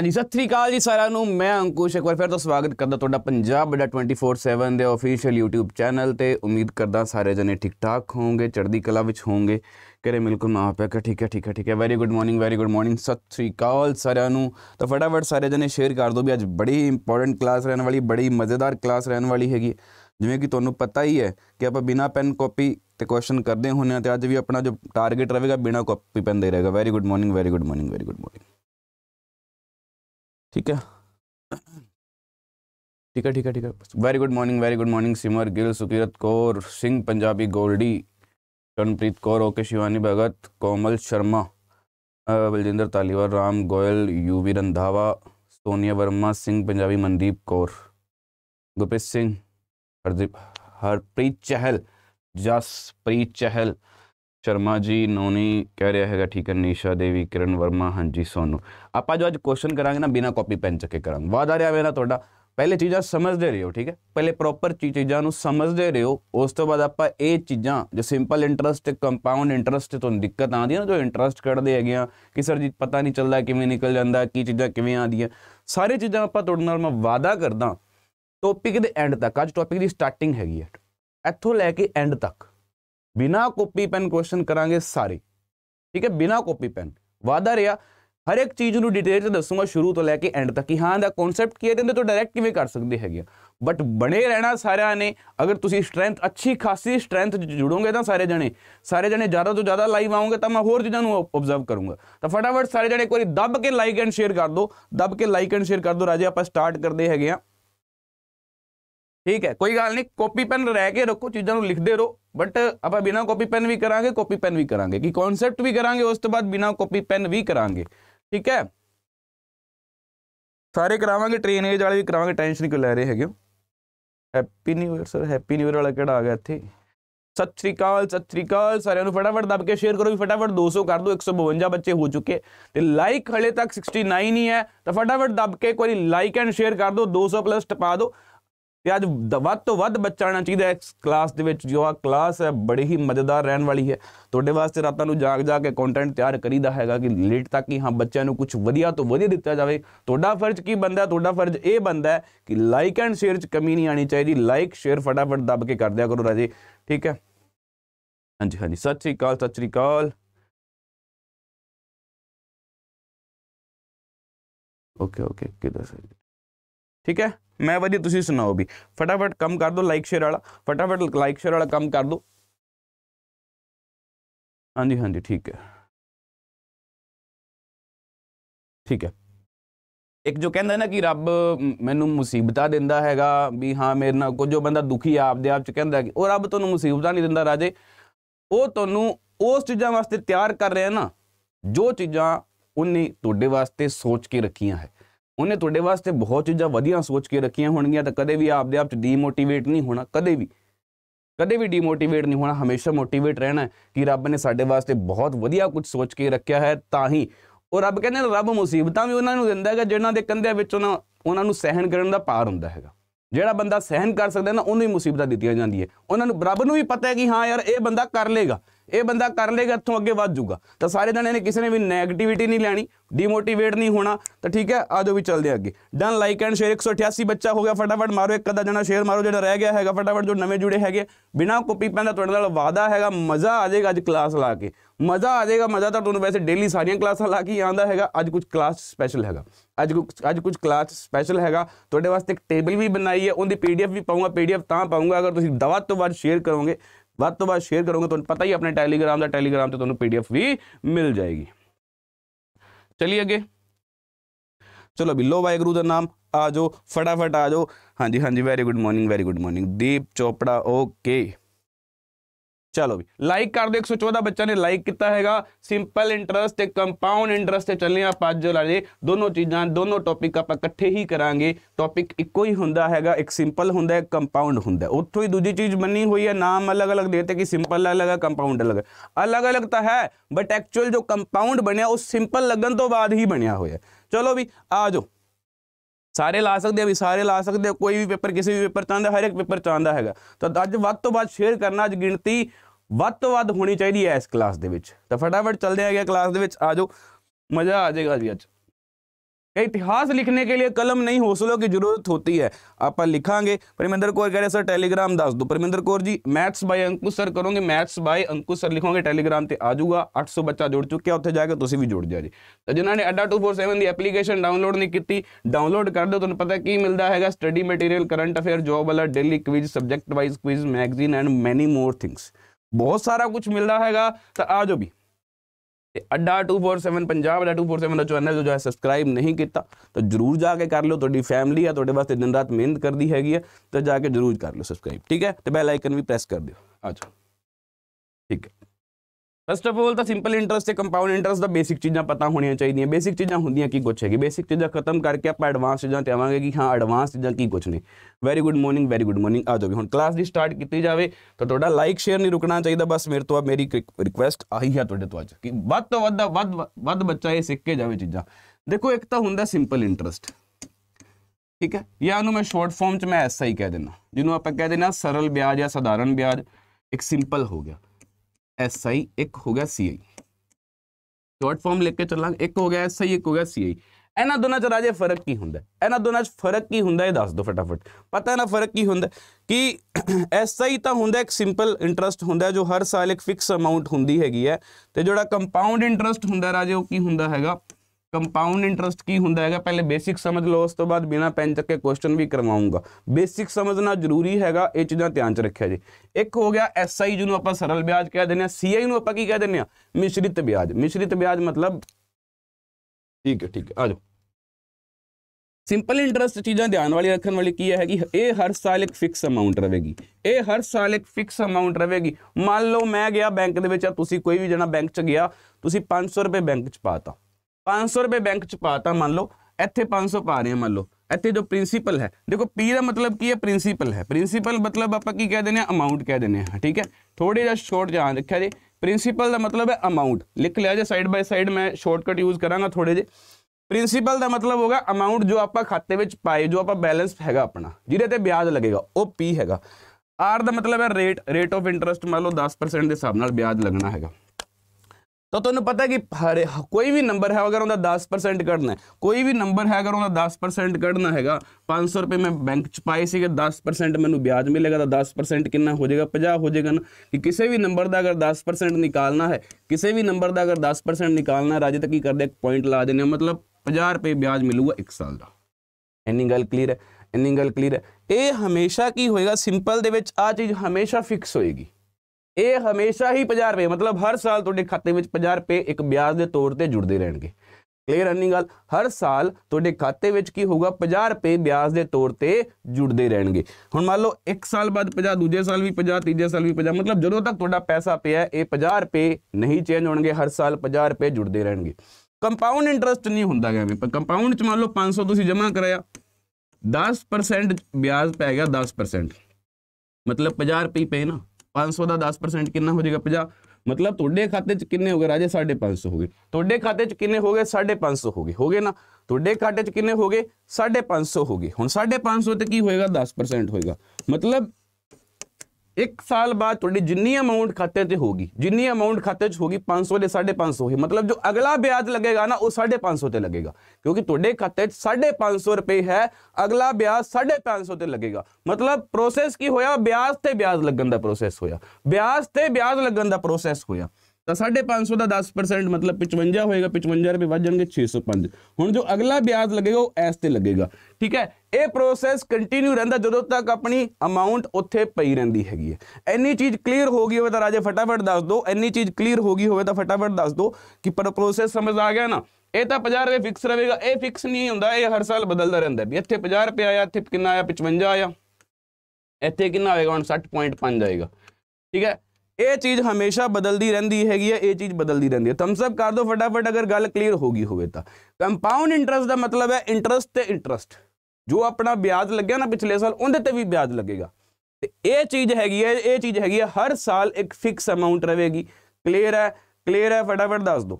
ਹਾਂਜੀ ਸਤਿ ਸ੍ਰੀ ਅਕਾਲ ਜੀ ਸਾਰਿਆਂ ਨੂੰ ਮੈਂ ਅੰਕੁਸ਼ ਇੱਕ ਵਾਰ ਫਿਰ ਤੋਂ ਸਵਾਗਤ ਕਰਦਾ ਤੁਹਾਡਾ ਪੰਜਾਬ ਦਾ 24/7 ਦੇ ਅਫੀਸ਼ੀਅਲ YouTube ਚੈਨਲ ਤੇ ਉਮੀਦ ਕਰਦਾ ਸਾਰੇ ਜਣੇ ਠੀਕ ਠਾਕ ਹੋਵੋਗੇ ਚੜ੍ਹਦੀ ਕਲਾ ਵਿੱਚ ਹੋਵੋਗੇ ਕਰੇ ਬਿਲਕੁਲ ਮਾਂ ਹੈ ਕਿ ਠੀਕ ਹੈ ਠੀਕ ਹੈ ਠੀਕ ਹੈ very good morning very good morning ਸਤਿ ਸ੍ਰੀ ਅਕਾਲ ਸਾਰਿਆਂ ਨੂੰ ਤਾਂ ਫਟਾਫਟ ਸਾਰੇ ਜਣੇ ਸ਼ੇਅਰ ਕਰ ਦਿਓ ਵੀ ਅੱਜ ਬੜੀ ਇੰਪੋਰਟੈਂਟ ਕਲਾਸ ਰਹਿਣ ਵਾਲੀ ਬੜੀ ਮਜ਼ੇਦਾਰ ਕਲਾਸ ਰਹਿਣ ਵਾਲੀ ਹੈਗੀ ਜਿਵੇਂ ਕਿ ਤੁਹਾਨੂੰ ਪਤਾ ਹੀ ਹੈ ਕਿ ਆਪਾਂ ਬਿਨਾ ਪੈਨ ਕਾਪੀ ਤੇ ਕੁਐਸਚਨ ਕਰਦੇ ਹੁੰਨੇ ਆ ਤੇ ਅੱਜ ਵੀ ਆਪਣਾ ਜੋ ਟਾਰਗੇਟ ਰਹੇਗਾ ਬਿਨਾ ਕਾਪੀ ਪੈਨ ਦੇ ਰਹੇਗਾ very good morning very good morning very good morning ठीक है ठीक है ठीक है ठीक है very good morning very good morning Simar Gill Sukirat Kaur Singh Punjabi Goldy Charanpreet Kaur okay Shivani Bhagat Komal Sharma Baljinder Taliwar Ram Goyal Yuvi Randhawa Sonia Verma Singh Punjabi Mandeep Kaur Gurpreet Singh Hardeep Harpreet Chahal Jaspreet Chahal Sharma ji Noni ਕਹਿ ਰਿਹਾ ਹੈਗਾ ਠੀਕ ਹੈ ਨੀਸ਼ਾ ਦੇਵੀ ਕਿਰਨ ਵਰਮਾ ਹਾਂਜੀ ਸੋਨੂ ਆਪਾਂ ਜੋ ਅੱਜ ਕੁਐਸਚਨ ਕਰਾਂਗੇ ਨਾ ਬਿਨਾ ਕਾਪੀ ਪੈਨ ਚੱਕੇ ਕਰਾਂਗੇ ਵਾਦਾ ਰਿਹਾ ਮੇਰਾ ਤੁਹਾਡਾ ਪਹਿਲੇ ਚੀਜ਼ਾਂ ਸਮਝਦੇ ਰਹੋ ਠੀਕ ਹੈ ਪਹਿਲੇ ਪ੍ਰੋਪਰ ਚੀਜ਼ਾਂ ਨੂੰ ਸਮਝਦੇ ਰਹੋ ਉਸ ਤੋਂ ਬਾਅਦ ਆਪਾਂ ਇਹ ਚੀਜ਼ਾਂ ਜੋ ਸਿੰਪਲ ਇੰਟਰਸਟ ਤੇ ਕੰਪਾਊਂਡ ਇੰਟਰਸਟ ਤੋਂ ਦਿੱਕਤ ਆਉਂਦੀ ਹੈ ਨਾ ਜੋ ਇੰਟਰਸਟ ਕੱਢਦੇ ਹੈਗੇ ਆ ਕਿ ਸਰ ਜੀ ਪਤਾ ਨਹੀਂ ਚੱਲਦਾ ਕਿਵੇਂ ਨਿਕਲ ਜਾਂਦਾ ਕੀ ਚੀਜ਼ਾਂ ਕਿਵੇਂ ਆਉਂਦੀਆਂ ਸਾਰੇ ਚੀਜ਼ਾਂ ਆਪਾਂ ਤੁਹਾਡੇ ਨਾਲ ਮੈਂ ਵਾਅਦਾ ਕਰਦਾ ਟੌਪਿਕ ਦੇ ਐਂਡ ਤੱਕ ਅੱਜ ਟੌਪਿਕ ਦੀ ਸਟਾਰਟਿੰਗ ਹੈਗੀ ਹੈ ਇੱਥੋਂ ਲੈ ਕੇ ਐਂਡ ਤੱਕ ਬਿਨਾ ਕਾਪੀ ਪੈਨ ਕੁਐਸਚਨ ਕਰਾਂਗੇ ਸਾਰੇ ਠੀਕ ਹੈ ਬਿਨਾ ਕਾਪੀ ਪੈਨ ਵਾਦਾ ਰਿਹਾ ਹਰ ਇੱਕ ਚੀਜ਼ ਨੂੰ ਡਿਟੇਲ ਚ ਦੱਸੂਗਾ ਸ਼ੁਰੂ ਤੋਂ ਲੈ ਕੇ ਐਂਡ ਤੱਕ ਕਿ ਹਾਂ ਦਾ ਕਨਸੈਪਟ ਕੀ ਹੈ ਤੇ ਤੋਂ ਡਾਇਰੈਕਟ ਕਿਵੇਂ ਕਰ ਸਕਦੇ ਹੈਗੇ ਬਟ ਬਣੇ ਰਹਿਣਾ ਸਾਰਿਆਂ ਨੇ ਅਗਰ ਤੁਸੀਂ ਸਟਰੈਂਥ ਅੱਛੀ ਖਾਸੀ ਸਟਰੈਂਥ ਜੁੜੋਗੇ ਤਾਂ ਸਾਰੇ ਜਣੇ ਸਾਰੇ ਜਣੇ ਜ਼ਿਆਦਾ ਤੋਂ ਜ਼ਿਆਦਾ ਲਾਈਵ ਆਉਂਗੇ ਤਾਂ ਮੈਂ ਹੋਰ ਚੀਜ਼ਾਂ ਨੂੰ ਆਬਜ਼ਰਵ ਕਰੂੰਗਾ ਤਾਂ ਫਟਾਫਟ ਸਾਰੇ ਜਣੇ ਇੱਕ ਵਾਰੀ ਦੱਬ ਕੇ ਲਾਈਕ ਐਂਡ ਸ਼ੇਅਰ ਕਰ ਦਿਓ ਦੱਬ ਕੇ ਲਾਈਕ ਐਂਡ ਸ਼ੇਅਰ ਕਰ ਦਿਓ ਰਾਜੇ ਆਪਾਂ ਸਟਾਰਟ ਕਰਦੇ ਹੈਗੇ ਆ ਠੀਕ ਹੈ ਕੋਈ ਗੱਲ ਨਹੀਂ ਕਾਪੀ ਪੈਨ ਰਹਿ ਕੇ ਰੱਖੋ ਚੀਜ਼ਾਂ ਨੂੰ ਲਿਖਦੇ ਰਹੋ बट uh, अब बिना कॉपी पेन भी करा कॉपी पेन भी करा कि कॉन्सेप्ट भी करा उस तो बाद बिना कॉपी पेन भी करा ठीक है सारे करावे ट्रेन एज वाले भी करा टेंशन क्यों लै रहे हैं happy new year sir happy new year वाला कि आ गया इतने सत श्रीकाल सत श्रीकाल सारे फटाफट दब के शेयर करो भी फटाफट दो सौ कर दो एक सौ बवंजा बच्चे हो चुके तो लाइक हले तक सिक्सटी नाइन ही है तो फटाफट दब के एक बार लाइक एंड शेयर कर दो सौ प्लस टपा दो ਤੇ ਅੱਜ ਵੱਧ ਤੋਂ ਵੱਧ ਬੱਚਾ ਆਣਾ ਚਾਹੀਦਾ ਹੈ ਕਲਾਸ ਦੇ ਵਿੱਚ ਜੋ ਆ ਕਲਾਸ ਹੈ ਬੜੀ ਹੀ ਮਜ਼ੇਦਾਰ ਰਹਿਣ ਵਾਲੀ ਹੈ ਤੁਹਾਡੇ ਵਾਸਤੇ ਰਾਤਾਂ ਨੂੰ ਜਾਗ ਜਾ ਕੇ ਕੰਟੈਂਟ ਤਿਆਰ ਕਰੀਦਾ ਹੈਗਾ ਕਿ ਲੇਟ ਤੱਕ ਹੀ ਹਾਂ ਬੱਚਿਆਂ ਨੂੰ ਕੁਝ ਵਧੀਆ ਤੋਂ ਵਧੀਆ ਦਿੱਤਾ ਜਾਵੇ ਤੁਹਾਡਾ ਫਰਜ਼ ਕੀ ਬੰਦਾ ਤੁਹਾਡਾ ਫਰਜ਼ ਇਹ ਬੰਦਾ ਹੈ ਕਿ ਲਾਈਕ ਐਂਡ ਸ਼ੇਅਰ 'ਚ ਕਮੀ ਨਹੀਂ ਆਣੀ ਚਾਹੀਦੀ ਲਾਈਕ ਸ਼ੇਅਰ ਫਟਾਫਟ ਦੱਬ ਕੇ ਕਰ ਦਿਆ ਕਰੋ ਰਾਜੇ ਠੀਕ ਹੈ ਹਾਂਜੀ ਹਾਂਜੀ ਸਤਿ ਸ੍ਰੀ ਅਕਾਲ ਸਤਿ ਸ੍ਰੀ ਅਕਾਲ ਓਕੇ ਓਕੇ ਕਿਦਾਂ ਸਹੀ ਠੀਕ ਹੈ ਮੈਂ ਵਧੀਆ ਤੁਸੀਂ ਸੁਣਾਓ ਵੀ ਫਟਾਫਟ ਕੰਮ ਕਰ ਦਿਓ ਲਾਈਕ ਸ਼ੇਅਰ ਵਾਲਾ ਫਟਾਫਟ ਲਾਈਕ ਸ਼ੇਅਰ ਵਾਲਾ ਕੰਮ ਕਰ ਦਿਓ ਹਾਂਜੀ ਹਾਂਜੀ ਠੀਕ ਹੈ ਠੀਕ ਹੈ ਇੱਕ ਜੋ ਕਹਿੰਦਾ ਨਾ ਕਿ ਰੱਬ ਮੈਨੂੰ ਮੁਸੀਬਤਾਂ ਦਿੰਦਾ ਹੈਗਾ ਵੀ ਹਾਂ ਮੇਰੇ ਨਾਲ ਕੋਈ ਜੋ ਬੰਦਾ ਦੁਖੀ ਆਪ ਆਪਦੇ ਆਪ ਚ ਕਹਿੰਦਾ ਕਿ ਉਹ ਰੱਬ ਤੁਹਾਨੂੰ ਮੁਸੀਬਤਾਂ ਨਹੀਂ ਦਿੰਦਾ ਰਾਜੇ ਉਹ ਤੁਹਾਨੂੰ ਉਸ ਚੀਜ਼ਾਂ ਵਾਸਤੇ ਤਿਆਰ ਕਰ ਰਿਹਾ ਨਾ ਜੋ ਚੀਜ਼ਾਂ ਉਹਨੇ ਤੁਹਾਡੇ ਵਾਸਤੇ ਸੋਚ ਕੇ ਰੱਖੀਆਂ ਹੈ ਉਹਨੇ ਤੁਹਾਡੇ ਵਾਸਤੇ ਬਹੁਤ ਚੀਜ਼ਾਂ ਵਧੀਆ ਸੋਚ ਕੇ ਰੱਖੀਆਂ ਹੋਣਗੀਆਂ ਤਾਂ ਕਦੇ ਵੀ ਆਪਦੇ ਆਪ ਚ ਡੀਮੋਟੀਵੇਟ ਨਹੀਂ ਹੋਣਾ ਕਦੇ ਵੀ ਕਦੇ ਵੀ ਡੀਮੋਟੀਵੇਟ ਨਹੀਂ ਹੋਣਾ ਹਮੇਸ਼ਾ ਮੋਟੀਵੇਟ ਰਹਿਣਾ ਕਿ ਰੱਬ ਨੇ ਸਾਡੇ ਵਾਸਤੇ ਬਹੁਤ ਵਧੀਆ ਕੁਝ ਸੋਚ ਕੇ ਰੱਖਿਆ ਹੈ ਤਾਂ ਹੀ ਉਹ ਰੱਬ ਕਹਿੰਦੇ ਨੇ ਰੱਬ ਮੁਸੀਬਤਾਂ ਵੀ ਉਹਨਾਂ ਨੂੰ ਦਿੰਦਾ ਹੈਗਾ ਜਿਨ੍ਹਾਂ ਦੇ ਕੰਧਿਆਂ ਵਿੱਚ ਉਹਨਾਂ ਉਹਨਾਂ ਨੂੰ ਸਹਿਣ ਕਰਨ ਦਾ ਪਾਰ ਹੁੰਦਾ ਹੈਗਾ ਜਿਹੜਾ ਬੰਦਾ ਸਹਿਣ ਕਰ ਸਕਦਾ ਨਾ ਉਹਨੂੰ ਹੀ ਮੁਸੀਬਤਾਂ ਦਿੱਤੀਆਂ ਜਾਂਦੀਆਂ ਉਹਨਾਂ ਨੂੰ ਰੱਬ ਨੂੰ ਵੀ ਪਤਾ ਹੈ ਕਿ ਹਾਂ ਯਾਰ ਇਹ ਬੰਦਾ ਕਰ ਲੇਗਾ ਇਹ ਬੰਦਾ ਕਰ ਲੇਗਾ ਇੱਥੋਂ ਅੱਗੇ ਵੱਧ ਜਾਊਗਾ ਤਾਂ ਸਾਰੇ ਜਣੇ ਨੇ ਕਿਸੇ ਨੇ ਵੀ 네ਗੇਟਿਵਿਟੀ ਨਹੀਂ ਲੈਣੀ ਡੀਮੋਟੀਵੇਟ ਨਹੀਂ ਹੋਣਾ ਤਾਂ ਠੀਕ ਹੈ ਆਜੋ ਵੀ ਚੱਲਦੇ ਅੱਗੇ ਡਨ ਲਾਈਕ ਐਂਡ ਸ਼ੇਅਰ 188 ਬੱਚਾ ਹੋ ਗਿਆ ਫਟਾਫਟ ਮਾਰੋ ਇੱਕ ਅੱਧਾ ਜਣਾ ਸ਼ੇਅਰ ਮਾਰੋ ਜਿਹੜਾ ਰਹਿ ਗਿਆ ਹੈਗਾ ਫਟਾਫਟ ਜੋ ਨਵੇਂ ਜੁੜੇ ਹੈਗੇ ਬਿਨਾ ਕਾਪੀ ਪੈਨ ਦਾ ਤੁਹਾਡੇ ਨਾਲ ਵਾਦਾ ਹੈਗਾ ਮਜ਼ਾ ਆ ਜਾਏਗਾ ਅੱਜ ਕਲਾਸ ਲਾ ਕੇ ਮਜ਼ਾ ਆ ਜਾਏਗਾ ਮਜ਼ਾ ਤਾਂ ਤੁਹਾਨੂੰ ਵੈਸੇ ਡੇਲੀ ਸਾਰੀਆਂ ਕਲਾਸਾਂ ਲਾ ਕੇ ਆਂਦਾ ਹੈਗਾ ਅੱਜ ਕੁਝ ਕਲਾਸ ਸਪੈਸ਼ਲ ਹੈਗਾ ਅੱਜ ਕੁਝ ਅੱਜ ਕੁਝ ਕਲਾਸ ਸਪੈਸ਼ਲ ਹੈਗਾ ਤੁਹਾਡੇ ਵਾਸਤੇ ਇੱਕ ਟੇਬਲ ਵੀ ਬਣਾਈ ਹੈ ਉਹਦੀ ਪੀਡੀਐਫ ਵੀ ਪਾਉਂਗਾ ਪੀਡੀਐਫ ਤਾਂ ਪਾਉਂਗਾ ਅਗਰ ਤੁਸੀਂ ਦਵਾ ਤੋਂ ਬਾਅਦ ਸ਼ੇਅਰ ਕਰੋਗੇ बात तो बात शेयर करोगे तो पता ही अपने टेलीग्राम या टेलीग्राम से तुम्हें पीडीएफ भी मिल जाएगी चलिए अगे चलो अभी लो वाहगुरु का नाम आ जाओ फटाफट आ जाओ हाँ जी हाँ जी very good morning very good morning Deep Chopra okay ਚਲੋ ਵੀ ਲਾਈਕ ਕਰ ਦਿਓ 114 ਬੱਚਿਆਂ ਨੇ ਲਾਈਕ ਕੀਤਾ ਹੈਗਾ ਸਿੰਪਲ ਇੰਟਰਸਟ ਤੇ ਕੰਪਾਊਂਡ ਇੰਟਰਸਟ ਤੇ ਚੱਲਨੇ ਆਪਾਂ ਅੱਜ ਵਾਲੇ ਦੋਨੋਂ ਚੀਜ਼ਾਂ ਦੋਨੋਂ ਟੌਪਿਕ ਆਪਾਂ ਇਕੱਠੇ ਹੀ ਕਰਾਂਗੇ ਟੌਪਿਕ ਇੱਕੋ ਹੀ ਹੁੰਦਾ ਹੈਗਾ ਇੱਕ ਸਿੰਪਲ ਹੁੰਦਾ ਹੈ ਕੰਪਾਊਂਡ ਹੁੰਦਾ ਹੈ ਉੱਥੋਂ ਹੀ ਦੂਜੀ ਚੀਜ਼ ਬਣੀ ਹੋਈ ਹੈ ਨਾਮ ਅਲੱਗ-ਅਲੱਗ ਦੇਤੇ ਕਿ ਸਿੰਪਲ ਅਲੱਗ ਕੰਪਾਊਂਡ ਅਲੱਗ ਅਲੱਗ-ਅਲੱਗ ਤਾਂ ਹੈ ਬਟ ਐਕਚੁਅਲ ਜੋ ਕੰਪਾਊਂਡ ਬਣਿਆ ਉਹ ਸਿੰਪਲ ਲੱਗਣ ਤੋਂ ਬਾਅਦ ਹੀ ਬਣਿਆ ਹੋਇਆ ਚਲੋ ਵੀ ਆ ਜਾਓ ਸਾਰੇ ਲਾ ਸਕਦੇ ਆ ਵੀ ਸਾਰੇ ਲਾ ਸਕਦੇ ਆ ਕੋਈ ਵੀ ਪੇਪਰ ਕਿਸੇ ਵੀ ਪੇਪਰ ਚਾਹੁੰਦਾ ਹਰ ਇੱਕ ਪੇਪਰ ਚਾਹੁੰਦਾ ਹੈਗਾ ਤਾਂ ਅੱਜ ਵੱਧ ਤੋਂ ਵੱਧ ਸ਼ੇਅਰ ਕਰਨਾ ਅੱਜ ਗਿਣਤੀ ਵੱਧ ਤੋਂ ਵੱਧ ਹੋਣੀ ਚਾਹੀਦੀ ਹੈ ਇਸ ਕਲਾਸ ਦੇ ਵਿੱਚ ਤਾਂ ਫਟਾਫਟ ਚੱਲਦੇ ਆ ਗਿਆ ਕਲਾਸ ਦੇ ਵਿੱਚ ਆਜੋ ਮਜ਼ਾ ਆ ਜਾਏਗਾ ਜੀ ਅੱਜ इतिहास लिखने के लिए कलम नहीं हौसलों की जरूरत होती है आप लिखांगे परमिंदर कौर कह रहे सर टेलीग्राम दस दो Parminder Kaur ji maths by Ankush sir करोगे मैथ्स बाय अंकुश सर लिखोगे टेलीग्राम से आ जाऊगा 800 ਬੱਚਾ ਜੁੜ ਚੁੱਕਿਆ ਉੱਥੇ ਜਾ ਕੇ ਤੁਸੀਂ ਵੀ ਜੁੜ ਜਾ ਜੀ ਤਾਂ ਜਿਨ੍ਹਾਂ ਨੇ ਅੱਡਾ 247 ਦੀ ਐਪਲੀਕੇਸ਼ਨ ਡਾਊਨਲੋਡ ਨਹੀਂ ਕੀਤੀ ਡਾਊਨਲੋਡ ਕਰ ਦਿਓ ਤੁਹਾਨੂੰ ਪਤਾ ਕੀ ਮਿਲਦਾ ਹੈਗਾ study material current affair job alert daily quiz subject wise quiz magazine and many more things ਬਹੁਤ ਸਾਰਾ ਕੁਝ ਮਿਲਦਾ ਹੈਗਾ ਤਾਂ ਆ ਜਾਓ ਵੀ ਤੇ ਅੱਡਾ 247 ਪੰਜਾਬ ਦਾ 247 ਦਾ ਚੈਨਲ ਜੋ ਹੈ ਸਬਸਕ੍ਰਾਈਬ ਨਹੀਂ ਕੀਤਾ ਤਾਂ ਜਰੂਰ ਜਾ ਕੇ ਕਰ ਲਓ ਤੁਹਾਡੀ ਫੈਮਿਲੀ ਆ ਤੁਹਾਡੇ ਵਾਸਤੇ ਦਿਨ ਰਾਤ ਮਿਹਨਤ ਕਰਦੀ ਹੈਗੀ ਆ ਤਾਂ ਜਾ ਕੇ ਜਰੂਰ ਕਰ ਲਓ ਸਬਸਕ੍ਰਾਈਬ ਠੀਕ ਹੈ ਤੇ ਬੈਲ ਆਈਕਨ ਵੀ ਪ੍ਰੈਸ ਕਰ ਦਿਓ ਆਜੋ ਠੀਕ ਹੈ ਫਸਟ ਆਫ ਆਲ ਤਾਂ ਸਿੰਪਲ ਇੰਟਰਸਟ ਤੇ ਕੰਪਾਊਂਡ ਇੰਟਰਸਟ ਦਾ ਬੇਸਿਕ ਚੀਜ਼ਾਂ ਪਤਾ ਹੋਣੀਆਂ ਚਾਹੀਦੀਆਂ ਬੇਸਿਕ ਚੀਜ਼ਾਂ ਹੁੰਦੀਆਂ ਕੀ ਕੁਛ ਹੈਗੀ ਬੇਸਿਕ ਚੀਜ਼ਾਂ ਖਤਮ ਕਰਕੇ ਆਪਾਂ ਐਡਵਾਂਸ ਚੀਜ਼ਾਂ ਤੇ ਆਵਾਂਗੇ ਕਿ ਹਾਂ ਐਡਵਾਂਸ ਚੀਜ਼ਾਂ ਕੀ ਕੁਛ ਨੇ very good morning very good morning ਆ ਜਾਓ ਹੁਣ ਕਲਾਸ ਦੀ ਸਟਾਰਟ ਕੀਤੀ ਜਾਵੇ ਤਾਂ ਤੁਹਾਡਾ ਲਾਈਕ ਸ਼ੇਅਰ ਨਹੀਂ ਰੁਕਣਾ ਚਾਹੀਦਾ ਬਸ ਮੇਰੇ ਤੋਂ ਆ ਮੇਰੀ ਰਿਕੁਐਸਟ ਆਹੀ ਹੈ ਤੁਹਾਡੇ ਤੋਂ ਅੱਜ ਕਿ ਵੱਧ ਤੋਂ ਵੱਧ ਵੱਧ ਵੱਧ ਬੱਚਾ ਇਹ ਸਿੱਖ ਕੇ ਜਾਵੇ ਚੀਜ਼ਾਂ ਦੇਖੋ ਇੱਕ ਤਾਂ ਹੁੰਦਾ ਸਿੰਪਲ ਇੰਟਰਸਟ ਠੀਕ ਹੈ ਜਾਂ ਨੂੰ ਮੈਂ ਸ਼ਾਰਟ ਫਾਰਮ 'ਚ ਮੈਂ ਐਸਆਈ ਕਹਿ ਦਿੰਦਾ ਜਿਹਨੂੰ ਆਪਾਂ ਕਹਿ ਦਿੰਦਾ ਸਰਲ ਵਿਆਜ ਜਾਂ ਸਧਾਰਨ ਵਿਆਜ ਇੱਕ ਸਿੰਪਲ ਹੋ ਗਿਆ ਐਸ ਆਈ ਇੱਕ ਹੋ ਗਿਆ ਸੀ ਆਈ ਸ਼ਾਰਟ ਫਾਰਮ ਲਿਖ ਕੇ ਚੱਲਾਂਗੇ ਇੱਕ ਹੋ ਗਿਆ ਐਸ ਆਈ ਇੱਕ ਹੋ ਗਿਆ ਸੀ ਆਈ ਇਹਨਾਂ ਦੋਨਾਂ 'ਚ ਰਾਜੇ ਫਰਕ ਕੀ ਹੁੰਦਾ ਇਹਨਾਂ ਦੋਨਾਂ 'ਚ ਫਰਕ ਕੀ ਹੁੰਦਾ ਇਹ ਦੱਸ ਦਿਓ ਫਟਾਫਟ ਪਤਾ ਨਾ ਫਰਕ ਕੀ ਹੁੰਦਾ ਕਿ ਐਸਆਈ ਤਾਂ ਹੁੰਦਾ ਇੱਕ ਸਿੰਪਲ ਇੰਟਰਸਟ ਹੁੰਦਾ ਜੋ ਹਰ ਸਾਲ ਇੱਕ ਫਿਕਸ ਅਮਾਉਂਟ ਹੁੰਦੀ ਹੈਗੀ ਹੈ ਤੇ ਜਿਹੜਾ ਕੰਪਾਊਂਡ ਇੰਟਰਸਟ ਹੁੰਦਾ ਰਾਜੇ ਉਹ ਕੀ ਹੁੰਦਾ ਹੈਗਾ ਕੰਪਾਊਂਡ ਇੰਟਰਸਟ ਕੀ ਹੁੰਦਾ ਹੈਗਾ ਪਹਿਲੇ ਬੇਸਿਕ ਸਮਝ ਲਓ ਉਸ ਤੋਂ ਬਾਅਦ ਬਿਨਾ ਪੈਨ ਕੇ ਕੁਐਸਚਨ ਵੀ ਕਰਵਾਉਂਗਾ ਬੇਸਿਕ ਸਮਝਣਾ ਜ਼ਰੂਰੀ ਹੈਗਾ ਇਹ ਚੀਜ਼ਾਂ ਧਿਆਨ 'ਚ ਰੱਖਿਆ ਜੀ ਇੱਕ ਹੋ ਗਿਆ ਐਸਆਈ ਨੂੰ ਆਪਾਂ ਸਰਲ ਵਿਆਜ ਕਹਿ ਦਿੰਦੇ ਆ ਸੀਆਈ ਨੂੰ ਆਪਾਂ ਕੀ ਕਹਿ ਦਿੰਦੇ ਆ ਮਿਸ਼ਰਿਤ ਵਿਆਜ ਮਿਸ਼ਰਿਤ ਵਿਆਜ ਮਤਲਬ ਠੀਕ ਹੈ ਠੀਕ ਹੈ ਆ ਜਾਓ ਸਿੰਪਲ ਇੰਟਰਸਟ ਚੀਜ਼ਾਂ ਧਿਆਨ ਵਾਲੀ ਰੱਖਣ ਵਾਲੀ ਕੀ ਹੈ ਕਿ ਇਹ ਹਰ ਸਾਲ ਇੱਕ ਫਿਕਸ ਅਮਾਉਂਟ ਰਹੇਗੀ ਇਹ ਹਰ ਸਾਲ ਇੱਕ ਫਿਕਸ ਅਮਾਉਂਟ ਰਹੇਗੀ ਮੰਨ ਲਓ ਮੈਂ ਗਿਆ ਬੈਂਕ ਦੇ ਵਿੱਚ ਆ ਤੁਸੀਂ ਕੋਈ ਵੀ ਜਣਾ ਬੈਂਕ 'ਚ ਗਿਆ ਤੁਸੀਂ 500 ਰੁਪਏ ਬੈਂਕ 'ਚ ਪਾਤਾ 500 ਰੁਪਏ ਬੈਂਕ ਚ ਪਾਤਾ ਮੰਨ ਲਓ ਇੱਥੇ 500 ਪਾ ਰਹੇ ਹਾਂ ਮੰਨ ਲਓ ਇੱਥੇ ਜੋ ਪ੍ਰਿੰਸੀਪਲ ਹੈ ਦੇਖੋ ਪੀ ਦਾ ਮਤਲਬ ਕੀ ਹੈ ਪ੍ਰਿੰਸੀਪਲ ਹੈ ਪ੍ਰਿੰਸੀਪਲ ਮਤਲਬ ਆਪਾਂ ਕੀ ਕਹਿ ਦਿੰਦੇ ਆ ਅਮਾਉਂਟ ਕਹਿ ਦਿੰਦੇ ਆ ਠੀਕ ਹੈ ਥੋੜੇ ਜਿਹਾ ਸ਼ੋਰਟ ਜਾਨ ਰੱਖਿਆ ਜੀ ਪ੍ਰਿੰਸੀਪਲ ਦਾ ਮਤਲਬ ਹੈ ਅਮਾਉਂਟ ਲਿਖ ਲਿਆ ਜੇ ਸਾਈਡ ਬਾਈ ਸਾਈਡ ਮੈਂ ਸ਼ਾਰਟਕਟ ਯੂਜ਼ ਕਰਾਂਗਾ ਥੋੜੇ ਜੇ ਪ੍ਰਿੰਸੀਪਲ ਦਾ ਮਤਲਬ ਹੋਗਾ ਅਮਾਉਂਟ ਜੋ ਆਪਾਂ ਖਾਤੇ ਵਿੱਚ ਪਾਏ ਜੋ ਆਪਾਂ ਬੈਲੈਂਸ ਹੈਗਾ ਆਪਣਾ ਜਿਹਦੇ ਤੇ ਵਿਆਜ ਲੱਗੇਗਾ ਉਹ ਪੀ ਹੈਗਾ ਆਰ ਦਾ ਮਤਲਬ ਹੈ ਰੇਟ ਰੇਟ ਆਫ ਇੰਟਰਸਟ ਮੰਨ ਲਓ 10% ਦੇ ਹਿਸਾਬ ਨਾਲ ਵਿਆਜ ਲੱਗਣਾ ਹੈਗਾ ਤਾਂ ਤੁਹਾਨੂੰ ਪਤਾ ਕਿ ਕੋਈ ਵੀ ਨੰਬਰ ਹੈ ਅਗਰ ਉਹਦਾ 10% ਕੱਢਣਾ ਹੈ ਕੋਈ ਵੀ ਨੰਬਰ ਹੈ ਅਗਰ ਉਹਦਾ 10% ਕੱਢਣਾ ਹੈਗਾ 500 ਰੁਪਏ ਮੈਂ ਬੈਂਕ ਚ ਪਾਏ ਸੀਗੇ 10% ਮੈਨੂੰ ਵਿਆਜ ਮਿਲੇਗਾ ਤਾਂ 10% ਕਿੰਨਾ ਹੋ ਜਾਏਗਾ 50 ਹੋ ਜਾਏਗਾ ਨਾ ਕਿ ਕਿਸੇ ਵੀ ਨੰਬਰ ਦਾ ਅਗਰ 10% ਨਿਕਾਲਣਾ ਹੈ ਕਿਸੇ ਵੀ ਨੰਬਰ ਦਾ ਅਗਰ 10% ਨਿਕਾਲਣਾ ਰਾਜੇ ਤੱਕ ਹੀ ਕਰਦੇ ਇੱਕ ਪੁਆਇੰਟ ਲਾ ਦਿੰਦੇ ਮਤਲਬ 50 ਰੁਪਏ ਵਿਆਜ ਮਿਲੂਗਾ 1 ਸਾਲ ਦਾ ਇੰਨੀ ਗੱਲ ਕਲੀਅਰ ਹੈ ਇੰਨੀ ਗੱਲ ਕਲੀਅਰ ਹੈ ਇਹ ਹਮੇਸ਼ਾ ਕੀ ਹੋਏਗਾ ਸਿੰਪਲ ਦੇ ਵਿੱਚ ਆ ਚੀਜ਼ ਹਮੇਸ਼ਾ ਫਿਕਸ ਹੋਏਗੀ ਇਹ ਹਮੇਸ਼ਾ ਹੀ 50 ਰੁਪਏ ਮਤਲਬ ਹਰ ਸਾਲ ਤੁਹਾਡੇ ਖਾਤੇ ਵਿੱਚ 50 ਰੁਪਏ ਇੱਕ ਵਿਆਜ ਦੇ ਤੌਰ ਤੇ ਜੁੜਦੇ ਰਹਿਣਗੇ ਕਲੀਅਰ ਹੈ ਗੱਲ ਹਰ ਸਾਲ ਤੁਹਾਡੇ ਖਾਤੇ ਵਿੱਚ ਕੀ ਹੋਊਗਾ 50 ਰੁਪਏ ਵਿਆਜ ਦੇ ਤੌਰ ਤੇ ਜੁੜਦੇ ਰਹਿਣਗੇ ਹੁਣ ਮੰਨ ਲਓ ਇੱਕ ਸਾਲ ਬਾਅਦ 50 ਦੂਜੇ ਸਾਲ ਵੀ 50 ਤੀਜੇ ਸਾਲ ਵੀ 50 ਮਤਲਬ ਜਦੋਂ ਤੱਕ ਤੁਹਾਡਾ ਪੈਸਾ ਪਿਆ ਇਹ 50 ਰੁਪਏ ਨਹੀਂ ਚੇਂਜ ਹੋਣਗੇ ਹਰ ਸਾਲ 50 ਰੁਪਏ ਜੁੜਦੇ ਰਹਿਣਗੇ ਕੰਪਾਊਂਡ ਇੰਟਰਸਟ ਨਹੀਂ ਹੁੰਦਾ ਗਿਆ ਵੀ ਕੰਪਾਊਂਡ ਚ ਮੰਨ ਲਓ 500 ਤੁਸੀਂ ਜਮ੍ਹਾਂ ਕਰਾਇਆ 10% ਵਿਆਜ ਪੈ ਗਿਆ 10% ਮਤਲਬ 50 ਰੁਪਏ ਪਏ ਨਾ 500 ਦਾ 10% ਕਿੰਨਾ ਹੋ ਜਾਏਗਾ 50 ਮਤਲਬ ਤੁਹਾਡੇ ਖਾਤੇ 'ਚ ਕਿੰਨੇ ਹੋ ਗਏ ਰਾਜੇ 550 ਹੋ ਗਏ ਤੁਹਾਡੇ ਖਾਤੇ 'ਚ ਕਿੰਨੇ ਹੋ ਗਏ 550 ਹੋ ਗਏ ਹੋ ਗਏ ਨਾ ਤੁਹਾਡੇ ਖਾਤੇ 'ਚ ਕਿੰਨੇ ਹੋ ਗਏ 550 ਹੋ ਗਏ ਹੁਣ 550 ਤੇ ਕੀ ਹੋਏਗਾ 10% ਹੋਏਗਾ ਮਤਲਬ ਇੱਕ ਸਾਲ ਬਾਅਦ ਤੁਹਾਡੀ ਜਿੰਨੀ ਅਮਾਉਂਟ ਖਾਤੇ ਤੇ ਹੋਗੀ ਜਿੰਨੀ ਅਮਾਉਂਟ ਖਾਤੇ 'ਚ ਹੋਗੀ 500 ਦੇ 550 ਹੋਈ ਮਤਲਬ ਜੋ ਅਗਲਾ ਵਿਆਜ ਲੱਗੇਗਾ ਨਾ ਉਹ 550 ਤੇ ਲੱਗੇਗਾ ਕਿਉਂਕਿ ਤੁਹਾਡੇ ਖਾਤੇ 'ਚ 550 ਰੁਪਏ ਹੈ ਅਗਲਾ ਵਿਆਜ 550 ਤੇ ਲੱਗੇਗਾ ਮਤਲਬ ਪ੍ਰੋਸੈਸ ਕੀ ਹੋਇਆ ਵਿਆਜ ਤੇ ਵਿਆਜ ਲੱਗਣ ਦਾ ਪ੍ਰੋਸੈਸ ਹੋਇਆ ਵਿਆਜ ਤੇ ਵਿਆਜ ਲੱਗਣ ਦਾ ਪ੍ਰੋਸੈਸ ਹੋਇਆ ਤਾਂ 550 ਦਾ 10% ਮਤਲਬ 55 ਹੋਏਗਾ 55 ਰੁਪਏ ਵੱਧ ਜਾਣਗੇ 605 ਹੁਣ ਜੋ ਅਗਲਾ ਵਿਆਜ ਲੱਗੇਗਾ ਉਹ ਐਸ ਤੇ ਲੱਗੇਗਾ ਠੀਕ ਹੈ ਇਹ ਪ੍ਰੋਸੈਸ ਕੰਟੀਨਿਊ ਰਹਿੰਦਾ ਜਦੋਂ ਤੱਕ ਆਪਣੀ ਅਮਾਉਂਟ ਉੱਥੇ ਪਈ ਰਹਿੰਦੀ ਹੈਗੀ ਹੈ ਐਨੀ ਚੀਜ਼ ਕਲੀਅਰ ਹੋ ਗਈ ਹੋਵੇ ਤਾਂ ਰਾਜੇ ਫਟਾਫਟ ਦੱਸ ਦਿਓ ਐਨੀ ਚੀਜ਼ ਕਲੀਅਰ ਹੋ ਗਈ ਹੋਵੇ ਤਾਂ ਫਟਾਫਟ ਦੱਸ ਦਿਓ ਕਿ ਪਰ ਪ੍ਰੋਸੈਸ ਸਮਝ ਆ ਗਿਆ ਨਾ ਇਹ ਤਾਂ 50 ਰੁਪਏ ਫਿਕਸ ਰਹੇਗਾ ਇਹ ਫਿਕਸ ਨਹੀਂ ਹੁੰਦਾ ਇਹ ਹਰ ਸਾਲ ਬਦਲਦਾ ਰਹਿੰਦਾ ਵੀ ਇੱਥੇ 50 ਰੁਪਏ ਆਇਆ ਇੱਥੇ ਕਿੰਨਾ ਆਇਆ 55 ਆਇਆ ਇੱਥੇ ਕਿੰਨਾ ਆਏਗਾ ਹੁਣ 60.5 ਆਏਗਾ ਠੀਕ ਹੈ ਇਹ ਚੀਜ਼ ਹਮੇਸ਼ਾ ਬਦਲਦੀ ਰਹਿੰਦੀ ਹੈਗੀ ਹੈ ਇਹ ਚੀਜ਼ ਬਦਲਦੀ ਰਹਿੰਦੀ ਹੈ ਥੰਬਸ ਅਪ ਕਰ ਦਿਓ ਫਟਾਫਟ ਅਗਰ ਗੱਲ ਕਲੀਅਰ ਹੋ ਗਈ ਹੋਵੇ ਤਾਂ ਕੰਪਾਊਂਡ ਇੰਟਰਸਟ ਦਾ ਮਤਲਬ ਹੈ ਇੰਟਰਸਟ ਤੇ ਇੰਟਰਸਟ ਜੋ ਆਪਣਾ ਵਿਆਜ ਲੱਗਿਆ ਨਾ ਪਿਛਲੇ ਸਾਲ ਉਹਦੇ ਤੇ ਵੀ ਵਿਆਜ ਲੱਗੇਗਾ ਤੇ ਇਹ ਚੀਜ਼ ਹੈਗੀ ਹੈ ਇਹ ਚੀਜ਼ ਹੈਗੀ ਹੈ ਹਰ ਸਾਲ ਇੱਕ ਫਿਕਸ ਅਮਾਉਂਟ ਰਹੇਗੀ ਕਲੀਅਰ ਹੈ ਕਲੀਅਰ ਹੈ ਫਟਾਫਟ ਦੱਸ ਦਿਓ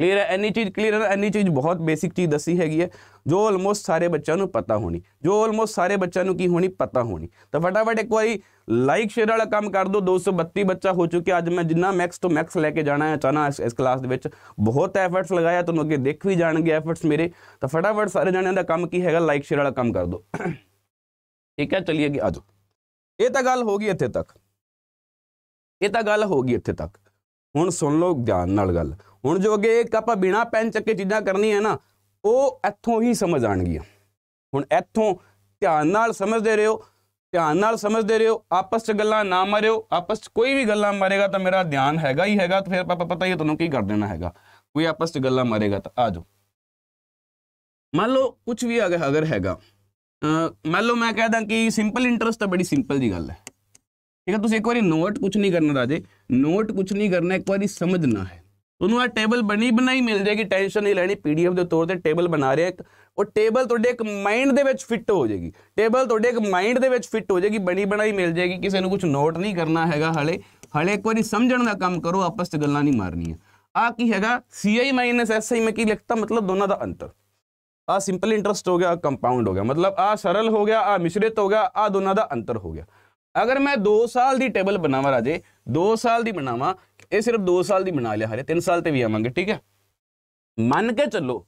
ਕਲੀਅਰ ਹੈ ਐਨੀ ਚੀਜ਼ ਕਲੀਅਰ ਹੈ ਐਨੀ ਚੀਜ਼ ਬਹੁਤ ਬੇਸਿਕ ਚੀਜ਼ ਦੱਸੀ ਹੈਗੀ ਹੈ ਜੋ ਆਲਮੋਸਟ ਸਾਰੇ ਬੱਚਿਆਂ ਨੂੰ ਪਤਾ ਹੋਣੀ ਜੋ ਆਲਮੋਸਟ ਸਾਰੇ ਬੱਚਿਆਂ ਨੂੰ ਕੀ ਹੋਣੀ ਪਤਾ ਹੋਣੀ ਤਾਂ ਫਟਾਫਟ ਇੱਕ ਵਾਰੀ ਲਾਈਕ ਸ਼ੇਅਰ ਵਾਲਾ ਕੰਮ ਕਰ ਦਿਓ 232 ਬੱਚਾ ਹੋ ਚੁੱਕਿਆ ਅੱਜ ਮੈਂ ਜਿੰਨਾ ਮੈਕਸ ਤੋਂ ਮੈਕਸ ਲੈ ਕੇ ਜਾਣਾ ਹੈ ਚਾਹਨਾ ਇਸ ਕਲਾਸ ਦੇ ਵਿੱਚ ਬਹੁਤ ਐਫਰਟਸ ਲਗਾਇਆ ਤੁਹਾਨੂੰ ਅੱਗੇ ਦੇਖ ਵੀ ਜਾਣਗੇ ਐਫਰਟਸ ਮੇਰੇ ਤਾਂ ਫਟਾਫਟ ਸਾਰੇ ਜਣਿਆਂ ਦਾ ਕੰਮ ਕੀ ਹੈਗਾ ਲਾਈਕ ਸ਼ੇਅਰ ਵਾਲਾ ਕੰਮ ਕਰ ਦਿਓ ਠੀਕ ਹੈ ਚਲਿਏ ਅੱਗੇ ਆਜੋ ਇਹ ਤਾਂ ਗੱਲ ਹੋ ਗਈ ਇੱਥੇ ਤੱਕ ਇਹ ਤਾਂ ਗੱਲ ਹੋ ਗਈ ਇੱਥੇ ਤੱਕ ਹੁਣ ਸੁਣ ਲਓ ਧਿਆਨ ਨਾਲ ਗੱਲ ਹੁਣ ਜੋ ਅੱਗੇ ਇੱਕ ਆਪਾਂ ਬਿਨਾ ਪੈਨ ਚੱਕੇ ਚੀਜ਼ਾਂ ਕਰਨੀ ਹੈ ਨਾ इतों ही समझ आनगिया हूँ इतों ध्यान समझते रहो ध्यान समझते रहो आपस गल् ना मरियो आपस कोई भी गल् मारेगा तो मेरा ध्यान हैगा ही हैगा तो फिर पापा पता ही है तुम्हें की कर देना है कोई आपस गल् मारेगा तो आ जाओ मान लो कुछ भी अगर अगर हैगा मान लो मैं कह दा कि सिंपल इंटरस्ट तो बड़ी सिंपल जी गल है ठीक है तुम एक बार नोट कुछ नहीं करना राजे नोट कुछ नहीं करना एक बार समझना है ਤੁਹਾਨੂੰ ਆ ਟੇਬਲ ਬਣੀ ਬਣਾਈ ਮਿਲ ਜਾਏਗੀ ਟੈਨਸ਼ਨ ਨਹੀਂ ਲੈਣੀ ਪੀਡੀਐਫ ਦੇ ਤੌਰ ਤੇ ਟੇਬਲ ਬਣਾ ਰਿਹਾ ਇੱਕ ਉਹ ਟੇਬਲ ਤੁਹਾਡੇ ਇੱਕ ਮਾਈਂਡ ਦੇ ਵਿੱਚ ਫਿੱਟ ਹੋ ਜਾਏਗੀ ਟੇਬਲ ਤੁਹਾਡੇ ਇੱਕ ਮਾਈਂਡ ਦੇ ਵਿੱਚ ਫਿੱਟ ਹੋ ਜਾਏਗੀ ਬਣੀ ਬਣਾਈ ਮਿਲ ਜਾਏਗੀ ਕਿਸੇ ਨੂੰ ਕੁਝ ਨੋਟ ਨਹੀਂ ਕਰਨਾ ਹੈਗਾ ਹਲੇ ਹਲੇ ਇੱਕ ਵਾਰੀ ਸਮਝਣ ਦਾ ਕੰਮ ਕਰੋ ਆਪਸ ਵਿੱਚ ਗੱਲਾਂ ਨਹੀਂ ਮਾਰਨੀਆਂ ਆ ਕੀ ਹੈਗਾ CI SI ਮੈਂ ਕੀ ਲਿਖਤਾ ਮਤਲਬ ਦੋਨਾਂ ਦਾ ਅੰਤਰ ਆ ਸਿੰਪਲ ਇੰਟਰਸਟ ਹੋ ਗਿਆ ਆ ਕੰਪਾਊਂਡ ਹੋ ਗਿਆ ਮਤਲਬ ਆ ਸਰਲ ਹੋ ਗਿਆ ਆ ਮਿਸ਼ਰਿਤ ਹੋ ਗਿਆ ਆ ਦੋਨਾਂ ਦਾ ਅੰਤਰ ਹੋ ਗਿਆ ਅਗਰ ਮੈਂ 2 ਸਾਲ ਦੀ ਟੇਬਲ ਬਣਾਵਾਂ ਰਾਜੇ 2 ਸਾਲ ਦੀ ਬਣਾਵਾਂ ਇਹ ਸਿਰਫ 2 ਸਾਲ ਦੀ ਬਣਾ ਲਿਆ ਹਰੇ 3 ਸਾਲ ਤੇ ਵੀ ਆਵਾਂਗੇ ਠੀਕ ਹੈ ਮੰਨ ਕੇ ਚੱਲੋ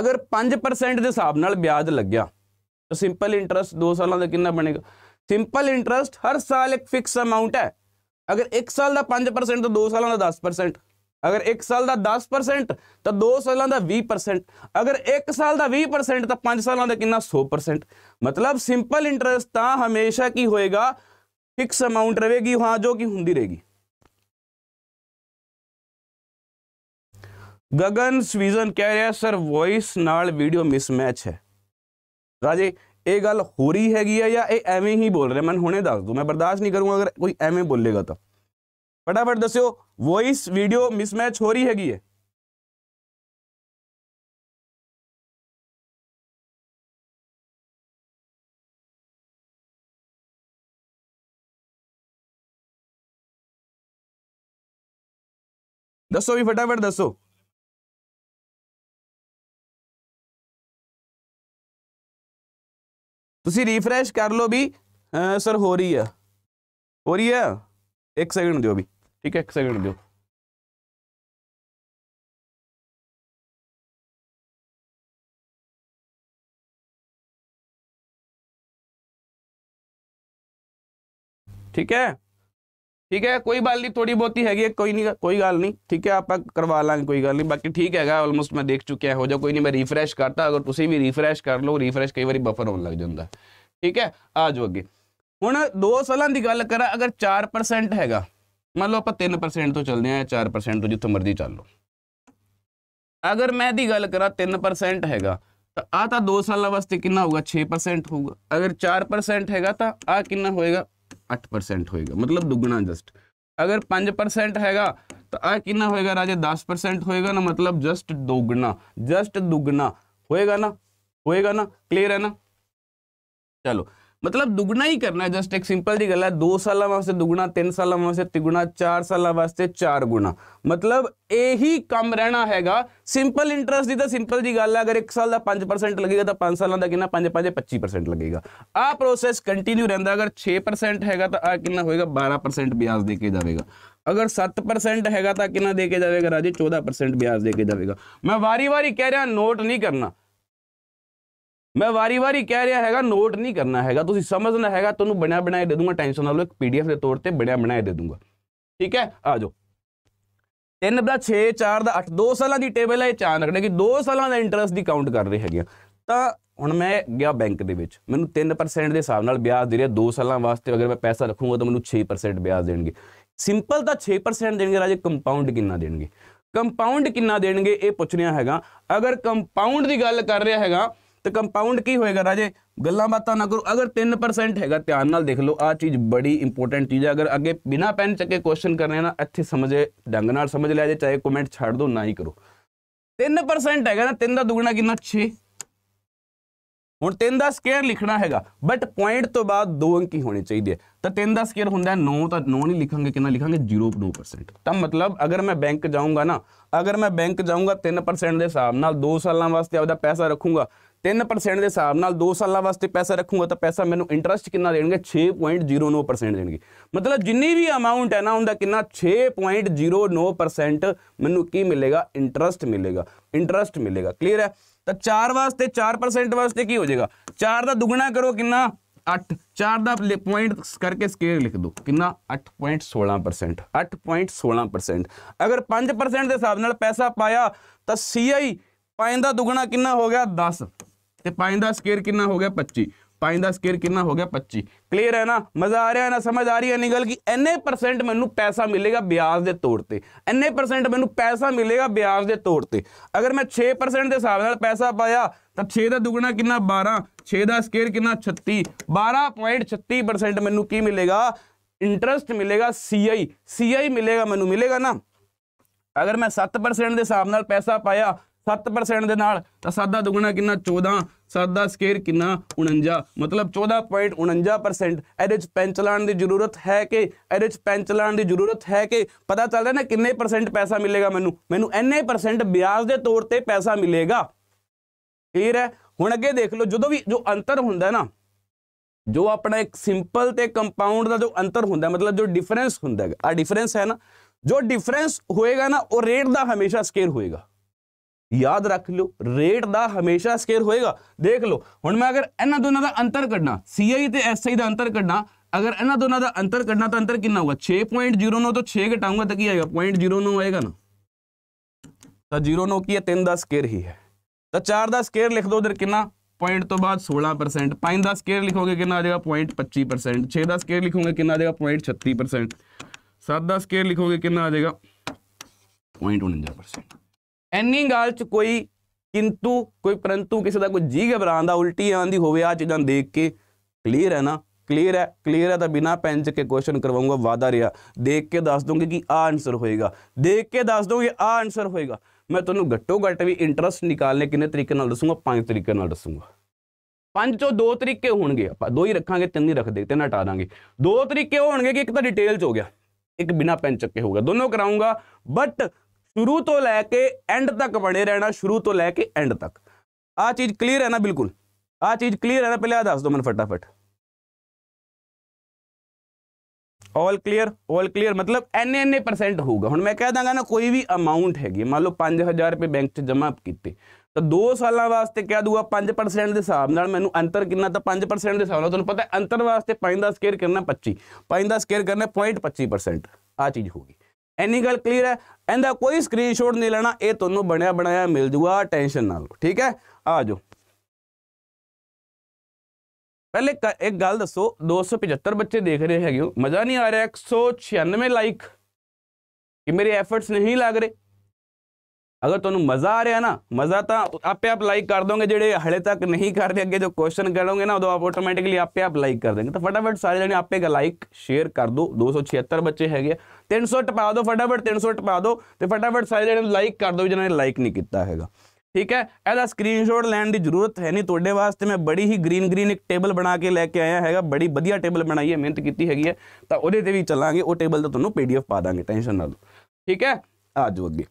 ਅਗਰ 5% ਦੇ ਹਿਸਾਬ ਨਾਲ ਵਿਆਜ ਲੱਗਿਆ ਤਾਂ ਸਿੰਪਲ ਇੰਟਰਸਟ 2 ਸਾਲਾਂ ਦਾ ਕਿੰਨਾ ਬਣੇਗਾ ਸਿੰਪਲ ਇੰਟਰਸਟ ਹਰ ਸਾਲ ਇੱਕ ਫਿਕਸ ਅਮਾਉਂਟ ਹੈ ਅਗਰ 1 ਸਾਲ ਦਾ 5% ਤਾਂ 2 ਸਾਲਾਂ ਦਾ 10% ਅਗਰ 1 ਸਾਲ ਦਾ 10% ਤਾਂ 2 ਸਾਲਾਂ ਦਾ 20% ਅਗਰ 1 ਸਾਲ ਦਾ 20% ਤਾਂ 5 ਸਾਲਾਂ ਦਾ ਕਿੰਨਾ 100% ਮਤਲਬ ਸਿੰਪਲ ਇੰਟਰਸਟ ਤਾਂ ਹਮੇਸ਼ਾ ਕੀ ਹੋਏਗਾ ਫਿਕਸ ਅਮਾਉਂਟ ਰਹੇਗੀ ਹਾਂ ਜੋ ਕਿ ਹੁੰਦੀ ਰਹੇਗੀ ਗਗਨ ਸਵੀਜ਼ਨ ਕਹਿ ਰਿਹਾ ਸਰ ਵੌਇਸ ਨਾਲ ਵੀਡੀਓ ਮਿਸਮੈਚ ਹੈ ਰਾਜੇ ਇਹ ਗੱਲ ਹੋ ਰਹੀ ਹੈਗੀ ਆ ਜਾਂ ਇਹ ਐਵੇਂ ਹੀ ਬੋਲ ਰਿਹਾ ਮੈਂ ਹੁਣੇ ਦੱਸ ਦੂੰ ਮੈਂ ਬਰਦਾਸ਼ਤ ਨਹੀਂ ਕਰੂੰਗਾ ਅਗਰ ਕੋਈ ਐਵੇਂ ਬੋਲੇਗਾ ਤਾਂ ਫਟਾਫਟ ਦੱਸਿਓ ਵੌਇਸ ਵੀਡੀਓ ਮਿਸਮੈਚ ਹੋ ਰਹੀ ਹੈਗੀ ਹੈ ਦੱਸੋ ਵੀ ਫਟਾਫਟ ਦੱਸੋ ਤੁਸੀਂ ਰੀਫਰੈਸ਼ ਕਰ ਲਓ ਵੀ ਸਰ ਹੋ ਰਹੀ ਆ ਹੋ ਰਹੀ ਆ 1 ਸੈਕਿੰਡ ਦਿਓ ਵੀ ਠੀਕ ਹੈ 1 ਸੈਕਿੰਡ ਦਿਓ ठीक है ਠੀਕ ਹੈ ਕੋਈ ਗੱਲ ਨਹੀਂ ਥੋੜੀ ਬਹੁਤੀ ਹੈਗੀ ਕੋਈ ਨਹੀਂ ਕੋਈ ਗੱਲ ਨਹੀਂ ਠੀਕ ਹੈ ਆਪਾਂ ਕਰਵਾ ਲਾਂਗੇ ਕੋਈ ਗੱਲ ਨਹੀਂ ਬਾਕੀ ਠੀਕ ਹੈਗਾ ਆਲਮੋਸਟ ਮੈਂ ਦੇਖ ਚੁੱਕਿਆ ਹੋ ਜਾ ਕੋਈ ਨਹੀਂ ਮੈਂ ਰੀਫਰੈਸ਼ ਕਰਤਾ ਅਗਰ ਤੁਸੀਂ ਵੀ ਰੀਫਰੈਸ਼ ਕਰ ਲਓ ਰੀਫਰੈਸ਼ ਕਈ ਵਾਰੀ ਬਫਰ ਹੋਣ ਲੱਗ ਜਾਂਦਾ ਠੀਕ ਹੈ ਆ ਜਾਓ ਅੱਗੇ ਹੁਣ 2 ਸਾਲਾਂ ਦੀ ਗੱਲ ਕਰਾਂ ਅਗਰ 4% ਹੈਗਾ ਮੰਨ ਲਓ ਆਪਾਂ 3% ਤੋਂ ਚੱਲਦੇ ਆ 4% ਤੋਂ ਜਿੱਥੋਂ ਮਰਜ਼ੀ ਚੱਲ ਲਓ ਅਗਰ ਮੈਂ ਦੀ ਗੱਲ ਕਰਾਂ 3% ਹੈਗਾ ਤਾਂ ਆ ਤਾਂ 2 ਸਾਲਾਂ ਵਾਸਤੇ ਕਿੰਨਾ ਹੋਊਗਾ 6% ਹੋਊਗਾ ਅਗਰ 4% ਹੈਗਾ ਤਾਂ ਆ ਕਿੰਨਾ ਹੋਏਗਾ अठ परसेंट होएगा मतलब दुगना जस्ट अगर 5 परसेंट हैगा तो आ कि होएगा राजे दस परसेंट होएगा ना मतलब जस्ट दोगुना जस्ट दुगना होएगा ना होएगा ना क्लियर है ना चलो मतलब दुगना ही करना है जस्ट एक सिंपल जी गल है दो साल वास्ते दुगना तीन साल वास्ते तिगुना चार साल वास्ते चार गुना मतलब यही कम रहना हैगा सिंपल इंटरेस्ट की तो सिंपल जी गल अगर एक साल का पांच परसेंट लगेगा तो पांच साल का कि पच्ची परसेंट लगेगा आ प्रोसैस कंटिन्यू रहा अगर छे परसेंट हैगा तो आ कि होगा बारह परसेंट ब्याज देकर जाएगा अगर सत्त परसेंट हैगा तो कि देकर जाएगा राजे चौदह परसेंट ब्याज देकर जाएगा मैं वारी वारी कह रहा नोट नहीं करना ਮੈਂ ਵਾਰੀ-ਵਾਰੀ ਕਹਿ ਰਿਹਾ ਹੈਗਾ ਨੋਟ ਨਹੀਂ ਕਰਨਾ ਹੈਗਾ ਤੁਸੀਂ ਸਮਝਣਾ ਹੈਗਾ ਤੁਹਾਨੂੰ ਬਣਿਆ ਬਣਾਏ ਦੇ ਦੂੰਗਾ ਟੈਨਸ਼ਨ ਨਾ ਲਓ ਇੱਕ ਪੀਡੀਐਫ ਦੇ ਤੌਰ ਤੇ ਬਣਿਆ ਬਣਾਏ ਦੇ ਦੂੰਗਾ ਠੀਕ ਹੈ ਆ ਜਾਓ 3 ਦਾ 6 4 ਦਾ 8 2 ਸਾਲਾਂ ਦੀ ਟੇਬਲ ਹੈ ਚਾਹ ਚਾਨ ਰੱਖਣਾ ਕਿ 2 ਸਾਲਾਂ ਦਾ ਇੰਟਰਸਟ ਦੀ ਕਾਊਂਟ ਕਰ ਰਹੇ ਹੈਗੇ ਤਾਂ ਹੁਣ ਮੈਂ ਗਿਆ ਬੈਂਕ ਦੇ ਵਿੱਚ ਮੈਨੂੰ 3% ਦੇ ਹਿਸਾਬ ਨਾਲ ਵਿਆਜ ਦੇ ਰਿਹਾ 2 ਸਾਲਾਂ ਵਾਸਤੇ ਅਗਰ ਮੈਂ ਪੈਸਾ ਰੱਖੂਗਾ ਤਾਂ ਮੈਨੂੰ 6% ਵਿਆਜ ਦੇਣਗੇ ਸਿੰਪਲ ਤਾਂ 6% ਦੇਣਗੇ ਰਾਜੇ ਕੰਪਾਊਂਡ ਕਿੰਨਾ ਦੇਣਗੇ ਕੰਪਾਊਂਡ ਕਿੰਨਾ ਦੇਣਗੇ ਇਹ ਪੁੱਛ ਰਿਹਾ ਹੈਗਾ ਅਗਰ ਕੰਪਾਊਂਡ ਦੀ ਗੱਲ ਕਰ ਰਿਹਾ ਹੈਗਾ ਤੇ ਕੰਪਾਊਂਡ ਕੀ ਹੋਏਗਾ ਰਾਜੇ ਗੱਲਾਂ ਬਾਤਾਂ ਨਾ ਕਰੋ ਅਗਰ 3% ਹੈਗਾ ਧਿਆਨ ਨਾਲ ਦੇਖ ਲਓ ਆ ਚੀਜ਼ ਬੜੀ ਇੰਪੋਰਟੈਂਟ ਚੀਜ਼ ਹੈ ਅਗਰ ਅੱਗੇ ਬਿਨਾ ਪੈਨ ਚੱਕੇ ਕੁਐਸਚਨ ਕਰਨੇ ਨਾ ਇੱਥੇ ਸਮਝੇ ਢੰਗ ਨਾਲ ਸਮਝ ਲਿਆ ਜੇ ਚਾਹੇ ਕਮੈਂਟ ਛੱਡ ਦਿਓ ਨਾ ਹੀ ਕਰੋ 3% ਹੈਗਾ ਨਾ 3 ਦਾ ਦੁਗਣਾ ਕਿੰਨਾ 6 ਹੁਣ 3 ਦਾ ਸਕੁਅਰ ਲਿਖਣਾ ਹੈਗਾ ਬਟ ਪੁਆਇੰਟ ਤੋਂ ਬਾਅਦ ਦੋ ਅੰਕ ਹੀ ਹੋਣੇ ਚਾਹੀਦੇ ਤਾਂ 3 ਦਾ ਸਕੁਅਰ ਹੁੰਦਾ 9 ਤਾਂ 9 ਨਹੀਂ ਲਿਖਾਂਗੇ ਕਿੰਨਾ ਲਿਖਾਂਗੇ 0.9% ਤਾਂ ਮਤਲਬ ਅਗਰ ਮੈਂ ਬੈਂਕ ਜਾਊਂਗਾ ਨਾ ਅਗਰ ਮੈਂ ਬੈਂਕ ਜਾਊਂਗਾ 3% ਦੇ ਹਿਸਾਬ ਨਾਲ 2 ਸਾਲਾਂ ਵਾਸਤੇ ਆਪਦਾ ਪੈਸਾ ਰੱਖੂੰਗਾ 3% ਦੇ ਹਿਸਾਬ ਨਾਲ 2 ਸਾਲਾਂ ਵਾਸਤੇ ਪੈਸਾ ਰੱਖੂਗਾ ਤਾਂ ਪੈਸਾ ਮੈਨੂੰ ਇੰਟਰਸਟ ਕਿੰਨਾ ਦੇਣਗੇ 6.09% ਦੇਣਗੇ ਮਤਲਬ ਜਿੰਨੀ ਵੀ ਅਮਾਉਂਟ ਹੈ ਨਾ ਉਹਦਾ ਕਿੰਨਾ 6.09% ਮੈਨੂੰ ਕੀ ਮਿਲੇਗਾ ਇੰਟਰਸਟ ਮਿਲੇਗਾ ਇੰਟਰਸਟ ਮਿਲੇਗਾ ਕਲੀਅਰ ਹੈ ਤਾਂ 4 ਵਾਸਤੇ 4% ਵਾਸਤੇ ਕੀ ਹੋ ਜਾਏਗਾ 4 ਦਾ ਦੁੱਗਣਾ ਕਰੋ ਕਿੰਨਾ 8 4 ਦਾ ਪੁਆਇੰਟ ਕਰਕੇ ਸਕੇਅਰ ਲਿਖ ਦੋ ਕਿੰਨਾ 8.16% 8.16% ਅਗਰ 5% ਦੇ ਹਿਸਾਬ ਨਾਲ ਪੈਸਾ ਪਾਇਆ ਤਾਂ ਸੀਆਈ 5 ਦਾ ਦੁੱਗਣਾ ਕਿੰਨਾ ਹੋ ਗਿਆ 10 ਤੇ 5 ਦਾ ਸਕੇਅਰ ਕਿੰਨਾ ਹੋ ਗਿਆ 25 5 ਦਾ ਸਕੇਅਰ ਕਿੰਨਾ ਹੋ ਗਿਆ 25 ਕਲੀਅਰ ਹੈ ਨਾ ਮਜ਼ਾ ਆ ਰਿਹਾ ਨਾ ਸਮਝ ਆ ਰਹੀ ਹੈ ਨਿਗਲ ਕਿ ਐਨੇ ਪਰਸੈਂਟ ਮੈਨੂੰ ਪੈਸਾ ਮਿਲੇਗਾ ਵਿਆਜ ਦੇ ਤੌਰ ਤੇ ਐਨੇ ਪਰਸੈਂਟ ਮੈਨੂੰ ਪੈਸਾ ਮਿਲੇਗਾ ਵਿਆਜ ਦੇ ਤੌਰ ਤੇ ਅਗਰ ਮੈਂ 6% ਦੇ ਹਿਸਾਬ ਨਾਲ ਪੈਸਾ ਪਾਇਆ ਤਾਂ 6 ਦਾ ਦੁੱਗਣਾ ਕਿੰਨਾ 12 6 ਦਾ ਸਕੇਅਰ ਕਿੰਨਾ 36 12.36% ਮੈਨੂੰ ਕੀ ਮਿਲੇਗਾ ਇੰਟਰਸਟ ਮਿਲੇਗਾ ਸੀਆਈ ਸੀਆਈ ਮਿਲੇਗਾ ਮੈਨੂੰ ਮਿਲੇਗਾ ਨਾ ਅਗਰ ਮੈਂ 7% ਦੇ ਹਿਸਾਬ ਨਾਲ ਪੈਸਾ ਪਾਇਆ 7% ਦੇ ਨਾਲ ਤਾਂ 7 ਦਾ ਕਿੰਨਾ 14 7 ਦਾ ਸਕੇਅਰ ਕਿੰਨਾ 49 ਮਤਲਬ 14.49% ਇਹਦੇ ਚ ਪੈਨ ਚਲਾਣ ਦੀ ਜ਼ਰੂਰਤ ਹੈ ਕਿ ਇਹਦੇ ਚ ਪੈਨ ਚਲਾਣ ਦੀ ਜ਼ਰੂਰਤ ਹੈ ਕਿ ਪਤਾ ਚੱਲਦਾ ਨਾ ਕਿੰਨੇ ਪਰਸੈਂਟ ਪੈਸਾ ਮਿਲੇਗਾ ਮੈਨੂੰ ਮੈਨੂੰ ਐਨੇ ਪਰਸੈਂਟ ਵਿਆਜ ਦੇ ਤੌਰ ਤੇ ਪੈਸਾ ਮਿਲੇਗਾ ਕਲੀਅਰ ਹੈ ਹੁਣ ਅੱਗੇ ਦੇਖ ਲਓ ਜਦੋਂ ਵੀ ਜੋ ਅੰਤਰ ਹੁੰਦਾ ਨਾ ਜੋ ਆਪਣਾ ਇੱਕ ਸਿੰਪਲ ਤੇ ਕੰਪਾਊਂਡ ਦਾ ਜੋ ਅੰਤਰ ਹੁੰਦਾ ਮਤਲਬ ਜੋ ਡਿਫਰੈਂਸ ਹੁੰਦਾ ਹੈ ਆ ਡਿਫਰੈਂਸ ਹੈ ਨਾ ਜੋ ਡਿਫਰੈਂਸ ਹੋਏਗਾ ਨਾ ਉਹ ਰੇਟ ਦਾ ਹਮੇਸ਼ਾ ਸਕੇਅਰ ਹੋਏਗਾ याद रख लो रेट का हमेशा स्केयर होएगा देख लो हम मैं अगर इन्ह दो का अंतर क्डा सी आई तो एस आई का अंतर क्डा अगर इन्ह दो का अंतर क्डना तो अंतर कि होगा छे पॉइंट जीरो नौ तो छे घटाऊंगा तो की आएगा पॉइंट जीरो नौ आएगा ना तो जीरो नौ की है तीन का स्केयर ही है तो चार का स्केयर लिख दो उधर कि पॉइंट तो बाद सोलह परसेंट पाँच का स्केयर लिखोगे कि आ जाएगा पॉइंट पच्ची परसेंट छे का स्केयर लिखोगे कि आ जाएगा पॉइंट छत्ती परसेंट सात का स्केयर लिखोगे कि आ जाएगा पॉइंट उन्जा परसेंट ਐਨੀ ਗੱਲ 'ਚ ਕੋਈ ਕਿੰਤੂ ਕੋਈ ਪਰੰਤੂ ਕਿਸੇ ਦਾ ਕੋਈ ਜੀ ਘਬਰਾਉਣ ਦਾ ਉਲਟੀ ਆਂਦੀ ਹੋਵੇ ਆ ਚੀਜ਼ਾਂ ਦੇਖ ਕੇ ਕਲੀਅਰ ਹੈ ਨਾ ਕਲੀਅਰ ਹੈ ਕਲੀਅਰ ਹੈ ਤਾਂ ਬਿਨਾ ਪੈਨ ਚ ਕੇ ਕੁਐਸਚਨ ਕਰਵਾਉਂਗਾ ਵਾਦਾ ਰਿਹਾ ਦੇਖ ਕੇ ਦੱਸ ਦੋਗੇ ਕਿ ਆ ਆਨਸਰ ਹੋਏਗਾ ਦੇਖ ਕੇ ਦੱਸ ਦੋਗੇ ਆ ਆਨਸਰ ਹੋਏਗਾ ਮੈਂ ਤੁਹਾਨੂੰ ਘੱਟੋ ਘੱਟ ਵੀ ਇੰਟਰਸਟ ਨਿਕਾਲਨੇ ਕਿੰਨੇ ਤਰੀਕੇ ਨਾਲ ਦੱਸੂਗਾ ਪੰਜ ਤਰੀਕੇ ਨਾਲ ਦੱਸੂਗਾ ਪੰਜ ਚੋਂ ਦੋ ਤਰੀਕੇ ਹੋਣਗੇ ਆਪਾਂ ਦੋ ਹੀ ਰੱਖਾਂਗੇ ਤਿੰਨ ਹੀ ਰੱਖਦੇ ਤਿੰਨ ਹਟਾ ਦਾਂਗੇ ਦੋ ਤਰੀਕੇ ਹੋਣਗੇ ਕਿ ਇੱਕ ਤਾਂ ਡਿਟੇਲ ਚ ਹੋ ਗਿਆ ਇੱਕ ਬਿਨਾ ਪੈਨ ਚੱਕੇ ਹੋਗਾ ਦੋਨੋਂ ਕਰਾਉਂਗਾ ਬਟ ਸ਼ੁਰੂ ਤੋਂ ਲੈ ਕੇ ਐਂਡ ਤੱਕ ਬਣੇ ਰਹਿਣਾ ਸ਼ੁਰੂ ਤੋਂ ਲੈ ਕੇ ਐਂਡ ਤੱਕ ਆ ਚੀਜ਼ ਕਲੀਅਰ ਹੈ ਨਾ ਬਿਲਕੁਲ ਆ ਚੀਜ਼ ਕਲੀਅਰ ਹੈ ਨਾ ਪਹਿਲੇ ਆ ਦੱਸ ਦੋ ਮੈਨੂੰ ਫਟਾਫਟ ਆਲ ਕਲੀਅਰ ਆਲ ਕਲੀਅਰ ਮਤਲਬ ਐਨੇ ਐਨੇ ਪਰਸੈਂਟ ਹੋਊਗਾ ਹੁਣ ਮੈਂ ਕਹਿ ਦਾਂਗਾ ਨਾ ਕੋਈ ਵੀ ਅਮਾਉਂਟ ਹੈਗੀ ਮੰਨ ਲਓ 5000 ਰੁਪਏ ਬੈਂਕ 'ਚ ਜਮ੍ਹਾਂ ਕੀਤੇ ਤਾਂ 2 ਸਾਲਾਂ ਵਾਸਤੇ ਕਹਿ ਦੂਗਾ 5% ਦੇ ਹਿਸਾਬ ਨਾਲ ਮੈਨੂੰ ਅੰਤਰ ਕਿੰਨਾ ਤਾਂ 5% ਦੇ ਹਿਸਾਬ ਨਾਲ ਤੁਹਾਨੂੰ ਪਤਾ ਅੰਤਰ ਵਾਸਤੇ 5 ਦਾ ਸਕੇਅਰ ਕਰਨਾ 25 5 ਦਾ ਸਕੇਅਰ ਕਰਨਾ 0.25% ਆ ਚੀਜ਼ ਹੋ ਗਈ ਇੰਨੀ ਗੱਲ ਕਲੀਅਰ ਹੈ ਇਹਦਾ ਕੋਈ ਸਕਰੀਨਸ਼ਾਟ ਨਹੀਂ ਲੈਣਾ ਇਹ ਤੁਹਾਨੂੰ ਬਣਿਆ ਬਣਾਇਆ ਮਿਲ ਜੂਗਾ ਟੈਨਸ਼ਨ ਨਾ ਲਓ ਠੀਕ ਹੈ ਆ ਜਾਓ ਪਹਿਲੇ ਇੱਕ ਗੱਲ ਦੱਸੋ 275 ਬੱਚੇ ਦੇਖ ਰਹੇ ਹੈਗੇ ਹੋ ਮਜ਼ਾ ਨਹੀਂ ਆ ਰਿਹਾ 196 ਲਾਈਕ ਕਿ ਮੇਰੇ ਐਫਰਟਸ ਨਹੀਂ ਲੱਗ ਰਹੇ ਅਗਰ ਤੁਹਾਨੂੰ ਮਜ਼ਾ ਆ ਰਿਹਾ ਨਾ ਮਜ਼ਾ ਤਾਂ ਆਪੇ ਆਪ ਲਾਈਕ ਕਰ ਦੋਗੇ ਜਿਹੜੇ ਹਲੇ ਤੱਕ ਨਹੀਂ ਕਰਦੇ ਅੱਗੇ ਜੋ ਕੁਐਸਚਨ ਕਰੋਗੇ ਨਾ ਉਦੋਂ ਆਪ ਆਟੋਮੈਟਿਕਲੀ ਆਪੇ ਆਪ ਲਾਈਕ ਕਰ ਦੇਣਗੇ ਤਾਂ ਫਟਾਫਟ ਸਾਰੇ ਜਣੇ ਆਪੇ ਲਾਈਕ ਸ਼ੇਅਰ ਕਰ ਦੋ 276 ਬੱਚੇ ਹੈਗੇ 300 ਟਪਾ ਦਿਓ ਫਟਾਫਟ 300 ਟਪਾ ਦਿਓ ਤੇ ਫਟਾਫਟ ਸਾਰੇ ਜਣੇ ਲਾਈਕ ਕਰ ਦੋ ਜਿਹਨਾਂ ਨੇ ਲਾਈਕ ਨਹੀਂ ਕੀਤਾ ਹੈਗਾ ਠੀਕ ਹੈ ਇਹਦਾ ਸਕਰੀਨਸ਼ਾਟ ਲੈਣ ਦੀ ਜ਼ਰੂਰਤ ਹੈ ਨਹੀਂ ਤੁਹਾਡੇ ਵਾਸਤੇ ਮੈਂ ਬੜੀ ਹੀ ਗ੍ਰੀਨ ਗ੍ਰੀਨ ਇੱਕ ਟੇਬਲ ਬਣਾ ਕੇ ਲੈ ਕੇ ਆਇਆ ਹੈਗਾ ਬੜੀ ਵਧੀਆ ਟੇਬਲ ਬਣਾਈ ਹੈ ਮਿਹਨਤ ਕੀਤੀ ਹੈਗੀ ਹੈ ਤਾਂ ਉਹਦੇ ਤੇ ਵੀ ਚੱਲਾਂਗੇ ਉਹ ਟੇਬਲ ਤਾਂ ਤੁਹਾਨੂੰ ਪੀਡੀਐਫ ਪਾ ਦਾਂਗੇ ਟੈਨਸ਼ਨ ਨਾ ਲਓ ਠੀਕ ਹੈ ਆਜੋ ਅੱਗੇ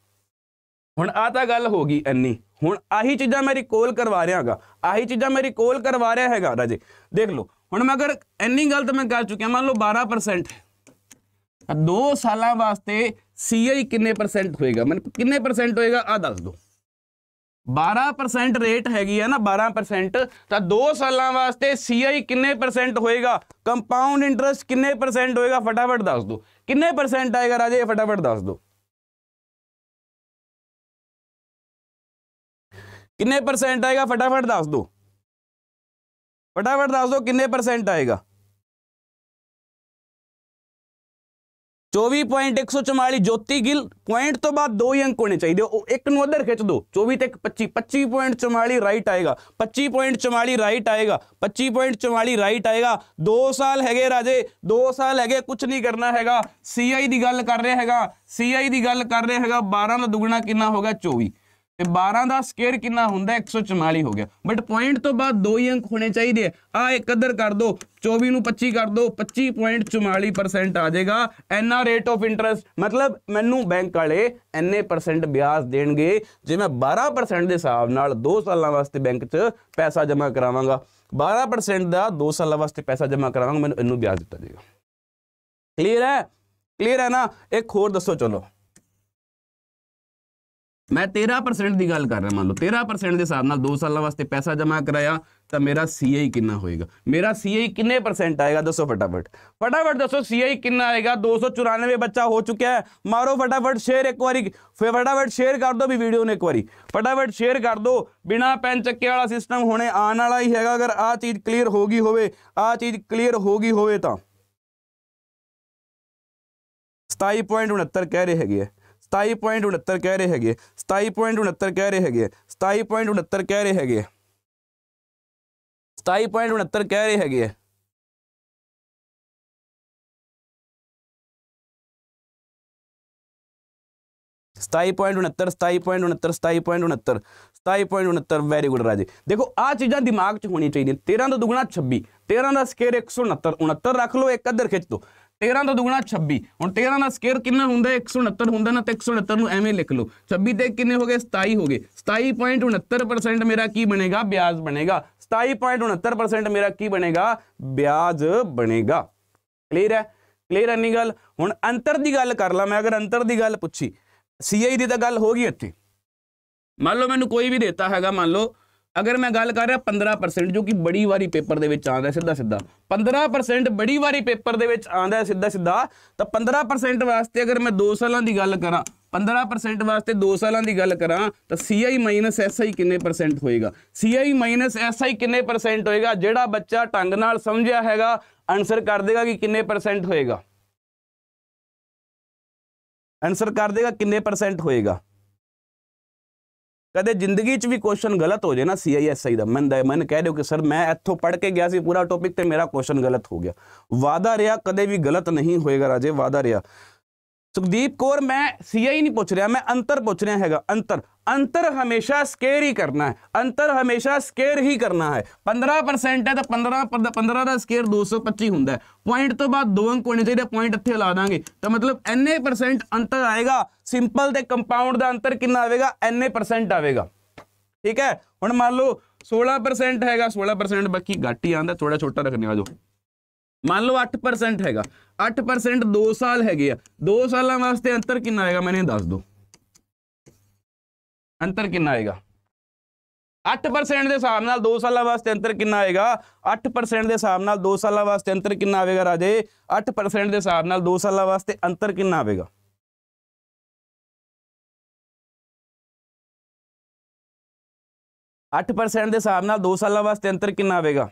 ਹੁਣ ਆ ਤਾਂ ਗੱਲ ਹੋ ਗਈ ਇੰਨੀ ਹੁਣ ਆਹੀ ਚੀਜ਼ਾਂ ਮੈਂ ਰਿਕਾਲ ਕਰਵਾ ਰਿਹਾਗਾ ਆਹੀ ਚੀਜ਼ਾਂ ਮੈਂ ਰਿਕਾਲ ਕਰਵਾ ਰਿਹਾ ਹੈਗਾ ਰਾਜੇ ਦੇਖ ਲਓ ਹੁਣ ਮੈਂ ਅਗਰ ਇੰਨੀ ਗੱਲ ਤਾਂ ਮੈਂ ਕਰ ਚੁੱਕਿਆ ਮੰਨ ਲਓ 12% ਤਾਂ 2 ਸਾਲਾਂ ਵਾਸਤੇ ਸੀਆਈ ਕਿੰਨੇ ਪਰਸੈਂਟ ਹੋਏਗਾ ਮੈਂ ਕਿੰਨੇ ਪਰਸੈਂਟ ਹੋਏਗਾ ਆ ਦੱਸ ਦਿਓ 12% ਰੇਟ ਹੈਗੀ ਹੈ ਨਾ 12% ਤਾਂ 2 ਸਾਲਾਂ ਵਾਸਤੇ ਸੀਆਈ ਕਿੰਨੇ ਪਰਸੈਂਟ ਹੋਏਗਾ ਕੰਪਾਊਂਡ ਇੰਟਰਸਟ ਕਿੰਨੇ ਪਰਸੈਂਟ ਹੋਏਗਾ ਫਟਾਫਟ ਦੱਸ ਦਿਓ ਕਿੰਨੇ ਪਰਸੈਂਟ ਆਏਗਾ ਰਾਜੇ ਫਟਾਫਟ ਦੱਸ ਦਿਓ ਕਿੰਨੇ ਪਰਸੈਂਟ ਆਏਗਾ ਫਟਾਫਟ ਦੱਸ ਦਿਓ ਫਟਾਫਟ ਦੱਸ ਦਿਓ ਕਿੰਨੇ ਪਰਸੈਂਟ ਆਏਗਾ 24.144 ਜੋਤੀ ਗਿੱਲ ਪੁਆਇੰਟ ਤੋਂ ਬਾਅਦ ਦੋ ਹੀ ਅੰਕ ਹੋਣੇ ਚਾਹੀਦੇ ਉਹ ਇੱਕ ਨੂੰ ਉਧਰ ਖਿੱਚ ਦਿਓ 24 ਤੇ 25 25.44 ਰਾਈਟ ਆਏਗਾ 25.44 ਰਾਈਟ ਆਏਗਾ 25.44 ਰਾਈਟ ਆਏਗਾ 2 ਸਾਲ ਹੈਗੇ ਰਾਜੇ 2 ਸਾਲ ਹੈਗੇ ਕੁਝ ਨਹੀਂ ਕਰਨਾ ਹੈਗਾ ਸੀਆਈ ਦੀ ਗੱਲ ਕਰ ਰਿਹਾ ਹੈਗਾ ਸੀਆਈ ਦੀ ਗੱਲ ਕਰ ਰਿਹਾ ਹੈਗਾ 12 ਦਾ ਦੁੱਗਣਾ ਕਿੰਨਾ ਹੋਗਾ 24 ਤੇ 12 ਦਾ ਸਕੁਅਰ ਕਿੰਨਾ ਹੁੰਦਾ 144 ਹੋ ਗਿਆ ਬਟ ਪੁਆਇੰਟ ਤੋਂ ਬਾਅਦ ਦੋ ਹੀ ਅੰਕ ਹੋਣੇ ਚਾਹੀਦੇ ਆ ਇੱਕ ਅਦਰ ਕਰ ਦੋ 24 ਨੂੰ 25 ਕਰ ਦੋ 25.44% ਆ ਜਾਏਗਾ ਐਨਾ ਰੇਟ ਆਫ ਇੰਟਰਸਟ ਮਤਲਬ ਮੈਨੂੰ ਬੈਂਕ ਵਾਲੇ ਐਨੇ ਪਰਸੈਂਟ ਵਿਆਜ ਦੇਣਗੇ ਜੇ ਮੈਂ 12% ਦੇ ਹਿਸਾਬ ਨਾਲ 2 ਸਾਲਾਂ ਵਾਸਤੇ ਬੈਂਕ 'ਚ ਪੈਸਾ ਜਮ੍ਹਾਂ ਕਰਾਵਾਂਗਾ 12% ਦਾ 2 ਸਾਲਾਂ ਵਾਸਤੇ ਪੈਸਾ ਜਮ੍ਹਾਂ ਕਰਾਵਾਂਗਾ ਮੈਨੂੰ ਇਹਨੂੰ ਵਿਆਜ ਦਿੱਤਾ ਜਾਏਗਾ ਕਲੀਅਰ ਹੈ ਕਲੀਅਰ ਹੈ ਨਾ ਇੱਕ ਹੋਰ ਦੱਸੋ ਚਲੋ ਮੈਂ 13% ਦੀ ਗੱਲ ਕਰ ਰਿਹਾ ਮੰਨ ਲਓ 13% ਦੇ ਹਿਸਾਬ ਨਾਲ 2 ਸਾਲਾਂ ਵਾਸਤੇ ਪੈਸਾ ਜਮ੍ਹਾਂ ਕਰਾਇਆ ਤਾਂ ਮੇਰਾ ਸੀਆਈ ਕਿੰਨਾ ਹੋਏਗਾ ਮੇਰਾ ਸੀਆਈ ਕਿੰਨੇ ਪਰਸੈਂਟ ਆਏਗਾ ਦੱਸੋ ਫਟਾਫਟ ਫਟਾਫਟ ਦੱਸੋ ਸੀਆਈ ਕਿੰਨਾ ਆਏਗਾ 294 ਬੱਚਾ ਹੋ ਚੁੱਕਿਆ ਹੈ ਮਾਰੋ ਫਟਾਫਟ ਸ਼ੇਅਰ ਇੱਕ ਵਾਰੀ ਫਟਾਫਟ ਸ਼ੇਅਰ ਕਰ ਦਿਓ ਵੀ ਵੀਡੀਓ ਨੂੰ ਇੱਕ ਵਾਰੀ ਫਟਾਫਟ ਸ਼ੇਅਰ ਕਰ ਦਿਓ ਬਿਨਾ ਪੈਨ ਚੱਕੇ ਵਾਲਾ ਸਿਸਟਮ ਹੁਣੇ ਆਉਣ ਵਾਲਾ ਹੀ ਹੈਗਾ ਅਗਰ ਆ ਚੀਜ਼ ਕਲੀਅਰ ਹੋ ਗਈ ਹੋਵੇ ਆ ਚੀਜ਼ ਕਲੀਅਰ ਹੋ ਗਈ ਹੋਵੇ ਤਾਂ 27.69 ਕਹਿ ਰਹੇ ਹੈਗੇ ਆ ਸਤਾਈ ਪੁਆਇੰਟ 69 ਕਹਿ ਰਹੇ ਹੈਗੇ ਸਤਾਈ ਪੁਆਇੰਟ 69 ਕਹਿ ਰਹੇ ਹੈਗੇ ਸਤਾਈ ਪੁਆਇੰਟ 69 ਕਹਿ ਰਹੇ ਹੈਗੇ ਸਤਾਈ ਪੁਆਇੰਟ 69 ਕਹਿ ਰਹੇ ਹੈਗੇ सताई पॉइंट उनहत्तर सताई पॉइंट उनहत्तर सताई पॉइंट उनहत्तर सताई पॉइंट उनहत्तर वेरी गुड राजे देखो आ चीज़ा दिमाग च होनी चाहिए तेरह तो दुगुना छब्बी तेरह का स्केर एक सौ उनहत्तर उनहत्तर रख लो एक अदर खिंच दो 13 ਦਾ ਦੁਗਣਾ 26 ਹੁਣ 13 ਦਾ ਸਕੇਅਰ ਕਿੰਨਾ ਹੁੰਦਾ 169 ਹੁੰਦਾ ਨਾ ਤੇ 169 ਨੂੰ ਐਵੇਂ ਲਿਖ ਲਓ 26 ਦੇ ਕਿੰਨੇ ਹੋ ਗਏ 27 ਹੋ ਗਏ 27.69% ਮੇਰਾ ਕੀ ਬਣੇਗਾ ਵਿਆਜ ਬਣੇਗਾ 27.69% ਮੇਰਾ ਕੀ ਬਣੇਗਾ ਵਿਆਜ ਬਣੇਗਾ ਕਲੀਅਰ ਹੈ ਕਲੀਅਰ ਨਹੀਂ ਗੱਲ ਹੁਣ ਅੰਤਰ ਦੀ ਗੱਲ ਕਰ ਲਾ ਮੈਂ ਅਗਰ ਅੰਤਰ ਦੀ ਗੱਲ ਪੁੱਛੀ ਸੀਆਈ ਦੀ ਤਾਂ ਗੱਲ ਹੋ ਗਈ ਇੱਥੇ ਮੰਨ ਲਓ ਮੈਨੂੰ ਕੋਈ ਵੀ ਦਿੱਤਾ ਹੈਗਾ ਮੰਨ ਲਓ ਅਗਰ ਮੈਂ ਗੱਲ ਕਰ ਰਿਹਾ 15% ਜੋ ਕਿ ਬੜੀ ਵਾਰੀ ਪੇਪਰ ਦੇ ਵਿੱਚ ਆਉਂਦਾ ਸਿੱਧਾ ਸਿੱਧਾ 15% ਬੜੀ ਵਾਰੀ ਪੇਪਰ ਦੇ ਵਿੱਚ ਆਉਂਦਾ ਸਿੱਧਾ ਸਿੱਧਾ ਤਾਂ 15% ਵਾਸਤੇ ਅਗਰ ਮੈਂ 2 ਸਾਲਾਂ ਦੀ ਗੱਲ ਕਰਾਂ 15% ਵਾਸਤੇ 2 ਸਾਲਾਂ ਦੀ ਗੱਲ ਕਰਾਂ ਤਾਂ CI SI ਕਿੰਨੇ ਪਰਸੈਂਟ ਹੋਏਗਾ CI SI ਕਿੰਨੇ ਪਰਸੈਂਟ ਹੋਏਗਾ ਜਿਹੜਾ ਬੱਚਾ ਢੰਗ ਨਾਲ ਸਮਝਿਆ ਹੈਗਾ ਆਨਸਰ ਕਰ ਦੇਗਾ ਕਿ ਕਿੰਨੇ ਪਰਸੈਂਟ ਹੋਏਗਾ ਆਨਸਰ ਕਰ ਦੇਗਾ ਕਿੰਨੇ ਪਰਸੈਂਟ ਹੋਏਗਾ ਕਦੇ ਜ਼ਿੰਦਗੀ 'ਚ ਵੀ ਕੁਐਸਚਨ ਗਲਤ ਹੋ ਜੇ ਨਾ ਸੀਆਈਐਸਆਈ ਦਾ ਮੈਂ ਮੈਂ ਕਹਿ ਦਿਓ ਕਿ ਸਰ ਮੈਂ ਇੱਥੋਂ ਪੜ੍ਹ ਕੇ ਗਿਆ ਸੀ ਪੂਰਾ ਟੌਪਿਕ ਤੇ ਮੇਰਾ ਕੁਐਸਚਨ ਗਲਤ ਹੋ ਗਿਆ ਵਾਦਾ ਰਿਆ ਕਦੇ ਵੀ ਗਲਤ ਨਹੀਂ ਹੋਏਗਾ ਰਾਜੇ ਵਾਦਾ ਰਿਆ ਸੁਖਦੀਪ ਕੌਰ ਮੈਂ ਸੀਆਈ ਨਹੀਂ ਪੁੱਛ ਰਿਹਾ ਮੈਂ ਅੰਤਰ ਪੁੱਛ ਰਿਹਾ ਹੈਗਾ ਅੰਤਰ ਅੰਤਰ ਹਮੇਸ਼ਾ ਸਕੇਅਰ ਹੀ ਕਰਨਾ ਹੈ ਅੰਤਰ ਹਮੇਸ਼ਾ ਸਕੇਅਰ ਹੀ ਕਰਨਾ ਹੈ 15% ਹੈ ਤਾਂ 15 15 ਦਾ ਸਕੇਅਰ 225 ਹੁੰਦਾ ਹੈ ਪੁਆਇੰਟ ਤੋਂ ਬਾਅਦ ਦੋ ਅੰਕ ਹੋਣੇ ਚਾਹੀਦੇ ਪੁਆਇੰਟ ਇੱਥੇ ਲਾ ਦਾਂਗੇ ਤਾਂ ਮਤਲਬ ਐਨੇ ਪਰਸੈਂਟ ਅੰਤਰ ਆਏਗਾ ਸਿੰਪਲ ਤੇ ਕੰਪਾਊਂਡ ਦਾ ਅੰਤਰ ਕਿੰਨਾ ਆਵੇਗਾ ਐਨੇ ਪਰਸੈਂਟ ਆਵੇਗਾ ਠੀਕ ਹੈ ਹੁਣ ਮੰਨ ਲਓ 16% ਹੈਗਾ 16% ਬਾਕੀ ਘੱਟ ਹੀ ਆਂਦਾ ਥੋੜਾ ਛੋਟਾ ਰੱਖਨੇ ਆਜੋ ਮੰਨ ਲਓ 8% ਹੈਗਾ 8% 2 ਸਾਲ ਹੈਗੇ ਆ 2 ਸਾਲਾਂ ਵਾਸਤੇ ਅੰਤਰ ਕਿੰਨਾ ਆਏਗਾ ਮੈਨੂੰ ਦੱਸ ਦਿਓ ਅੰਤਰ ਕਿੰਨਾ ਆਏਗਾ 8% ਦੇ ਹਿਸਾਬ ਨਾਲ 2 ਸਾਲਾਂ ਵਾਸਤੇ ਅੰਤਰ ਕਿੰਨਾ ਆਏਗਾ 8% ਦੇ ਹਿਸਾਬ ਨਾਲ 2 ਸਾਲਾਂ ਵਾਸਤੇ ਅੰਤਰ ਕਿੰਨਾ ਆਵੇਗਾ ਰਾਜੇ 8% ਦੇ ਹਿਸਾਬ ਨਾਲ 2 ਸਾਲਾਂ ਵਾਸਤੇ ਅੰਤਰ ਕਿੰਨਾ ਆਵੇਗਾ ਅੱਠ ਪਰਸੈਂਟ ਦੇ ਹਿਸਾਬ ਨਾਲ 2 ਸਾਲਾਂ ਵਾਸਤੇ ਅੰਤਰ ਕਿੰਨਾ ਆਵੇਗਾ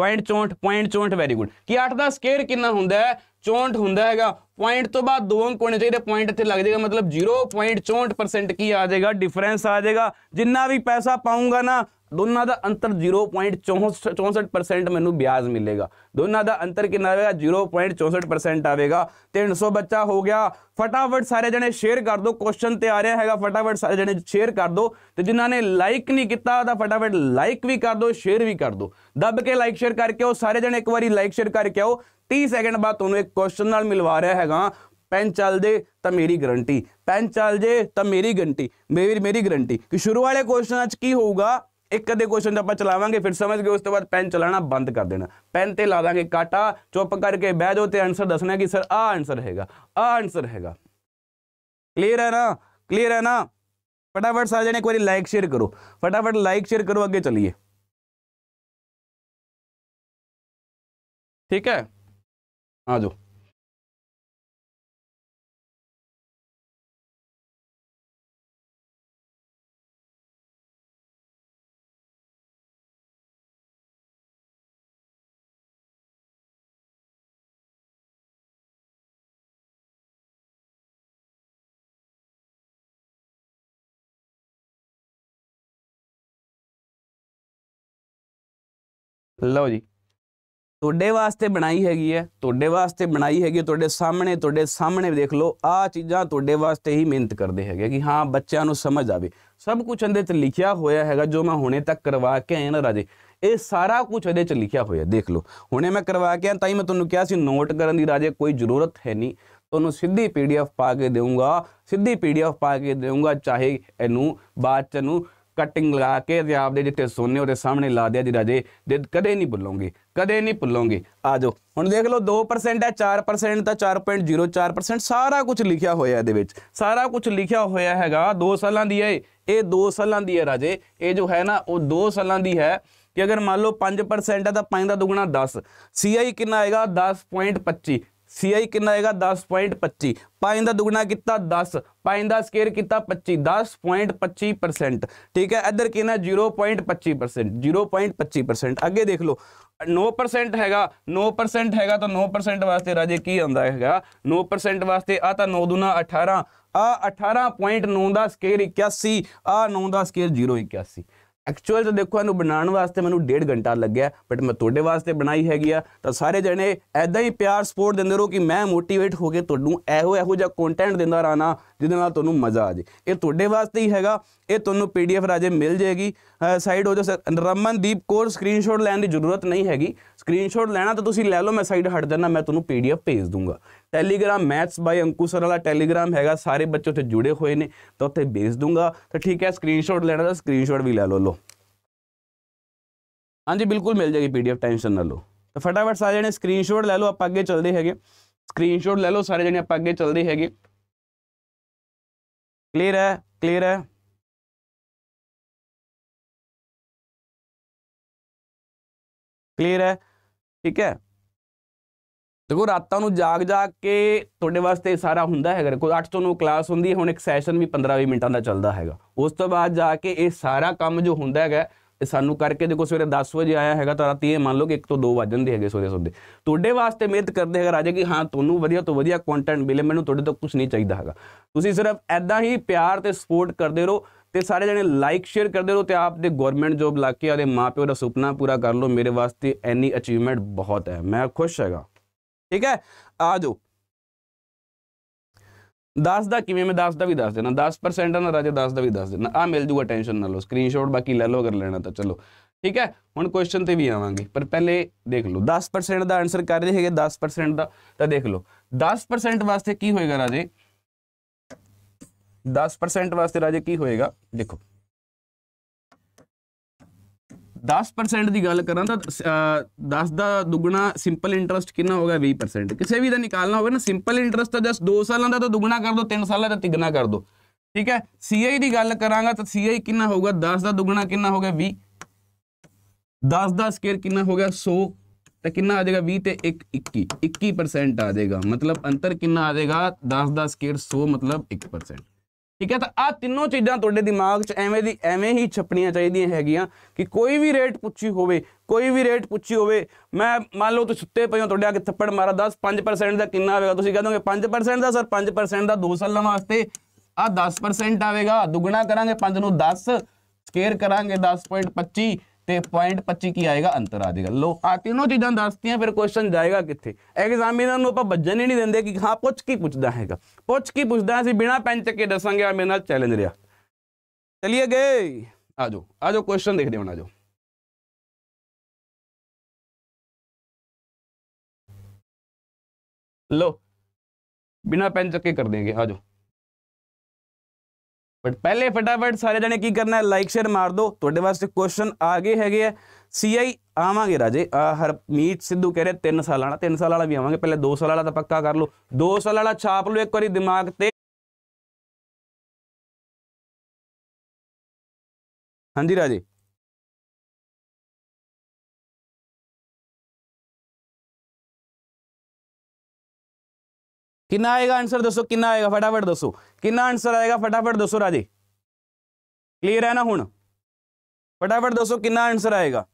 0.64 0.64 ਵੈਰੀ ਗੁੱਡ ਕੀ 8 ਦਾ ਸਕੁਅਰ ਕਿੰਨਾ ਹੁੰਦਾ ਹੈ 64 ਹੁੰਦਾ ਹੈਗਾ ਪੁਆਇੰਟ ਤੋਂ ਬਾਅਦ ਦੋ ਅੰਕ ਹੋਣੇ ਚਾਹੀਦੇ ਪੁਆਇੰਟ ਇੱਥੇ ਲੱਗ ਜਾਏਗਾ ਮਤਲਬ 0.64% ਕੀ ਆ ਜਾਏਗਾ ਡਿਫਰੈਂਸ ਆ ਜਾਏਗਾ ਜਿੰਨਾ ਵੀ ਪੈਸਾ ਪਾਉਂਗਾ ਨਾ ਦੋਨਾਂ ਦਾ ਅੰਤਰ 0.64% ਮੈਨੂੰ ਵਿਆਜ ਮਿਲੇਗਾ ਦੋਨਾਂ ਦਾ ਅੰਤਰ ਕਿੰਨਾ ਆਵੇਗਾ 0.64% ਆਵੇਗਾ 300 ਬੱਚਾ ਹੋ ਗਿਆ ਫਟਾਫਟ ਸਾਰੇ ਜਣੇ ਸ਼ੇਅਰ ਕਰ ਦਿਓ ਕੁਐਸਚਨ ਤੇ ਆ ਰਿਹਾ ਹੈਗਾ ਫਟਾਫਟ ਸਾਰੇ ਜਣੇ ਸ਼ੇਅਰ ਕਰ ਦਿਓ ਤੇ ਜਿਨ੍ਹਾਂ ਨੇ ਲਾਈਕ ਨਹੀਂ ਕੀਤਾ ਉਹਦਾ ਫਟਾਫਟ ਲਾਈਕ ਵੀ ਕਰ ਦਿਓ ਸ਼ੇਅਰ ਵੀ ਕਰ ਦਿਓ ਦੱਬ ਕੇ ਲਾਈਕ ਸ਼ੇਅਰ ਕਰਕੇ ਉਹ ਸਾਰੇ ਜਣੇ ਇੱਕ ਵਾਰੀ ਲਾਈਕ ਸ਼ੇਅਰ ਕਰਕੇ ਆਓ 30 ਸੈਕਿੰਡ ਬਾਅਦ ਤੁਹਾਨੂੰ ਇੱਕ ਕੁਐਸਚਨ ਨਾਲ ਮਿਲਵਾ ਰਿਹਾ ਹੈਗਾ ਪੈਨ ਚੱਲਦੇ ਤਾਂ ਮੇਰੀ ਗਰੰਟੀ ਪੈਨ ਚੱਲ ਜੇ ਤਾਂ ਮੇਰੀ ਗਰੰਟੀ ਮੇਰੀ ਮੇਰੀ ਗਰੰਟੀ ਕਿ ਸ਼ੁਰੂ ਵਾਲੇ ਕੁਐਸਚਨਾਂ 'ਚ ਕੀ ਹੋਊਗਾ ਇੱਕ ਅੱਧੇ ਕੁਐਸਚਨ ਦਾ ਆਪਾਂ ਚਲਾਵਾਂਗੇ ਫਿਰ ਸਮਝ ਗਏ ਉਸ ਤੋਂ ਬਾਅਦ ਪੈਨ ਚਲਾਣਾ ਬੰਦ ਕਰ ਦੇਣਾ ਪੈਨ ਤੇ ਲਾ ਦਾਂਗੇ ਕਾਟਾ ਚੁੱਪ ਕਰਕੇ ਬਹਿ ਜਾਓ ਤੇ ਆਨਸਰ ਦੱਸਣਾ ਕਿ ਸਰ ਆ ਆਨਸਰ ਹੈਗਾ ਆ ਆਨਸਰ ਹੈਗਾ ਕਲੀਅਰ ਹੈ ਨਾ ਕਲੀਅਰ ਹੈ ਨਾ ਫਟਾਫਟ ਸਾਰੇ ਜਣੇ ਇੱਕ ਵਾਰੀ ਲਾਈਕ ਸ਼ੇਅਰ ਕਰੋ ਫਟਾਫਟ ਲਾਈਕ ਸ਼ੇਅਰ ਕਰੋ ਅੱਗੇ ਚੱਲੀਏ ਠੀਕ ਹੈ ਆ ਜਾਓ ਲਓ ਜੀ ਤੁਹਾਡੇ ਵਾਸਤੇ ਬਣਾਈ ਹੈਗੀ ਹੈ ਤੁਹਾਡੇ ਵਾਸਤੇ ਬਣਾਈ ਹੈਗੀ ਤੁਹਾਡੇ ਸਾਹਮਣੇ ਤੁਹਾਡੇ ਸਾਹਮਣੇ ਦੇਖ ਲਓ ਆ ਚੀਜ਼ਾਂ ਤੁਹਾਡੇ ਵਾਸਤੇ ਹੀ ਮਿਹਨਤ ਕਰਦੇ ਹੈਗੇ ਕਿ ਹਾਂ ਬੱਚਿਆਂ ਨੂੰ ਸਮਝ ਆਵੇ ਸਭ ਕੁਝ ਅੰਦੇ ਚ ਲਿਖਿਆ ਹੋਇਆ ਹੈਗਾ ਜੋ ਮੈਂ ਹੁਣੇ ਤੱਕ ਕਰਵਾ ਕੇ ਆਇਆ ਨਾ ਰਾਜੇ ਇਹ ਸਾਰਾ ਕੁਝ ਅੰਦੇ ਚ ਲਿਖਿਆ ਹੋਇਆ ਦੇਖ ਲਓ ਹੁਣੇ ਮੈਂ ਕਰਵਾ ਕੇ ਆਇਆ ਤਾਂ ਹੀ ਮੈਂ ਤੁਹਾਨੂੰ ਕਿਹਾ ਸੀ ਨੋਟ ਕਰਨ ਦੀ ਰਾਜੇ ਕੋਈ ਜ਼ਰੂਰਤ ਹੈ ਨਹੀਂ ਤੁਹਾਨੂੰ ਸਿੱਧੀ ਪੀਡੀਐਫ ਪਾ ਕੇ ਦੇਵਾਂਗਾ ਸਿੱਧੀ ਪੀਡੀਐਫ ਪਾ ਕੇ ਦੇਵਾਂਗਾ ਚਾਹੇ ਇਹਨੂੰ ਬਾਅਦ ਚ ਨੂੰ ਕਟਿੰਗ ਲਗਾ ਕੇ ਤੇ ਆਪਦੇ ਜਿੱਥੇ ਸੋਨੇ ਉਹਦੇ ਸਾਹਮਣੇ ਲਾ ਦਿਆ ਜੀ ਰਾਜੇ ਜਿੱਦ ਕਦੇ ਨਹੀਂ ਭੁੱਲੋਗੇ ਕਦੇ ਨਹੀਂ ਭੁੱਲੋਗੇ ਆ ਜਾਓ ਹੁਣ ਦੇਖ ਲਓ 2% ਹੈ 4% ਤਾਂ 4.04% ਸਾਰਾ ਕੁਝ ਲਿਖਿਆ ਹੋਇਆ ਇਹਦੇ ਵਿੱਚ ਸਾਰਾ ਕੁਝ ਲਿਖਿਆ ਹੋਇਆ ਹੈਗਾ 2 ਸਾਲਾਂ ਦੀ ਹੈ ਇਹ 2 ਸਾਲਾਂ ਦੀ ਹੈ ਰਾਜੇ ਇਹ ਜੋ ਹੈ ਨਾ ਉਹ 2 ਸਾਲਾਂ ਦੀ ਹੈ ਕਿ ਅਗਰ ਮੰਨ ਲਓ 5% ਹੈ ਤਾਂ 5 ਦਾ ਦੁੱਗਣਾ 10 ਸੀਆਈ ਕਿੰਨਾ ਆਏਗਾ 10.25 ਸੀਆਈ ਕਿੰਨਾ ਆਏਗਾ 10.25 5 ਦਾ ਦੁਗਣਾ ਕੀਤਾ 10 5 ਦਾ ਸਕੇਅਰ ਕੀਤਾ 25 10.25% ਠੀਕ ਹੈ ਇੱਧਰ ਕਿੰਨਾ 0.25% 0.25% ਅੱਗੇ ਦੇਖ ਲਓ 9% ਹੈਗਾ 9% ਹੈਗਾ ਤਾਂ 9% ਵਾਸਤੇ ਰਾਜੇ ਕੀ ਆਉਂਦਾ ਹੈਗਾ 9% ਵਾਸਤੇ ਆ ਤਾਂ 9 ਦੁਨਾ 18 ਆ 18.9 ਦਾ ਸਕੇਅਰ 81 ਆ 9 ਦਾ ਸਕੇਅਰ 081 ਐਕਚੁਅਲ ਤਾਂ ਦੇਖੋ ਇਹਨੂੰ ਬਣਾਉਣ ਵਾਸਤੇ ਮੈਨੂੰ ਡੇਢ ਘੰਟਾ ਲੱਗਿਆ ਬਟ ਮੈਂ ਤੁਹਾਡੇ ਵਾਸਤੇ ਬਣਾਈ ਹੈਗੀ ਆ ਤਾਂ ਸਾਰੇ ਜਣੇ ਐਦਾਂ ਹੀ ਪਿਆਰ ਸਪੋਰਟ ਦਿੰਦੇ ਰਹੋ ਕਿ ਮੈਂ ਮੋਟੀਵੇਟ ਹੋ ਕੇ ਤੁਹਾਨੂੰ ਇਹੋ ਇਹੋ ਜਿਹਾ ਕੰਟੈਂਟ ਦਿੰਦਾ ਰਹਾਣਾ ਜਿਹਦੇ ਨਾਲ ਤੁਹਾਨੂੰ ਮਜ਼ਾ ਆ ਜੇ ਇਹ ਤੁਹਾਡੇ ਵਾਸਤੇ ਹੀ ਹੈਗਾ ਇਹ ਤੁਹਾਨੂੰ ਪੀਡੀਐਫ ਰਾਜੇ ਮਿਲ ਜੇਗੀ ਸਾਈਡ ਹੋ ਜਾ ਰਮਨਦੀਪ ਕੋਰ ਸਕਰੀਨਸ਼ਾਟ ਲੈਣ ਦੀ ਜ਼ਰੂਰਤ ਨਹੀਂ ਹੈਗੀ ਸਕਰੀਨਸ਼ਾਟ ਲੈਣਾ ਤਾਂ ਤੁਸੀਂ ਲੈ ਲਓ ਮੈਂ ਸਾਈਡ ਹਟ ਜਾਣਾ ਮੈਂ ਤੁਹਾਨੂੰ ਪੀਡੀਐਫ ਭੇਜ ਦੂੰਗਾ Telegram maths by Anku sir ਵਾਲਾ ਟੈਲੀਗ੍ਰਾਮ ਹੈਗਾ ਸਾਰੇ ਬੱਚੇ ਉੱਥੇ ਜੁੜੇ ਹੋਏ ਨੇ ਤਾਂ ਉੱਥੇ ਭੇਜ ਦੂੰਗਾ ਤਾਂ ਠੀਕ ਹੈ ਸਕਰੀਨਸ਼ਾਟ ਲੈਣਾ ਤਾਂ ਸਕਰੀਨਸ਼ਾਟ ਵੀ ਲੈ ਲਓ ਲੋ ਹਾਂਜੀ ਬਿਲਕੁਲ ਮਿਲ ਜਾਏਗੀ ਪੀਡੀਐਫ ਟੈਨਸ਼ਨ ਨਾ ਲਓ ਤਾਂ ਫਟਾਫਟ ਸਾਰੇ ਜਣੇ ਸਕਰੀਨਸ਼ਾਟ ਲੈ ਲਓ ਆਪਾਂ ਅੱਗੇ ਚੱਲਦੇ ਹੈਗੇ ਸਕਰੀਨਸ਼ਾਟ ਲੈ ਲਓ ਸਾਰੇ ਜਣੇ ਆਪਾਂ ਅੱਗੇ ਚੱਲਦੇ ਹੈਗੇ ਕਲੀਅਰ ਹੈ ਕਲੀਅਰ ਹੈ ਕਲੀਅਰ ਹੈ ਠੀਕ ਹੈ ਦੇਖੋ ਰਾਤਾਂ ਨੂੰ ਜਾਗ ਜਾਗ ਕੇ ਤੁਹਾਡੇ ਵਾਸਤੇ ਇਹ ਸਾਰਾ ਹੁੰਦਾ ਹੈਗਾ ਕੋਈ 8 ਤੋਂ 9 ਕਲਾਸ ਹੁੰਦੀ ਹੈ ਹੁਣ ਇੱਕ ਸੈਸ਼ਨ ਵੀ 15-20 ਮਿੰਟਾਂ ਦਾ ਚੱਲਦਾ ਹੈਗਾ ਉਸ ਤੋਂ ਬਾਅਦ ਜਾ ਕੇ ਇਹ ਸਾਰਾ ਕੰਮ ਜੋ ਹੁੰਦਾ ਹੈਗਾ ਇਹ ਸਾਨੂੰ ਕਰਕੇ ਦੇਖੋ ਸਵੇਰੇ 10 ਵਜੇ ਆਇਆ ਹੈਗਾ ਤਾਂ ਰਾਤੀ ਇਹ ਮੰਨ ਲਓ ਕਿ 1 ਤੋਂ 2 ਵਜੇ ਦੇ ਹੈਗੇ ਸੋਦੇ ਸੋਦੇ ਤੁਹਾਡੇ ਵਾਸਤੇ ਮਿਹਨਤ ਕਰਦੇ ਹੈਗਾ ਰਾਜੇ ਕਿ ਹਾਂ ਤੁਹਾਨੂੰ ਵਧੀਆ ਤੋਂ ਵਧੀਆ ਕੰਟੈਂਟ ਮਿਲੇ ਮੈਨੂੰ ਤੁਹਾਡੇ ਤੋਂ ਕੁਝ ਨਹੀਂ ਚਾਹੀਦਾ ਹੈਗਾ ਤੁਸੀਂ ਸਿਰਫ ਐਦਾਂ ਹੀ ਪਿਆਰ ਤੇ ਸਪੋਰਟ ਕਰਦੇ ਰਹੋ ਤੇ ਸਾਰੇ ਜਣੇ ਲਾਈਕ ਸ਼ੇਅਰ ਕਰਦੇ ਰਹੋ ਤੇ ਆਪ ਦੇ ਗਵਰਨਮੈਂਟ ਜੋਬ ਲਾ ਕੇ ਆਦੇ ਮਾਪਿਓ ਦਾ ਸੁਪਨਾ ਪੂਰਾ ਕਰ ਲਓ ਮੇਰੇ ਵਾਸਤੇ ਐਨੀ ਅਚੀਵਮੈਂਟ ਬਹੁਤ ਹੈ ਮੈਂ ਖੁਸ਼ ਹੈਗਾ ਠੀਕ ਹੈ ਆ ਜਾਓ 10 ਦਾ ਕਿਵੇਂ ਮੈਂ 10 ਦਾ ਵੀ ਦੱਸ ਦੇਣਾ 10% ਦਾ ਨਾ ਰਾਜੇ 10 ਦਾ ਵੀ ਦੱਸ ਦੇਣਾ ਆ ਮਿਲ ਜੂਗਾ ਟੈਨਸ਼ਨ ਨਾ ਲਓ ਸਕਰੀਨਸ਼ਾਟ ਬਾਕੀ ਲੈ ਲਓ ਅਗਰ ਲੈਣਾ ਤਾਂ ਚਲੋ ਠੀਕ ਹੈ ਹੁਣ ਕੁਐਸਚਨ ਤੇ ਵੀ ਆਵਾਂਗੇ ਪਰ ਪਹਿਲੇ ਦੇਖ ਲਓ 10% ਦਾ ਆਨਸਰ ਕਰ ਰਹੇ ਹੈਗੇ 10% ਦਾ ਤਾਂ ਦੇਖ ਲਓ 10% ਵਾਸਤੇ ਕੀ ਹੋਏਗਾ ਰਾਜੇ 10% ਵਾਸਤੇ ਰਾਜੇ ਕੀ ਹੋਏਗਾ ਦੇਖੋ 10% ਦੀ ਗੱਲ ਕਰਾਂ ਤਾਂ 10 ਦਾ ਦੁੱਗਣਾ ਸਿੰਪਲ ਇੰਟਰਸਟ ਕਿੰਨਾ ਹੋਗਾ 20% ਕਿਸੇ ਵੀ ਦਾ ਨਿਕਾਲਣਾ ਹੋਵੇ ਨਾ ਸਿੰਪਲ ਇੰਟਰਸਟ ਤਾਂ ਜਸ 2 ਸਾਲਾਂ ਦਾ ਤਾਂ ਦੁੱਗਣਾ ਕਰ ਦੋ 3 ਸਾਲਾਂ ਦਾ ਤਿੰਗਣਾ ਕਰ ਦੋ ਠੀਕ ਹੈ ਸੀਆਈ ਦੀ ਗੱਲ ਕਰਾਂਗਾ ਤਾਂ ਸੀਆਈ ਕਿੰਨਾ ਹੋਗਾ 10 ਦਾ ਦੁੱਗਣਾ ਕਿੰਨਾ ਹੋਗਾ 20 10 ਦਾ ਸਕੇਅਰ ਕਿੰਨਾ ਹੋਗਾ 100 ਤਾਂ ਕਿੰਨਾ ਆ ਜਾਏਗਾ 20 ਤੇ 1 21 21% ਆ ਜਾਏਗਾ ਮਤਲਬ ਅੰਤਰ ਕਿੰਨਾ ਆ ਜਾਏਗਾ 10 ਦਾ ਸਕੇਅਰ 100 ਮਤਲਬ 1% ਠੀਕ ਹੈ ਤਾਂ ਆ ਤਿੰਨੋਂ ਚੀਜ਼ਾਂ ਤੁਹਾਡੇ ਦਿਮਾਗ 'ਚ ਐਵੇਂ ਦੀ ਐਵੇਂ ਹੀ ਛਪਣੀਆਂ ਚਾਹੀਦੀਆਂ ਹੈਗੀਆਂ ਕਿ ਕੋਈ ਵੀ ਰੇਟ ਪੁੱਛੀ ਹੋਵੇ ਕੋਈ ਵੀ ਰੇਟ ਪੁੱਛੀ ਹੋਵੇ ਮੈਂ ਮੰਨ ਲਓ ਤੁਸੀਂ ਸੁੱਤੇ ਪਏ ਹੋ ਤੁਹਾਡੇ ਅੱਗੇ ਥੱਪੜ ਮਾਰਾ 10 5% ਦਾ ਕਿੰਨਾ ਆਵੇਗਾ ਤੁਸੀਂ ਕਹਦੋਗੇ 5% ਦਾ ਸਰ 5% ਦਾ 2 ਸਾਲਾਂ ਵਾਸਤੇ ਆ 10% ਆਵੇਗਾ ਦੁੱਗਣਾ ਕਰਾਂਗੇ 5 ਨੂੰ 10 ਸਕੇਅਰ ਕਰਾਂਗੇ 10.25 पॉइंट पच्ची की आएगा अंतर आधिकल लो आ तीनों चीजा दसती हैं फिर क्वेश्चन जाएगा कितने एग्जामीनर आप बजन ही नहीं देंगे कि हाँ पुछ की पुछता है पुछ की पुछता है बिना पेन चके दसागे मेरे चैलेंज रहा चलिए गए आज आज क्वेश्चन देख दे आज लो बिना पेन चके कर देंगे आ जाओ ਬਟ ਪਹਿਲੇ ਫਟਾਫਟ ਸਾਰੇ ਜਣੇ ਕੀ ਕਰਨਾ ਹੈ ਲਾਈਕ ਸ਼ੇਅਰ ਮਾਰ ਦਿਓ ਤੁਹਾਡੇ ਵਾਸਤੇ ਕੁਐਸਚਨ ਆ ਗਏ ਹੈਗੇ ਆ ਸੀਆਈ ਆਵਾਂਗੇ ਰਾਜੇ ਹਰਮੀਤ ਸਿੱਧੂ ਕਹਿ ਰਿਹਾ 3 ਸਾਲ ਵਾਲਾ 3 ਸਾਲ ਵਾਲਾ ਵੀ ਆਵਾਂਗੇ ਪਹਿਲੇ 2 ਸਾਲ ਵਾਲਾ ਤਾਂ ਪੱਕਾ ਕਰ ਲਓ 2 ਸਾਲ ਵਾਲਾ ਛਾਪ ਲਓ ਇੱਕ ਵਾਰੀ ਦਿਮਾਗ ਤੇ ਹਾਂਜੀ ਰਾਜੇ ਕਿੰਨਾ ਆਏਗਾ ਆਨਸਰ ਦੱਸੋ ਕਿੰਨਾ ਆਏਗਾ ਫਟਾਫਟ ਦੱਸੋ ਕਿੰਨਾ ਆਨਸਰ ਆਏਗਾ ਫਟਾਫਟ ਦੱਸੋ ਰਾਜੇ ਕਲੀਅਰ ਹੈ ਨਾ ਹੁਣ ਫਟਾਫਟ ਦੱਸੋ ਕਿੰਨਾ ਆਨਸਰ ਆਏਗਾ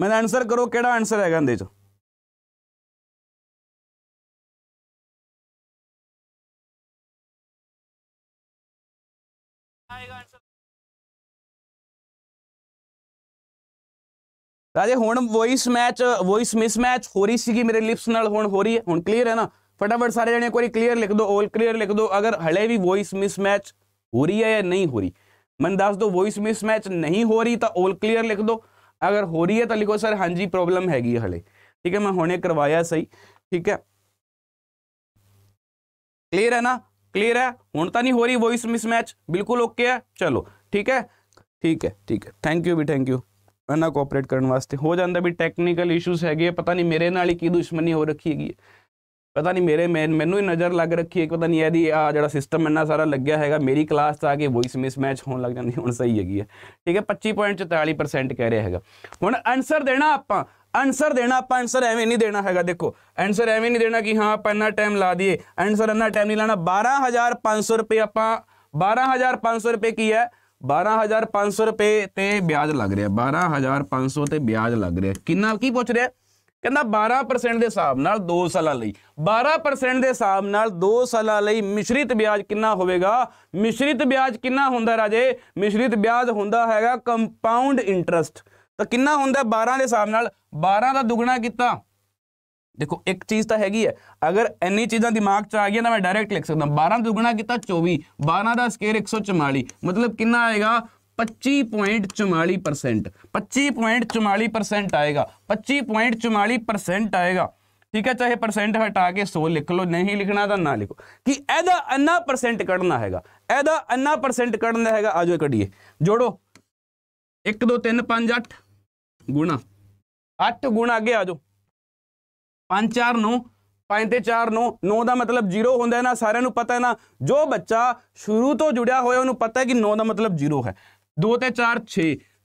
ਮੈਨੂੰ ਆਨਸਰ ਕਰੋ ਕਿਹੜਾ ਆਨਸਰ ਆਏਗਾ ਇਹਦੇ ਚ ਰਾਜੇ ਹੁਣ voice match voice mismatch ਹੋ ਰਹੀ ਸੀਗੀ ਮੇਰੇ ਲਿਪਸ ਨਾਲ ਹੁਣ ਹੋ ਰਹੀ ਹੈ ਹੁਣ ਕਲੀਅਰ ਹੈ ਨਾ फटाफट ਸਾਰੇ ਜਣੇ एक बार क्लियर लिख दो ऑल क्लियर लिख दो अगर हले भी वॉइस मिसमैच हो रही है या नहीं हो रही मन दस दो वॉइस मिसमैच नहीं हो रही तो ऑल क्लियर लिख दो ਅਗਰ ਹੋ ਰਹੀ ਹੈ ਤਾਂ ਲਿਖੋ ਸਰ ਹਾਂਜੀ ਪ੍ਰੋਬਲਮ ਹੈਗੀ ਹਲੇ ਠੀਕ ਹੈ ਮੈਂ ਹੁਣੇ ਕਰਵਾਇਆ ਸਹੀ ਠੀਕ ਹੈ ਕਲੀਅਰ ਹੈ ਨਾ ਕਲੀਅਰ ਹੈ ਹੁਣ ਤਾਂ ਨਹੀਂ ਹੋ ਰਹੀ ਵੌਇਸ ਮਿਸਮੈਚ ਬਿਲਕੁਲ ਓਕੇ ਹੈ ਚਲੋ ਠੀਕ ਹੈ ਠੀਕ ਹੈ ਠੀਕ ਹੈ ਥੈਂਕ ਯੂ ਵੀ ਥੈਂਕ ਯੂ ਇਹਨਾਂ ਕੋਆਪਰੇਟ ਕਰਨ ਵਾਸਤੇ ਹੋ ਜਾਂਦਾ ਵੀ ਟੈਕਨੀਕਲ ਇਸ਼ੂਸ ਹੈਗੇ ਪਤਾ ਨਹੀਂ ਮੇਰੇ ਨਾਲ ਹੀ ਕੀ ਦੁਸ਼ਮਣੀ ਹੋ ਰੱਖੀ ਹੈਗੀ ਪਤਾ ਨਹੀਂ ਮੇਰੇ ਮੈਨੂੰ ਹੀ ਨਜ਼ਰ ਲੱਗ ਰੱਖੀ ਹੈ ਪਤਾ ਨਹੀਂ ਇਹਦੀ ਆ ਜਿਹੜਾ ਸਿਸਟਮ ਇੰਨਾ ਸਾਰਾ ਲੱਗਿਆ ਹੈਗਾ ਮੇਰੀ ਕਲਾਸ ਤਾਂ ਆ ਕੇ ਵੌਇਸ ਮਿਸਮੈਚ ਹੋਣ ਲੱਗ ਜਾਂਦੀ ਹੁਣ ਸਹੀ ਹੈਗੀ ਹੈ ਠੀਕ ਹੈ 25.44% ਕਹਿ ਰਿਹਾ ਹੈਗਾ ਹੁਣ ਆਨਸਰ ਦੇਣਾ ਆਪਾਂ ਆਨਸਰ ਦੇਣਾ ਆਪਾਂ ਆਨਸਰ ਐਵੇਂ ਨਹੀਂ ਦੇਣਾ ਹੈਗਾ ਦੇਖੋ ਆਨਸਰ ਐਵੇਂ ਨਹੀਂ ਦੇਣਾ ਕਿ ਹਾਂ ਆਪਾਂ ਇੰਨਾ ਟਾਈਮ ਲਾ ਦਈਏ ਆਨਸਰ ਇੰਨਾ ਟਾਈਮ ਨਹੀਂ ਲਾਣਾ 12500 ਰੁਪਏ ਆਪਾਂ 12500 ਰੁਪਏ ਕੀ ਹੈ 12500 ਰੁਪਏ ਤੇ ਵਿਆਜ ਲੱਗ ਰਿਹਾ 12500 ਤੇ ਵਿਆਜ ਲੱਗ ਰਿਹਾ ਕਿੰਨਾ ਕੀ ਪੁੱਛ ਰਿਹਾ ਕਹਿੰਦਾ 12% ਦੇ ਹਿਸਾਬ ਨਾਲ 2 ਸਾਲਾਂ ਲਈ 12% ਦੇ ਹਿਸਾਬ ਨਾਲ 2 ਸਾਲਾਂ ਲਈ ਮਿਸ਼ਰਿਤ ਵਿਆਜ ਕਿੰਨਾ ਹੋਵੇਗਾ ਮਿਸ਼ਰਿਤ ਵਿਆਜ ਕਿੰਨਾ ਹੁੰਦਾ ਰਾਜੇ ਮਿਸ਼ਰਿਤ ਵਿਆਜ ਹੁੰਦਾ ਹੈਗਾ ਕੰਪਾਊਂਡ ਇੰਟਰਸਟ ਤਾਂ ਕਿੰਨਾ ਹੁੰਦਾ 12 ਦੇ ਹਿਸਾਬ ਨਾਲ 12 ਦਾ ਦੁੱਗਣਾ ਕੀਤਾ ਦੇਖੋ ਇੱਕ ਚੀਜ਼ ਤਾਂ ਹੈਗੀ ਹੈ ਅਗਰ ਇੰਨੀ ਚੀਜ਼ਾਂ ਦਿਮਾਗ 'ਚ ਆ ਗਈਆਂ ਤਾਂ ਮੈਂ ਡਾਇਰੈਕਟ ਲਿਖ ਸਕਦਾ 12 ਦੁੱਗਣਾ ਕੀਤਾ 24 12 ਦਾ ਸਕੇਅਰ 144 ਮਤਲਬ ਕਿੰਨਾ ਆਏਗਾ 25.44% 25.44% ਆਏਗਾ 25.44% ਆਏਗਾ ਠੀਕ ਹੈ ਚਾਹੇ ਪਰਸੈਂਟ ਹਟਾ ਕੇ 100 ਲਿਖ ਲਓ ਨਹੀਂ ਲਿਖਣਾ ਤਾਂ ਨਾ ਲਿਖੋ ਕਿ ਇਹਦਾ ਅੰਨਾ ਪਰਸੈਂਟ ਕੱਢਣਾ ਹੈਗਾ ਇਹਦਾ ਅੰਨਾ ਪਰਸੈਂਟ ਕੱਢਣਾ ਹੈਗਾ ਆਜੋ ਕੱਢੀਏ ਜੋੜੋ 1 2 3 5 8 ਗੁਣਾ 8 ਗੁਣਾ ਅੱਗੇ ਆਜੋ 5 4 9 5 ਤੇ 4 9 9 ਦਾ ਮਤਲਬ 0 ਹੁੰਦਾ ਹੈ ਨਾ ਸਾਰਿਆਂ ਨੂੰ ਪਤਾ ਹੈ ਨਾ ਜੋ ਬੱਚਾ ਸ਼ੁਰੂ ਤੋਂ ਜੁੜਿਆ ਹੋਇਆ ਉਹਨੂੰ ਪਤਾ ਹੈ ਕਿ 9 ਦਾ ਮਤਲਬ 0 ਹੈ 2 ਤੇ 4 6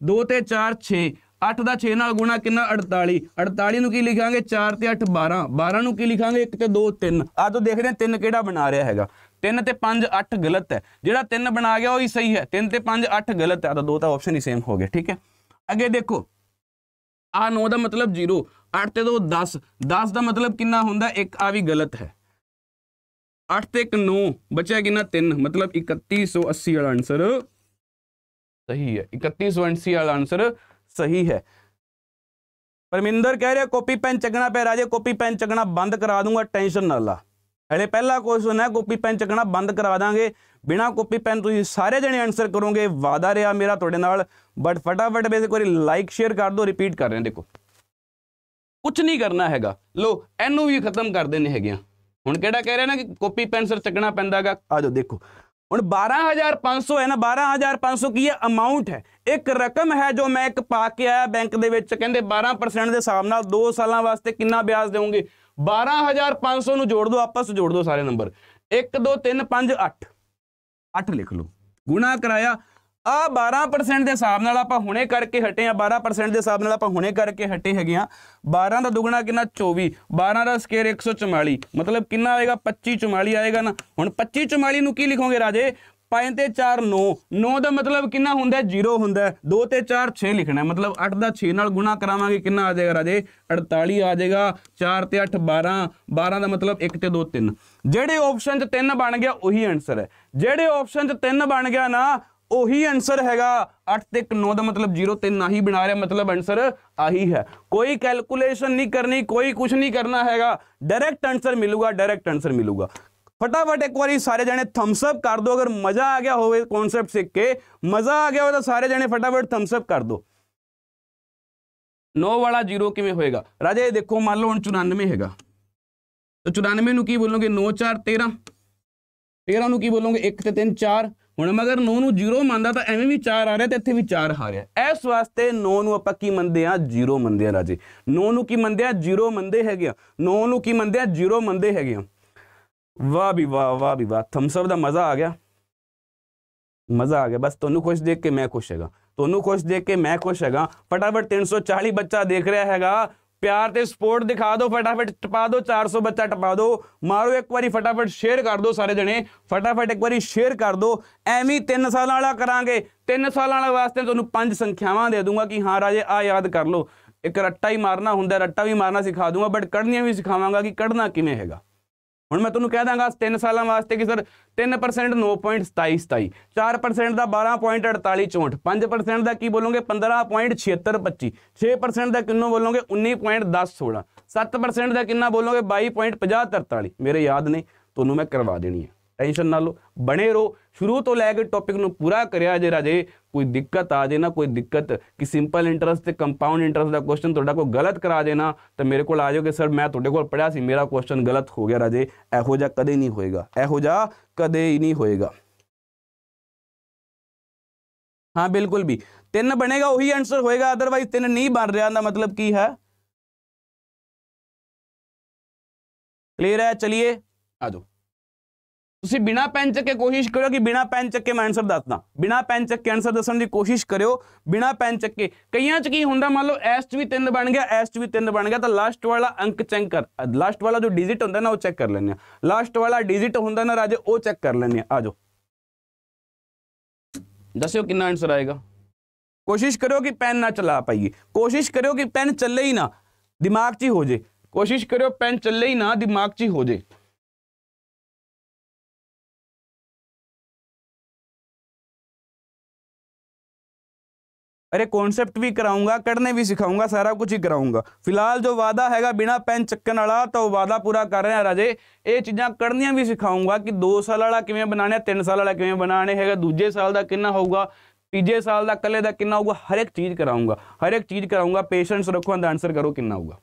2 ਤੇ 4 6 8 ਦਾ 6 ਨਾਲ ਗੁਣਾ ਕਿੰਨਾ 48 48 ਨੂੰ ਕੀ ਲਿਖਾਂਗੇ 4 ਤੇ 8 12 12 ਨੂੰ ਕੀ ਲਿਖਾਂਗੇ 1 ਤੇ 2 3 ਆ ਤੋਂ ਦੇਖਦੇ ਹਾਂ 3 ਕਿਹੜਾ ਬਣਾ ਰਿਹਾ ਹੈਗਾ 3 ਤੇ 5 8 ਗਲਤ ਹੈ ਜਿਹੜਾ 3 ਬਣਾ ਗਿਆ ਉਹ ਹੀ ਸਹੀ ਹੈ 3 ਤੇ 5 8 ਗਲਤ ਹੈ ਤਾਂ ਦੋ ਤਾਂ ਆਪਸ਼ਨ ਹੀ ਸੇਮ ਹੋ ਗਏ ਠੀਕ ਹੈ ਅੱਗੇ ਦੇਖੋ ਆ 9 ਦਾ ਮਤਲਬ 0 8 ਤੇ 2 10 10 ਦਾ ਮਤਲਬ ਕਿੰਨਾ ਹੁੰਦਾ ਇੱਕ ਆ ਵੀ ਗਲਤ ਹੈ 8 ਤੇ 1 9 ਬਚਿਆ ਕਿੰਨਾ 3 ਮਤਲਬ 3180 ਵਾਲਾ ਆਨਸਰ ਸਹੀ ਹੈ 31 ਸੀ ਵਾਲਾ ਆਨਸਰ ਸਹੀ ਹੈ ਪਰਮਿੰਦਰ ਕਹਿ ਰਿਹਾ ਕਾਪੀ ਪੈਨ ਚੱਕਣਾ ਪੈ ਰਾਜੇ ਕਾਪੀ ਪੈਨ ਚੱਕਣਾ ਬੰਦ ਕਰਾ ਦੂੰਗਾ ਟੈਨਸ਼ਨ ਨਾ ਲਾ ਹਲੇ ਪਹਿਲਾ ਕੁਐਸਚਨ ਹੈ ਕਾਪੀ ਪੈਨ ਚੱਕਣਾ ਬੰਦ ਕਰਾ ਦਾਂਗੇ ਬਿਨਾ ਕਾਪੀ ਪੈਨ ਤੁਸੀਂ ਸਾਰੇ ਜਣੇ ਆਨਸਰ ਕਰੋਗੇ ਵਾਦਾ ਰਿਹਾ ਮੇਰਾ ਤੁਹਾਡੇ ਨਾਲ ਬਟ ਫਟਾਫਟ ਬੇਸੇ ਕੋਈ ਲਾਈਕ ਸ਼ੇਅਰ ਕਰ ਦਿਓ ਰਿਪੀਟ ਕਰ ਰਹੇ ਦੇਖੋ ਕੁਝ ਨਹੀਂ ਕਰਨਾ ਹੈਗਾ ਲੋ ਇਹਨੂੰ ਵੀ ਖਤਮ ਕਰ ਦੇਣੇ ਹੈਗੇ ਹੁਣ ਕਿਹੜਾ ਕਹਿ ਰਿਹਾ ਨਾ ਕਿ ਕਾਪੀ ਪੈਨ ਸਰ ਚੱਕਣਾ ਪੈਂਦਾਗਾ ਆਜੋ ਦੇਖੋ ਹੁਣ 12500 ਹੈ ਨਾ 12500 ਕੀ ਹੈ ਅਮਾਉਂਟ ਹੈ ਇੱਕ ਰਕਮ ਹੈ ਜੋ ਮੈਂ ਇੱਕ ਪਾ ਕੇ ਆਇਆ ਬੈਂਕ ਦੇ ਵਿੱਚ ਕਹਿੰਦੇ 12% ਦੇ ਹਿਸਾਬ ਨਾਲ 2 ਸਾਲਾਂ ਵਾਸਤੇ ਕਿੰਨਾ ਵਿਆਜ ਦੇਵੋਗੇ 12500 ਨੂੰ ਜੋੜ ਦਿਓ ਆਪਸ ਜੋੜ ਦਿਓ ਸਾਰੇ ਨੰਬਰ 1 2 3 5 8 8 ਲਿਖ ਲਓ ਗੁਣਾ ਕਰਾਇਆ ਆ 12% ਦੇ ਹਿਸਾਬ ਨਾਲ ਆਪਾਂ ਹੁਣੇ ਕਰਕੇ ਹਟੇ ਆ 12% ਦੇ ਹਿਸਾਬ ਨਾਲ ਆਪਾਂ ਹੁਣੇ ਕਰਕੇ ਹਟੇ ਹੈਗੇ ਆ 12 ਦਾ ਦੁਗਣਾ ਕਿੰਨਾ 24 12 ਦਾ ਸਕੇਅਰ 144 ਮਤਲਬ ਕਿੰਨਾ ਆਏਗਾ 25 44 ਆਏਗਾ ਨਾ ਹੁਣ 25 44 ਨੂੰ ਕੀ ਲਿਖੋਗੇ ਰਾਜੇ 5 ਤੇ 4 9 9 ਦਾ ਮਤਲਬ ਕਿੰਨਾ ਹੁੰਦਾ 0 ਹੁੰਦਾ 2 ਤੇ 4 6 ਲਿਖਣਾ ਮਤਲਬ 8 ਦਾ 6 ਨਾਲ ਗੁਣਾ ਕਰਾਵਾਂਗੇ ਕਿੰਨਾ ਆ ਜਾਏਗਾ ਰਾਜੇ 48 ਆ ਜਾਏਗਾ 4 ਤੇ 8 12 12 ਦਾ ਮਤਲਬ 1 ਤੇ 2 3 ਜਿਹੜੇ ਆਪਸ਼ਨ 'ਚ 3 ਬਣ ਗਿਆ ਉਹੀ ਆਨਸਰ ਹੈ ਜਿਹੜੇ ਆਪਸ਼ਨ 'ਚ 3 ਬਣ ਗਿਆ ਨਾ ਉਹੀ ਆਨਸਰ ਹੈਗਾ 8 ਤੇ 9 ਦਾ ਮਤਲਬ 0 ਤੇ ਨਹੀਂ ਬਣਾ ਰਿਹਾ ਮਤਲਬ ਆਨਸਰ ਆਹੀ ਹੈ ਕੋਈ ਕੈਲਕੂਲੇਸ਼ਨ ਨਹੀਂ ਕਰਨੀ ਕੋਈ ਕੁਝ ਨਹੀਂ ਕਰਨਾ ਹੈਗਾ ਡਾਇਰੈਕਟ ਆਨਸਰ ਮਿਲੂਗਾ ਡਾਇਰੈਕਟ ਆਨਸਰ ਮਿਲੂਗਾ ਫਟਾਫਟ ਇੱਕ ਵਾਰੀ ਸਾਰੇ ਜਣੇ ਥੰਬਸ ਅਪ ਕਰ ਦਿਓ ਅਗਰ ਮਜ਼ਾ ਆ ਗਿਆ ਹੋਵੇ ਕਨਸੈਪਟ ਸਿੱਖ ਕੇ ਮਜ਼ਾ ਆ ਗਿਆ ਹੋਵੇ ਤਾਂ ਸਾਰੇ ਜਣੇ ਫਟਾਫਟ ਥੰਬਸ ਅਪ ਕਰ ਦਿਓ 9 ਵਾਲਾ 0 ਕਿਵੇਂ ਹੋਏਗਾ ਰਾਜੇ ਦੇਖੋ ਮੰਨ ਲਓ ਹੁਣ 94 ਹੈਗਾ ਤਾਂ 94 ਨੂੰ ਕੀ ਬੋਲੋਗੇ 9 4 13 13 ਨੂੰ ਕੀ ਬੋਲੋਗੇ 1 ਤੇ 3 4 ਹੁਣ ਮਗਰ 9 ਨੂੰ 0 ਮੰਨਦਾ ਤਾਂ ਐਵੇਂ ਵੀ 4 ਆ ਰਿਹਾ ਤੇ ਇੱਥੇ ਵੀ 4 ਆ ਰਿਹਾ ਇਸ ਵਾਸਤੇ 9 ਨੂੰ ਆਪਾਂ ਕੀ ਮੰਨਦੇ ਆ 0 ਮੰਨਦੇ ਆ ਰਾਜੇ 9 ਨੂੰ ਕੀ ਮੰਨਦੇ ਆ 0 ਮੰਨਦੇ ਹੈਗੇ ਆ 9 ਨੂੰ ਕੀ ਮੰਨਦੇ ਆ 0 ਮੰਨਦੇ ਹੈਗੇ ਆ ਵਾਹ ਵੀ ਵਾਹ ਵਾਹ ਵੀ ਵਾਹ ਥਮਸ ਅਪ ਦਾ ਮਜ਼ਾ ਆ ਗਿਆ ਮਜ਼ਾ ਆ ਗਿਆ ਬਸ ਤੁਹਾਨੂੰ ਖੁਸ਼ ਦੇਖ ਕੇ ਮੈਂ ਖੁਸ਼ ਹੈਗਾ ਤੁਹਾਨੂੰ ਖੁਸ਼ ਦੇਖ ਕੇ ਮੈਂ ਖੁਸ਼ ਹੈਗਾ ਫਟਾਫਟ 340 ਬੱਚਾ ਦੇਖ ਰਿਹਾ ਹੈਗਾ ਪਿਆਰ ਤੇ ਸਪੋਰਟ ਦਿਖਾ ਦਿਓ ਫਟਾਫਟ ਟਪਾ ਦਿਓ 400 ਬੱਚਾ ਟਪਾ ਦਿਓ ਮਾਰੋ ਇੱਕ ਵਾਰੀ ਫਟਾਫਟ ਸ਼ੇਅਰ ਕਰ ਦਿਓ ਸਾਰੇ ਜਣੇ ਫਟਾਫਟ ਇੱਕ ਵਾਰੀ ਸ਼ੇਅਰ ਕਰ ਦਿਓ ਐਵੇਂ 3 ਸਾਲਾਂ ਵਾਲਾ ਕਰਾਂਗੇ 3 ਸਾਲਾਂ ਵਾਲੇ ਵਾਸਤੇ ਤੁਹਾਨੂੰ ਪੰਜ ਸੰਖਿਆਵਾਂ ਦੇ ਦੂੰਗਾ ਕਿ ਹਾਂ ਰਾਜੇ ਆ ਯਾਦ ਕਰ ਲਓ ਇੱਕ ਰੱਟਾ ਹੀ ਮਾਰਨਾ ਹੁੰਦਾ ਰੱਟਾ ਵੀ ਮਾਰਨਾ ਸਿਖਾ ਦੂੰਗਾ ਬਟ ਕੜਨੀਆਂ ਵੀ ਸਿਖਾਵਾਂਗਾ ਕਿ ਕੜਨਾ ਕਿਵੇਂ ਹੈਗਾ ਹੁਣ ਮੈਂ ਤੁਹਾਨੂੰ ਕਹਿ ਦਾਂਗਾ 3 ਸਾਲਾਂ ਵਾਸਤੇ ਕਿ ਸਰ 3% 27 4% ਦਾ 12.4864 5% ਦਾ ਕੀ ਬੋਲੋਗੇ 15.76 6% ਦਾ ਕਿੰਨਾ ਬੋਲੋਗੇ 19.10 16 7% ਦਾ ਕਿੰਨਾ ਬੋਲੋਗੇ 43 ਮੇਰੇ ਯਾਦ ਨੇ ਤੁਹਾਨੂੰ ਮੈਂ ਕਰਵਾ ਦੇਣੀ ਹੈ ਟੈਨਸ਼ਨ ਨਾ ਲਓ ਬਣੇ ਰਹੋ ਸ਼ੁਰੂ ਤੋਂ ਲੈ ਕੇ ਟੌਪਿਕ ਨੂੰ ਪੂਰਾ ਕਰਿਆ ਜੇ ਰਾਜੇ ਕੋਈ ਦਿੱਕਤ ਆ ਜੇ ਨਾ ਕੋਈ ਦਿੱਕਤ ਕਿ ਸਿੰਪਲ ਇੰਟਰਸਟ ਤੇ ਕੰਪਾਊਂਡ ਇੰਟਰਸਟ ਦਾ ਕੁਐਸਚਨ ਤੁਹਾਡਾ ਕੋਈ ਗਲਤ ਕਰਾ ਦੇ ਨਾ ਤਾਂ ਮੇਰੇ ਕੋਲ ਆ ਜਾਓਗੇ ਸਰ ਮੈਂ ਤੁਹਾਡੇ ਕੋਲ ਪੜਿਆ ਸੀ ਮੇਰਾ ਕੁਐਸਚਨ ਗਲਤ ਹੋ ਗਿਆ ਰਾਜੇ ਇਹੋ ਜਿਹਾ ਕਦੇ ਨਹੀਂ ਹੋਏਗਾ ਇਹੋ ਜਿਹਾ ਕਦੇ ਹੀ ਨਹੀਂ ਹੋਏਗਾ ਹਾਂ ਬਿਲਕੁਲ ਵੀ ਤਿੰਨ ਬਣੇਗਾ ਉਹੀ ਆਨਸਰ ਹੋਏਗਾ ਅਦਰਵਾਈਜ਼ ਤਿੰਨ ਨਹੀਂ ਬਣ ਰਿਹਾ ਦਾ ਮਤਲਬ ਕੀ ਹੈ ਕਲੀਅਰ ਹੈ ਚਲਿਏ ਆ ਜਾਓ ਤੁਸੀਂ ਬਿਨਾ ਪੈਨ ਚੱਕ ਕੇ ਕੋਸ਼ਿਸ਼ ਕਰੋ ਕਿ ਬਿਨਾ ਪੈਨ ਚੱਕ ਕੇ ਮੈਂ ਆਨਸਰ ਦੱਸਦਾ ਬਿਨਾ ਪੈਨ ਚੱਕ ਕੇ ਆਨਸਰ ਦੱਸਣ ਦੀ ਕੋਸ਼ਿਸ਼ ਕਰਿਓ ਬਿਨਾ ਪੈਨ ਚੱਕ ਕੇ ਕਈਆਂ ਚ ਕੀ ਹੁੰਦਾ ਮੰਨ ਲਓ ਐਸ ਚ ਵੀ 3 ਬਣ ਗਿਆ ਐਸ ਚ ਵੀ 3 ਬਣ ਗਿਆ ਤਾਂ ਲਾਸਟ ਵਾਲਾ ਅੰਕ ਚੈੱਕ ਕਰ ਲਾਸਟ ਵਾਲਾ ਜੋ ਡਿਜੀਟ ਹੁੰਦਾ ਨਾ ਉਹ ਚੈੱਕ ਕਰ ਲੈਂਦੇ ਆ ਲਾਸਟ ਵਾਲਾ ਡਿਜੀਟ ਹੁੰਦਾ ਨਾ ਰਾਜੇ ਉਹ ਚੈੱਕ ਕਰ ਲੈਂਦੇ ਆ ਆਜੋ ਦੱਸਿਓ ਕਿੰਨਾ ਆਨਸਰ ਆਏਗਾ ਕੋਸ਼ਿਸ਼ ਕਰਿਓ ਕਿ ਪੈਨ ਨਾ ਚਲਾ ਪਾਈਏ ਕੋਸ਼ਿਸ਼ ਕਰਿਓ ਕਿ ਪੈਨ ਚੱਲੇ ਹੀ ਨਾ ਦਿਮਾਗ 'ਚ ਹੀ ਹੋ ਜੇ ਕੋਸ਼ਿਸ਼ ਕਰਿਓ ਪੈਨ ਚੱਲੇ ਹੀ ਨਾ ਦਿਮਾਗ 'ਚ ਹੀ ਹੋ ਜੇ अरे ਕਨਸੈਪਟ ਵੀ ਕਰਾਉਂਗਾ ਕੜਨੇ ਵੀ ਸਿਖਾਉਂਗਾ ਸਾਰਾ ਕੁਝ ਹੀ ਕਰਾਉਂਗਾ ਫਿਲਹਾਲ ਜੋ ਵਾਦਾ ਹੈਗਾ ਬਿਨਾ ਪੈਨ ਚੱਕਣ ਵਾਲਾ ਤਾਂ ਉਹ ਵਾਦਾ ਪੂਰਾ ਕਰ ਰਿਹਾ ਰਾਜੇ ਇਹ ਚੀਜ਼ਾਂ ਕਰਨੀਆਂ ਵੀ ਸਿਖਾਉਂਗਾ ਕਿ 2 ਸਾਲ ਵਾਲਾ ਕਿਵੇਂ ਬਣਾਣੇ 3 ਸਾਲ ਵਾਲਾ ਕਿਵੇਂ ਬਣਾਣੇ ਹੈਗਾ ਦੂਜੇ ਸਾਲ ਦਾ ਕਿੰਨਾ ਹੋਊਗਾ ਤੀਜੇ ਸਾਲ ਦਾ ਕੱਲੇ ਦਾ ਕਿੰਨਾ ਹੋਊਗਾ ਹਰ ਇੱਕ ਚੀਜ਼ ਕਰਾਉਂਗਾ ਹਰ ਇੱਕ ਚੀਜ਼ ਕਰਾਉਂਗਾ ਪੇਸ਼ੈਂਸ ਰੱਖੋ ਅੰਦਰ ਆਨਸਰ ਕਰੋ ਕਿੰਨਾ ਹੋਊਗਾ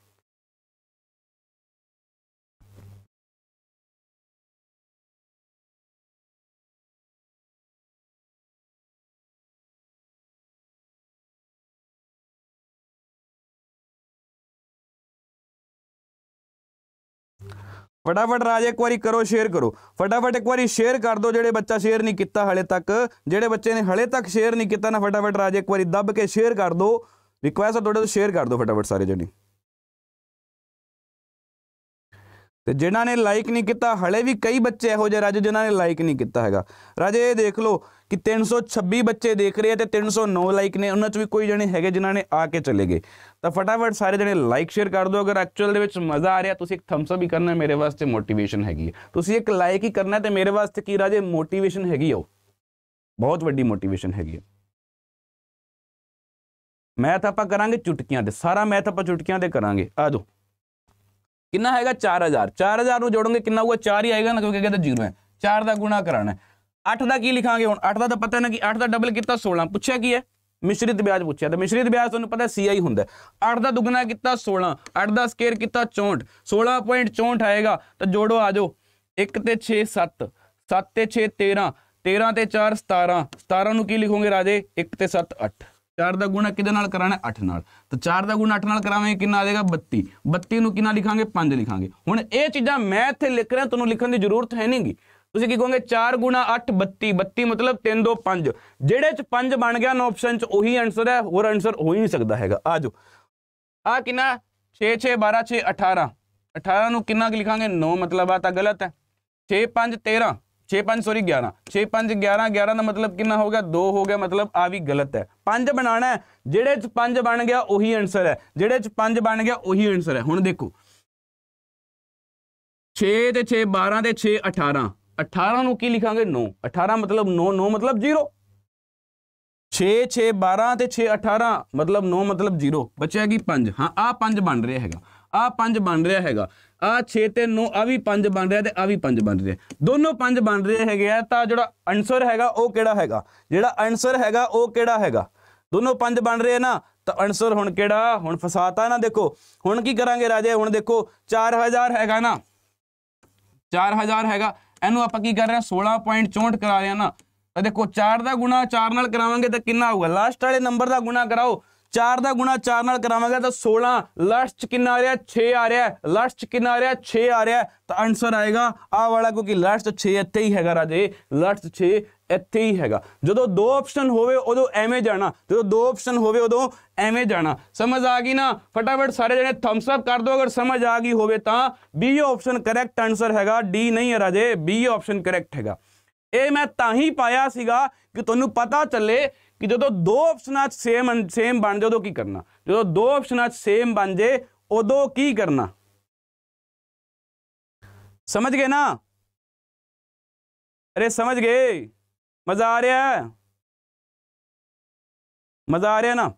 ਫਟਾਫਟ ਰਾਜ ਇੱਕ ਵਾਰੀ ਕਰੋ ਸ਼ੇਅਰ ਕਰੋ ਫਟਾਫਟ ਇੱਕ ਵਾਰੀ ਸ਼ੇਅਰ ਕਰ ਦਿਓ ਜਿਹੜੇ ਬੱਚਾ ਸ਼ੇਅਰ ਨਹੀਂ ਕੀਤਾ ਹਲੇ ਤੱਕ ਜਿਹੜੇ ਬੱਚੇ ਨੇ ਹਲੇ ਤੱਕ ਸ਼ੇਅਰ ਨਹੀਂ ਕੀਤਾ ਨਾ ਫਟਾਫਟ ਰਾਜ ਇੱਕ ਵਾਰੀ ਦੱਬ ਕੇ ਸ਼ੇਅਰ ਕਰ ਦਿਓ ਰਿਕੁਐਸਟ ਹੈ ਤੁਹਾਡੇ ਤੋਂ ਸ਼ੇਅਰ ਕਰ ਦਿਓ ਫਟਾਫਟ ਸਾਰੇ ਜਣੇ ਤੇ ਜਿਨ੍ਹਾਂ ਨੇ ਲਾਈਕ ਨਹੀਂ ਕੀਤਾ ਹਲੇ ਵੀ ਕਈ ਬੱਚੇ ਇਹੋ ਜਿਹੇ ਰਾਜੇ ਜਿਨ੍ਹਾਂ ਨੇ ਲਾਈਕ ਨਹੀਂ ਕੀਤਾ ਹੈਗਾ ਰਾਜੇ ਇਹ ਦੇਖ ਲਓ ਕਿ 326 ਬੱਚੇ ਦੇਖ ਰਹੇ ਆ ਤੇ 309 ਲਾਈਕ ਨੇ ਉਹਨਾਂ 'ਚ ਵੀ ਕੋਈ ਜਣੇ ਹੈਗੇ ਜਿਨ੍ਹਾਂ ਨੇ ਆ ਕੇ ਚਲੇ ਗਏ ਤਾਂ ਫਟਾਫਟ ਸਾਰੇ ਜਣੇ ਲਾਈਕ ਸ਼ੇਅਰ ਕਰ ਦਿਓ ਅਗਰ ਐਕਚੁਅਲ ਦੇ ਵਿੱਚ ਮਜ਼ਾ ਆ ਰਿਹਾ ਤੁਸੀਂ ਇੱਕ ਥੰਬਸ ਅਪ ਵੀ ਕਰਨਾ ਮੇਰੇ ਵਾਸਤੇ ਮੋਟੀਵੇਸ਼ਨ ਹੈਗੀ ਹੈ ਤੁਸੀਂ ਇੱਕ ਲਾਈਕ ਹੀ ਕਰਨਾ ਤੇ ਮੇਰੇ ਵਾਸਤੇ ਕੀ ਰਾਜੇ ਮੋਟੀਵੇਸ਼ਨ ਹੈਗੀ ਹੋ ਬਹੁਤ ਵੱਡੀ ਮੋਟੀਵੇਸ਼ਨ ਹੈਗੀ ਹੈ ਮੈਥ ਆਪਾਂ ਕਰਾਂਗੇ ਚੁਟਕੀਆਂ ਦੇ ਸਾਰਾ ਮੈਥ ਆਪਾਂ ਚੁਟਕੀਆਂ ਦੇ ਕਰਾਂਗੇ ਆ ਜਾਓ ਕਿੰਨਾ ਹੈਗਾ 4000 4000 ਨੂੰ ਜੋੜੋਗੇ ਕਿੰਨਾ ਹੋਊਗਾ 4 ਹੀ ਆਏਗਾ ਨਾ ਕਿਉਂਕਿ ਕਹਿੰਦਾ ਜ਼ੀਰੋ ਹੈ 4 ਦਾ ਗੁਣਾ ਕਰਾਣਾ ਹੈ 8 ਦਾ ਕੀ ਲਿਖਾਂਗੇ ਹੁਣ 8 ਦਾ ਤਾਂ ਪਤਾ ਨਾ ਕਿ 8 ਦਾ ਡਬਲ ਕੀਤਾ 16 ਪੁੱਛਿਆ ਕੀ ਹੈ ਮਿਸ਼ਰਿਤ ਵਿਆਜ ਪੁੱਛਿਆ ਤਾਂ ਮਿਸ਼ਰਿਤ ਵਿਆਜ ਤੁਹਾਨੂੰ ਪਤਾ CI ਹੁੰਦਾ 8 ਦਾ ਦੁੱਗਣਾ ਕੀਤਾ 16 8 ਦਾ ਸਕੇਅਰ ਕੀਤਾ 64 16.64 ਆਏਗਾ ਤਾਂ ਜੋੜੋ ਆ ਜਾਓ 1 ਤੇ 6 7 7 ਤੇ 6 13 13 ਤੇ 4 17 17 ਨੂੰ ਕੀ ਲਿਖੋਗੇ ਰਾਜੇ 1 ਤੇ 7 8 4 ਦਾ ਗੁਣਾ ਕਿਹਦੇ ਨਾਲ ਕਰਾਣਾ 8 ਨਾਲ ਤਾਂ 4 ਦਾ ਗੁਣਾ 8 ਨਾਲ ਕਰਾਵਾਂਗੇ ਕਿੰਨਾ ਆ ਜਾਏਗਾ 32 32 ਨੂੰ ਕਿੰਨਾ ਲਿਖਾਂਗੇ 5 ਲਿਖਾਂਗੇ ਹੁਣ ਇਹ ਚੀਜ਼ਾਂ ਮੈਂ ਇੱਥੇ ਲਿਖ ਰਿਹਾ ਤੁਹਾਨੂੰ ਲਿਖਣ ਦੀ ਜ਼ਰੂਰਤ ਹੈ ਨਹੀਂਗੀ ਤੁਸੀਂ ਕੀ ਕਹੋਗੇ 4 8 32 32 ਮਤਲਬ 3 2 5 ਜਿਹੜੇ ਚ 5 ਬਣ ਗਿਆ ਨਾ ਆਪਸ਼ਨ ਚ ਉਹੀ ਆਨਸਰ ਹੈ ਹੋਰ ਆਨਸਰ ਹੋ ਹੀ ਨਹੀਂ ਸਕਦਾ ਹੈਗਾ ਆ ਜਾਓ ਆ ਕਿੰਨਾ 6 6 12 6 18 18 ਨੂੰ ਕਿੰਨਾ ਲਿਖਾਂਗੇ 9 ਮਤਲਬ ਆ ਤਾਂ ਗਲਤ ਹੈ 6 5 13 6 5 ਸੌਰੀ 11 6 5 11 11 ਦਾ ਮਤਲਬ ਕਿੰਨਾ ਹੋ ਗਿਆ 2 ਹੋ ਗਿਆ ਮਤਲਬ ਆ ਵੀ ਗਲਤ ਹੈ 5 ਬਣਾਣਾ ਹੈ ਜਿਹੜੇ ਚ 5 ਬਣ ਗਿਆ ਉਹੀ ਆਨਸਰ ਹੈ ਜਿਹੜੇ ਚ 5 ਬਣ ਗਿਆ ਉਹੀ ਆਨਸਰ ਹੈ ਹੁਣ ਦੇਖੋ 6 ਤੇ 6 12 ਤੇ 6 18 18 ਨੂੰ ਕੀ ਲਿਖਾਂਗੇ 9 18 ਮਤਲਬ 9 9 ਮਤਲਬ 0 6 6 12 ਤੇ 6 18 ਮਤਲਬ 9 ਮਤਲਬ 0 ਬਚਿਆ ਕੀ 5 ਹਾਂ ਆ 5 ਬਣ ਰਿਹਾ ਹੈਗਾ ਆ 5 ਬਣ ਰਿਹਾ ਹੈਗਾ ਆ 6 ਤੇ 9 ਆ ਵੀ 5 ਬਣ ਰਿਹਾ ਤੇ ਆ ਵੀ 5 ਬਣ ਰਿਹਾ ਦੋਨੋਂ 5 ਬਣ ਰਹੇ ਹੈਗੇ ਆ ਤਾਂ ਜਿਹੜਾ ਆਨਸਰ ਹੈਗਾ ਉਹ ਕਿਹੜਾ ਹੈਗਾ ਜਿਹੜਾ ਆਨਸਰ ਹੈਗਾ ਉਹ ਕਿਹੜਾ ਹੈਗਾ ਦੋਨੋਂ 5 ਬਣ ਰਹੇ ਨਾ ਤਾਂ ਆਨਸਰ ਹੁਣ ਕਿਹੜਾ ਹੁਣ ਫਸਾਤਾ ਨਾ ਦੇਖੋ ਹੁਣ ਕੀ ਕਰਾਂਗੇ ਰਾਜੇ ਹੁਣ ਦੇਖੋ 4000 ਹੈਗਾ ਨਾ 4000 ਹੈਗਾ ਇਹਨੂੰ ਆਪਾਂ ਕੀ ਕਰ ਰਹੇ ਹਾਂ 16.64 ਕਰਾ ਰਹੇ ਹਾਂ ਨਾ ਤਾਂ ਦੇਖੋ 4 ਦਾ ਗੁਣਾ 4 ਨਾਲ ਕਰਾਵਾਂਗੇ ਤਾਂ ਕਿੰਨਾ ਆਊਗਾ ਲਾਸਟ ਵਾਲੇ ਨੰਬਰ ਦਾ ਗੁਣਾ ਕਰਾਓ 4 ਦਾ ਗੁਣਾ 4 ਨਾਲ ਕਰਾਵਾਂਗਾ ਤਾਂ 16 ਲਾਸਟ ਚ ਕਿੰਨਾ ਆ ਰਿਹਾ 6 ਆ ਰਿਹਾ ਲਾਸਟ ਚ ਕਿੰਨਾ ਆ ਰਿਹਾ 6 ਆ ਰਿਹਾ ਤਾਂ ਆਨਸਰ ਆਏਗਾ ਆ ਵਾਲਾ ਕਿਉਂਕਿ ਲਾਸਟ 6 ਇੱਥੇ ਹੀ ਹੈਗਾ ਰਾਜੇ ਲਾਸਟ 6 ਇੱਥੇ ਹੀ ਹੈਗਾ ਜਦੋਂ ਦੋ ਆਪਸ਼ਨ ਹੋਵੇ ਉਦੋਂ ਐਵੇਂ ਜਾਣਾ ਜਦੋਂ ਦੋ ਆਪਸ਼ਨ ਹੋਵੇ ਉਦੋਂ ਐਵੇਂ ਜਾਣਾ ਸਮਝ ਆ ਗਈ ਨਾ ਫਟਾਫਟ ਸਾਰੇ ਜਣੇ ਥੰਬਸ ਅਪ ਕਰ ਦਿਓ ਅਗਰ ਸਮਝ ਆ ਗਈ ਹੋਵੇ ਤਾਂ ਬੀ ਆਪਸ਼ਨ ਕਰੈਕਟ ਆਨਸਰ ਹੈਗਾ ਡੀ ਨਹੀਂ ਹੈ ਰਾਜੇ ਬੀ ਆਪਸ਼ਨ ਕਰੈਕਟ ਹੈਗਾ ਇਹ ਮੈਂ ਤਾਂ ਹੀ ਪਾਇਆ ਸੀਗਾ ਕਿ ਤੁਹਾਨੂੰ ਪਤਾ ਚੱਲੇ कि जो तो दो ऑप्शन सेम सेम बन जाए उदो की करना जो तो दो ऑप्शन सेम बन जाए उदो की करना समझ गए ना अरे समझ गए मजा आ रहा है मजा आ रहा है ना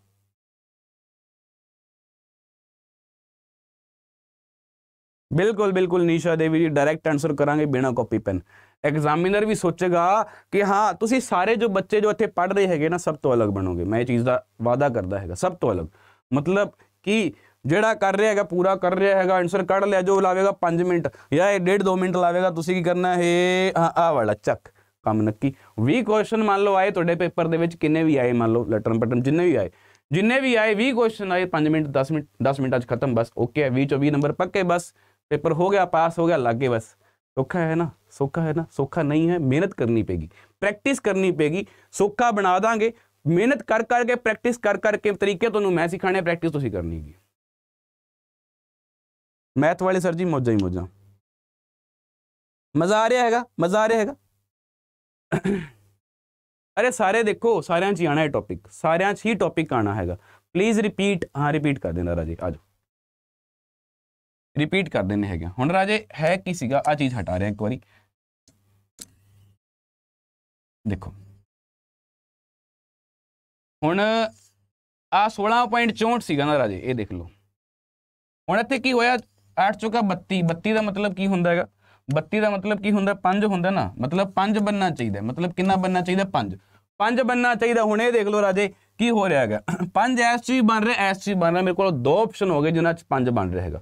बिल्कुल बिल्कुल निशा देवी जी डायरेक्ट आंसर करांगे बिना कॉपी पेन ਐਗਜ਼ਾਮੀਨਰ ਵੀ ਸੋਚੇਗਾ ਕਿ ਹਾਂ ਤੁਸੀਂ ਸਾਰੇ ਜੋ ਬੱਚੇ ਜੋ ਇੱਥੇ ਪੜ੍ਹ ਰਹੇ ਹੈਗੇ ਨਾ ਸਭ ਤੋਂ ਅਲੱਗ ਬਣੋਗੇ ਮੈਂ ਇਹ ਚੀਜ਼ ਦਾ ਵਾਅਦਾ ਕਰਦਾ ਹੈਗਾ ਸਭ ਤੋਂ ਅਲੱਗ ਮਤਲਬ ਕਿ ਜਿਹੜਾ ਕਰ ਰਿਹਾ ਹੈਗਾ ਪੂਰਾ ਕਰ ਰਿਹਾ ਹੈਗਾ ਆਨਸਰ ਕੱਢ ਲਿਆ ਜੋ ਲਾਵੇਗਾ 5 ਮਿੰਟ ਜਾਂ ਇਹ 1.5 2 ਮਿੰਟ ਲਾਵੇਗਾ ਤੁਸੀਂ ਕੀ ਕਰਨਾ ਹੈ ਆ ਵਾਲਾ ਚੱਕ ਕੰਮ ਨੱਕੀ 20 ਕੁਐਸਚਨ ਮੰਨ ਲਓ ਆਏ ਤੁਹਾਡੇ ਪੇਪਰ ਦੇ ਵਿੱਚ ਕਿੰਨੇ ਵੀ ਆਏ ਮੰਨ ਲਓ ਲਟਰਨ ਪਟਨ ਜਿੰਨੇ ਵੀ ਆਏ ਜਿੰਨੇ ਵੀ ਆਏ 20 ਕੁਐਸਚਨ ਆਏ 5 ਮਿੰਟ 10 ਮਿੰਟ 10 ਮਿੰਟ ਅੱਜ ਖਤਮ ਬਸ ਓਕੇ 20 ਚੋਂ 20 ਨੰਬਰ ਪੱਕੇ ਬਸ ਪੇਪਰ ਹੋ ਗਿਆ ਪਾਸ ਹੋ ਗਿਆ ਲੱਗੇ ਬਸ ਔਖਾ ਹੈ ਨਾ ਸੌਖਾ ਹੈ ਨਾ ਸੌਖਾ ਨਹੀਂ ਹੈ ਮਿਹਨਤ ਕਰਨੀ ਪੈਗੀ ਪ੍ਰੈਕਟਿਸ ਕਰਨੀ ਪੈਗੀ ਸੌਖਾ ਬਣਾ ਦਾਂਗੇ ਮਿਹਨਤ ਕਰ ਕਰਕੇ ਪ੍ਰੈਕਟਿਸ ਕਰ ਕਰਕੇ ਤਰੀਕੇ ਤੁਹਾਨੂੰ ਮੈਂ ਸਿਖਾਣੇ ਪ੍ਰੈਕਟਿਸ ਤੁਸੀਂ ਕਰਨੀ ਹੈਗੀ ਮੈਥ ਵਾਲੇ ਸਰ ਜੀ ਮੋਜਾ ਹੀ ਮੋਜਾ ਮਜ਼ਾ ਆ ਰਿਹਾ ਹੈਗਾ ਮਜ਼ਾ ਆ ਰਿਹਾ ਹੈਗਾ ਅਰੇ ਸਾਰੇ ਦੇਖੋ ਸਾਰਿਆਂ 'ਚ ਆਣਾ ਹੈ ਟੌਪਿਕ ਸਾਰਿਆਂ 'ਚ ਹੀ ਟੌਪਿਕ ਆਣਾ ਹੈਗਾ ਪਲੀਜ਼ ਰਿਪੀਟ ਹਾਂ ਰਿਪੀਟ ਕਰ ਦੇਣਾ ਰਾਜੇ ਆਜੋ ਰਿਪੀਟ ਕਰ ਦੇਣੇ ਹੈਗੇ ਹੁਣ ਰਾਜੇ ਹੈ ਕੀ ਸੀਗਾ ਆ ਚੀਜ਼ ਹਟਾ ਰਿਹਾ ਇੱਕ ਵਾਰੀ ਦੇਖੋ ਹੁਣ ਆ 16.64 ਸੀਗਾ ਨਾ ਰਾਜੇ ਇਹ ਦੇਖ ਲਓ ਹੁਣ ਇੱਥੇ ਕੀ ਹੋਇਆ 8 ਚੁਕਾ 32 32 ਦਾ ਮਤਲਬ ਕੀ ਹੁੰਦਾ ਹੈਗਾ 32 ਦਾ ਮਤਲਬ ਕੀ ਹੁੰਦਾ 5 ਹੁੰਦਾ ਨਾ ਮਤਲਬ 5 ਬੰਨਾ ਚਾਹੀਦਾ ਮਤਲਬ ਕਿੰਨਾ ਬੰਨਾ ਚਾਹੀਦਾ 5 5 ਬੰਨਾ ਚਾਹੀਦਾ ਹੁਣ ਇਹ ਦੇਖ ਲਓ ਰਾਜੇ ਕੀ ਹੋ ਰਿਹਾ ਹੈਗਾ 5 ਐਸ ਚੀ ਬਣ ਰਿਹਾ ਐਸ ਚੀ ਬਣ ਰਿਹਾ ਮੇਰੇ ਕੋਲ ਦੋ ਆਪਸ਼ਨ ਹੋ ਗਏ ਜਿਨ੍ਹਾਂ ਚ 5 ਬਣ ਰਿਹਾ ਹੈਗਾ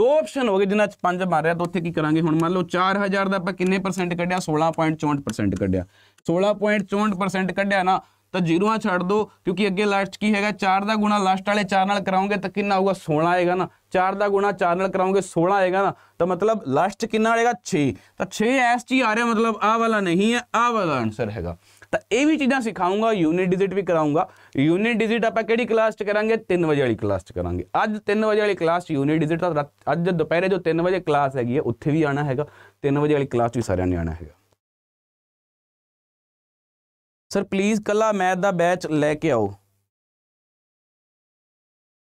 ਦੋ ਆਪਸ਼ਨ ਹੋ ਗਏ ਜਿਨ੍ਹਾਂ ਚ 5 ਬਣ ਰਿਹਾ ਤਾਂ ਉੱਥੇ ਕੀ ਕਰਾਂਗੇ ਹੁਣ ਮੰਨ ਲਓ 4000 ਦਾ ਆਪਾਂ ਕਿੰਨੇ ਪਰਸੈਂਟ ਕੱਢਿਆ 16.64% ਕੱਢਿਆ 16.64% ਕੱਢਿਆ ਨਾ ਤਾਂ ਜ਼ੀਰੋਆਂ ਛੱਡ ਦਿਓ ਕਿਉਂਕਿ ਅੱਗੇ ਲਾਸਟ ਕੀ ਹੈਗਾ 4 ਦਾ ਗੁਣਾ ਲਾਸਟ ਵਾਲੇ 4 ਨਾਲ ਕਰਾਉਂਗੇ ਤਾਂ ਕਿੰਨਾ ਆਊਗਾ 16 ਆਏਗਾ ਨਾ 4 ਦਾ ਗੁਣਾ 4 ਨਾਲ ਕਰਾਉਂਗੇ 16 ਆਏਗਾ ਨਾ ਤਾਂ ਮਤਲਬ ਲਾਸਟ ਕਿੰਨਾ ਆਏਗਾ 6 ਤਾਂ 6 ਐਸ ਜੀ ਆ ਰਿਹਾ ਮਤਲਬ ਆ ਵਾਲਾ ਨਹੀਂ ਹੈ ਆ ਵਾਲਾ ਆਨਸਰ ਹੈਗਾ ਤਾਂ ਇਹ ਵੀ ਚੀਜ਼ਾਂ ਸਿਖਾਉਂਗਾ ਯੂਨਿਟ ਡਿਜਿਟ ਵੀ ਕਰਾਉਂਗਾ ਯੂਨਿਟ ਡਿਜਿਟ ਆਪਾਂ ਕਿਹੜੀ ਕਲਾਸ 'ਚ ਕਰਾਂਗੇ 3 ਵਜੇ ਵਾਲੀ ਕਲਾਸ 'ਚ ਕਰਾਂਗੇ ਅੱਜ 3 ਵਜੇ ਵਾਲੀ ਕਲਾਸ ਯੂਨਿਟ ਡਿਜਿਟ ਦਾ ਅੱਜ ਦੁਪਹਿਰੇ ਜੋ 3 ਵਜੇ ਕਲਾਸ ਹੈਗੀ ਹੈ ਉੱਥੇ ਵੀ ਆਣਾ ਹੈਗਾ 3 ਵਜੇ ਵਾਲੀ ਕਲਾਸ ਵੀ ਸਾਰਿਆਂ ਨੇ ਆਣਾ ਹੈਗਾ ਸਰ ਪਲੀਜ਼ ਕੱਲਾ ਮੈਥ ਦਾ ਬੈਚ ਲੈ ਕੇ ਆਓ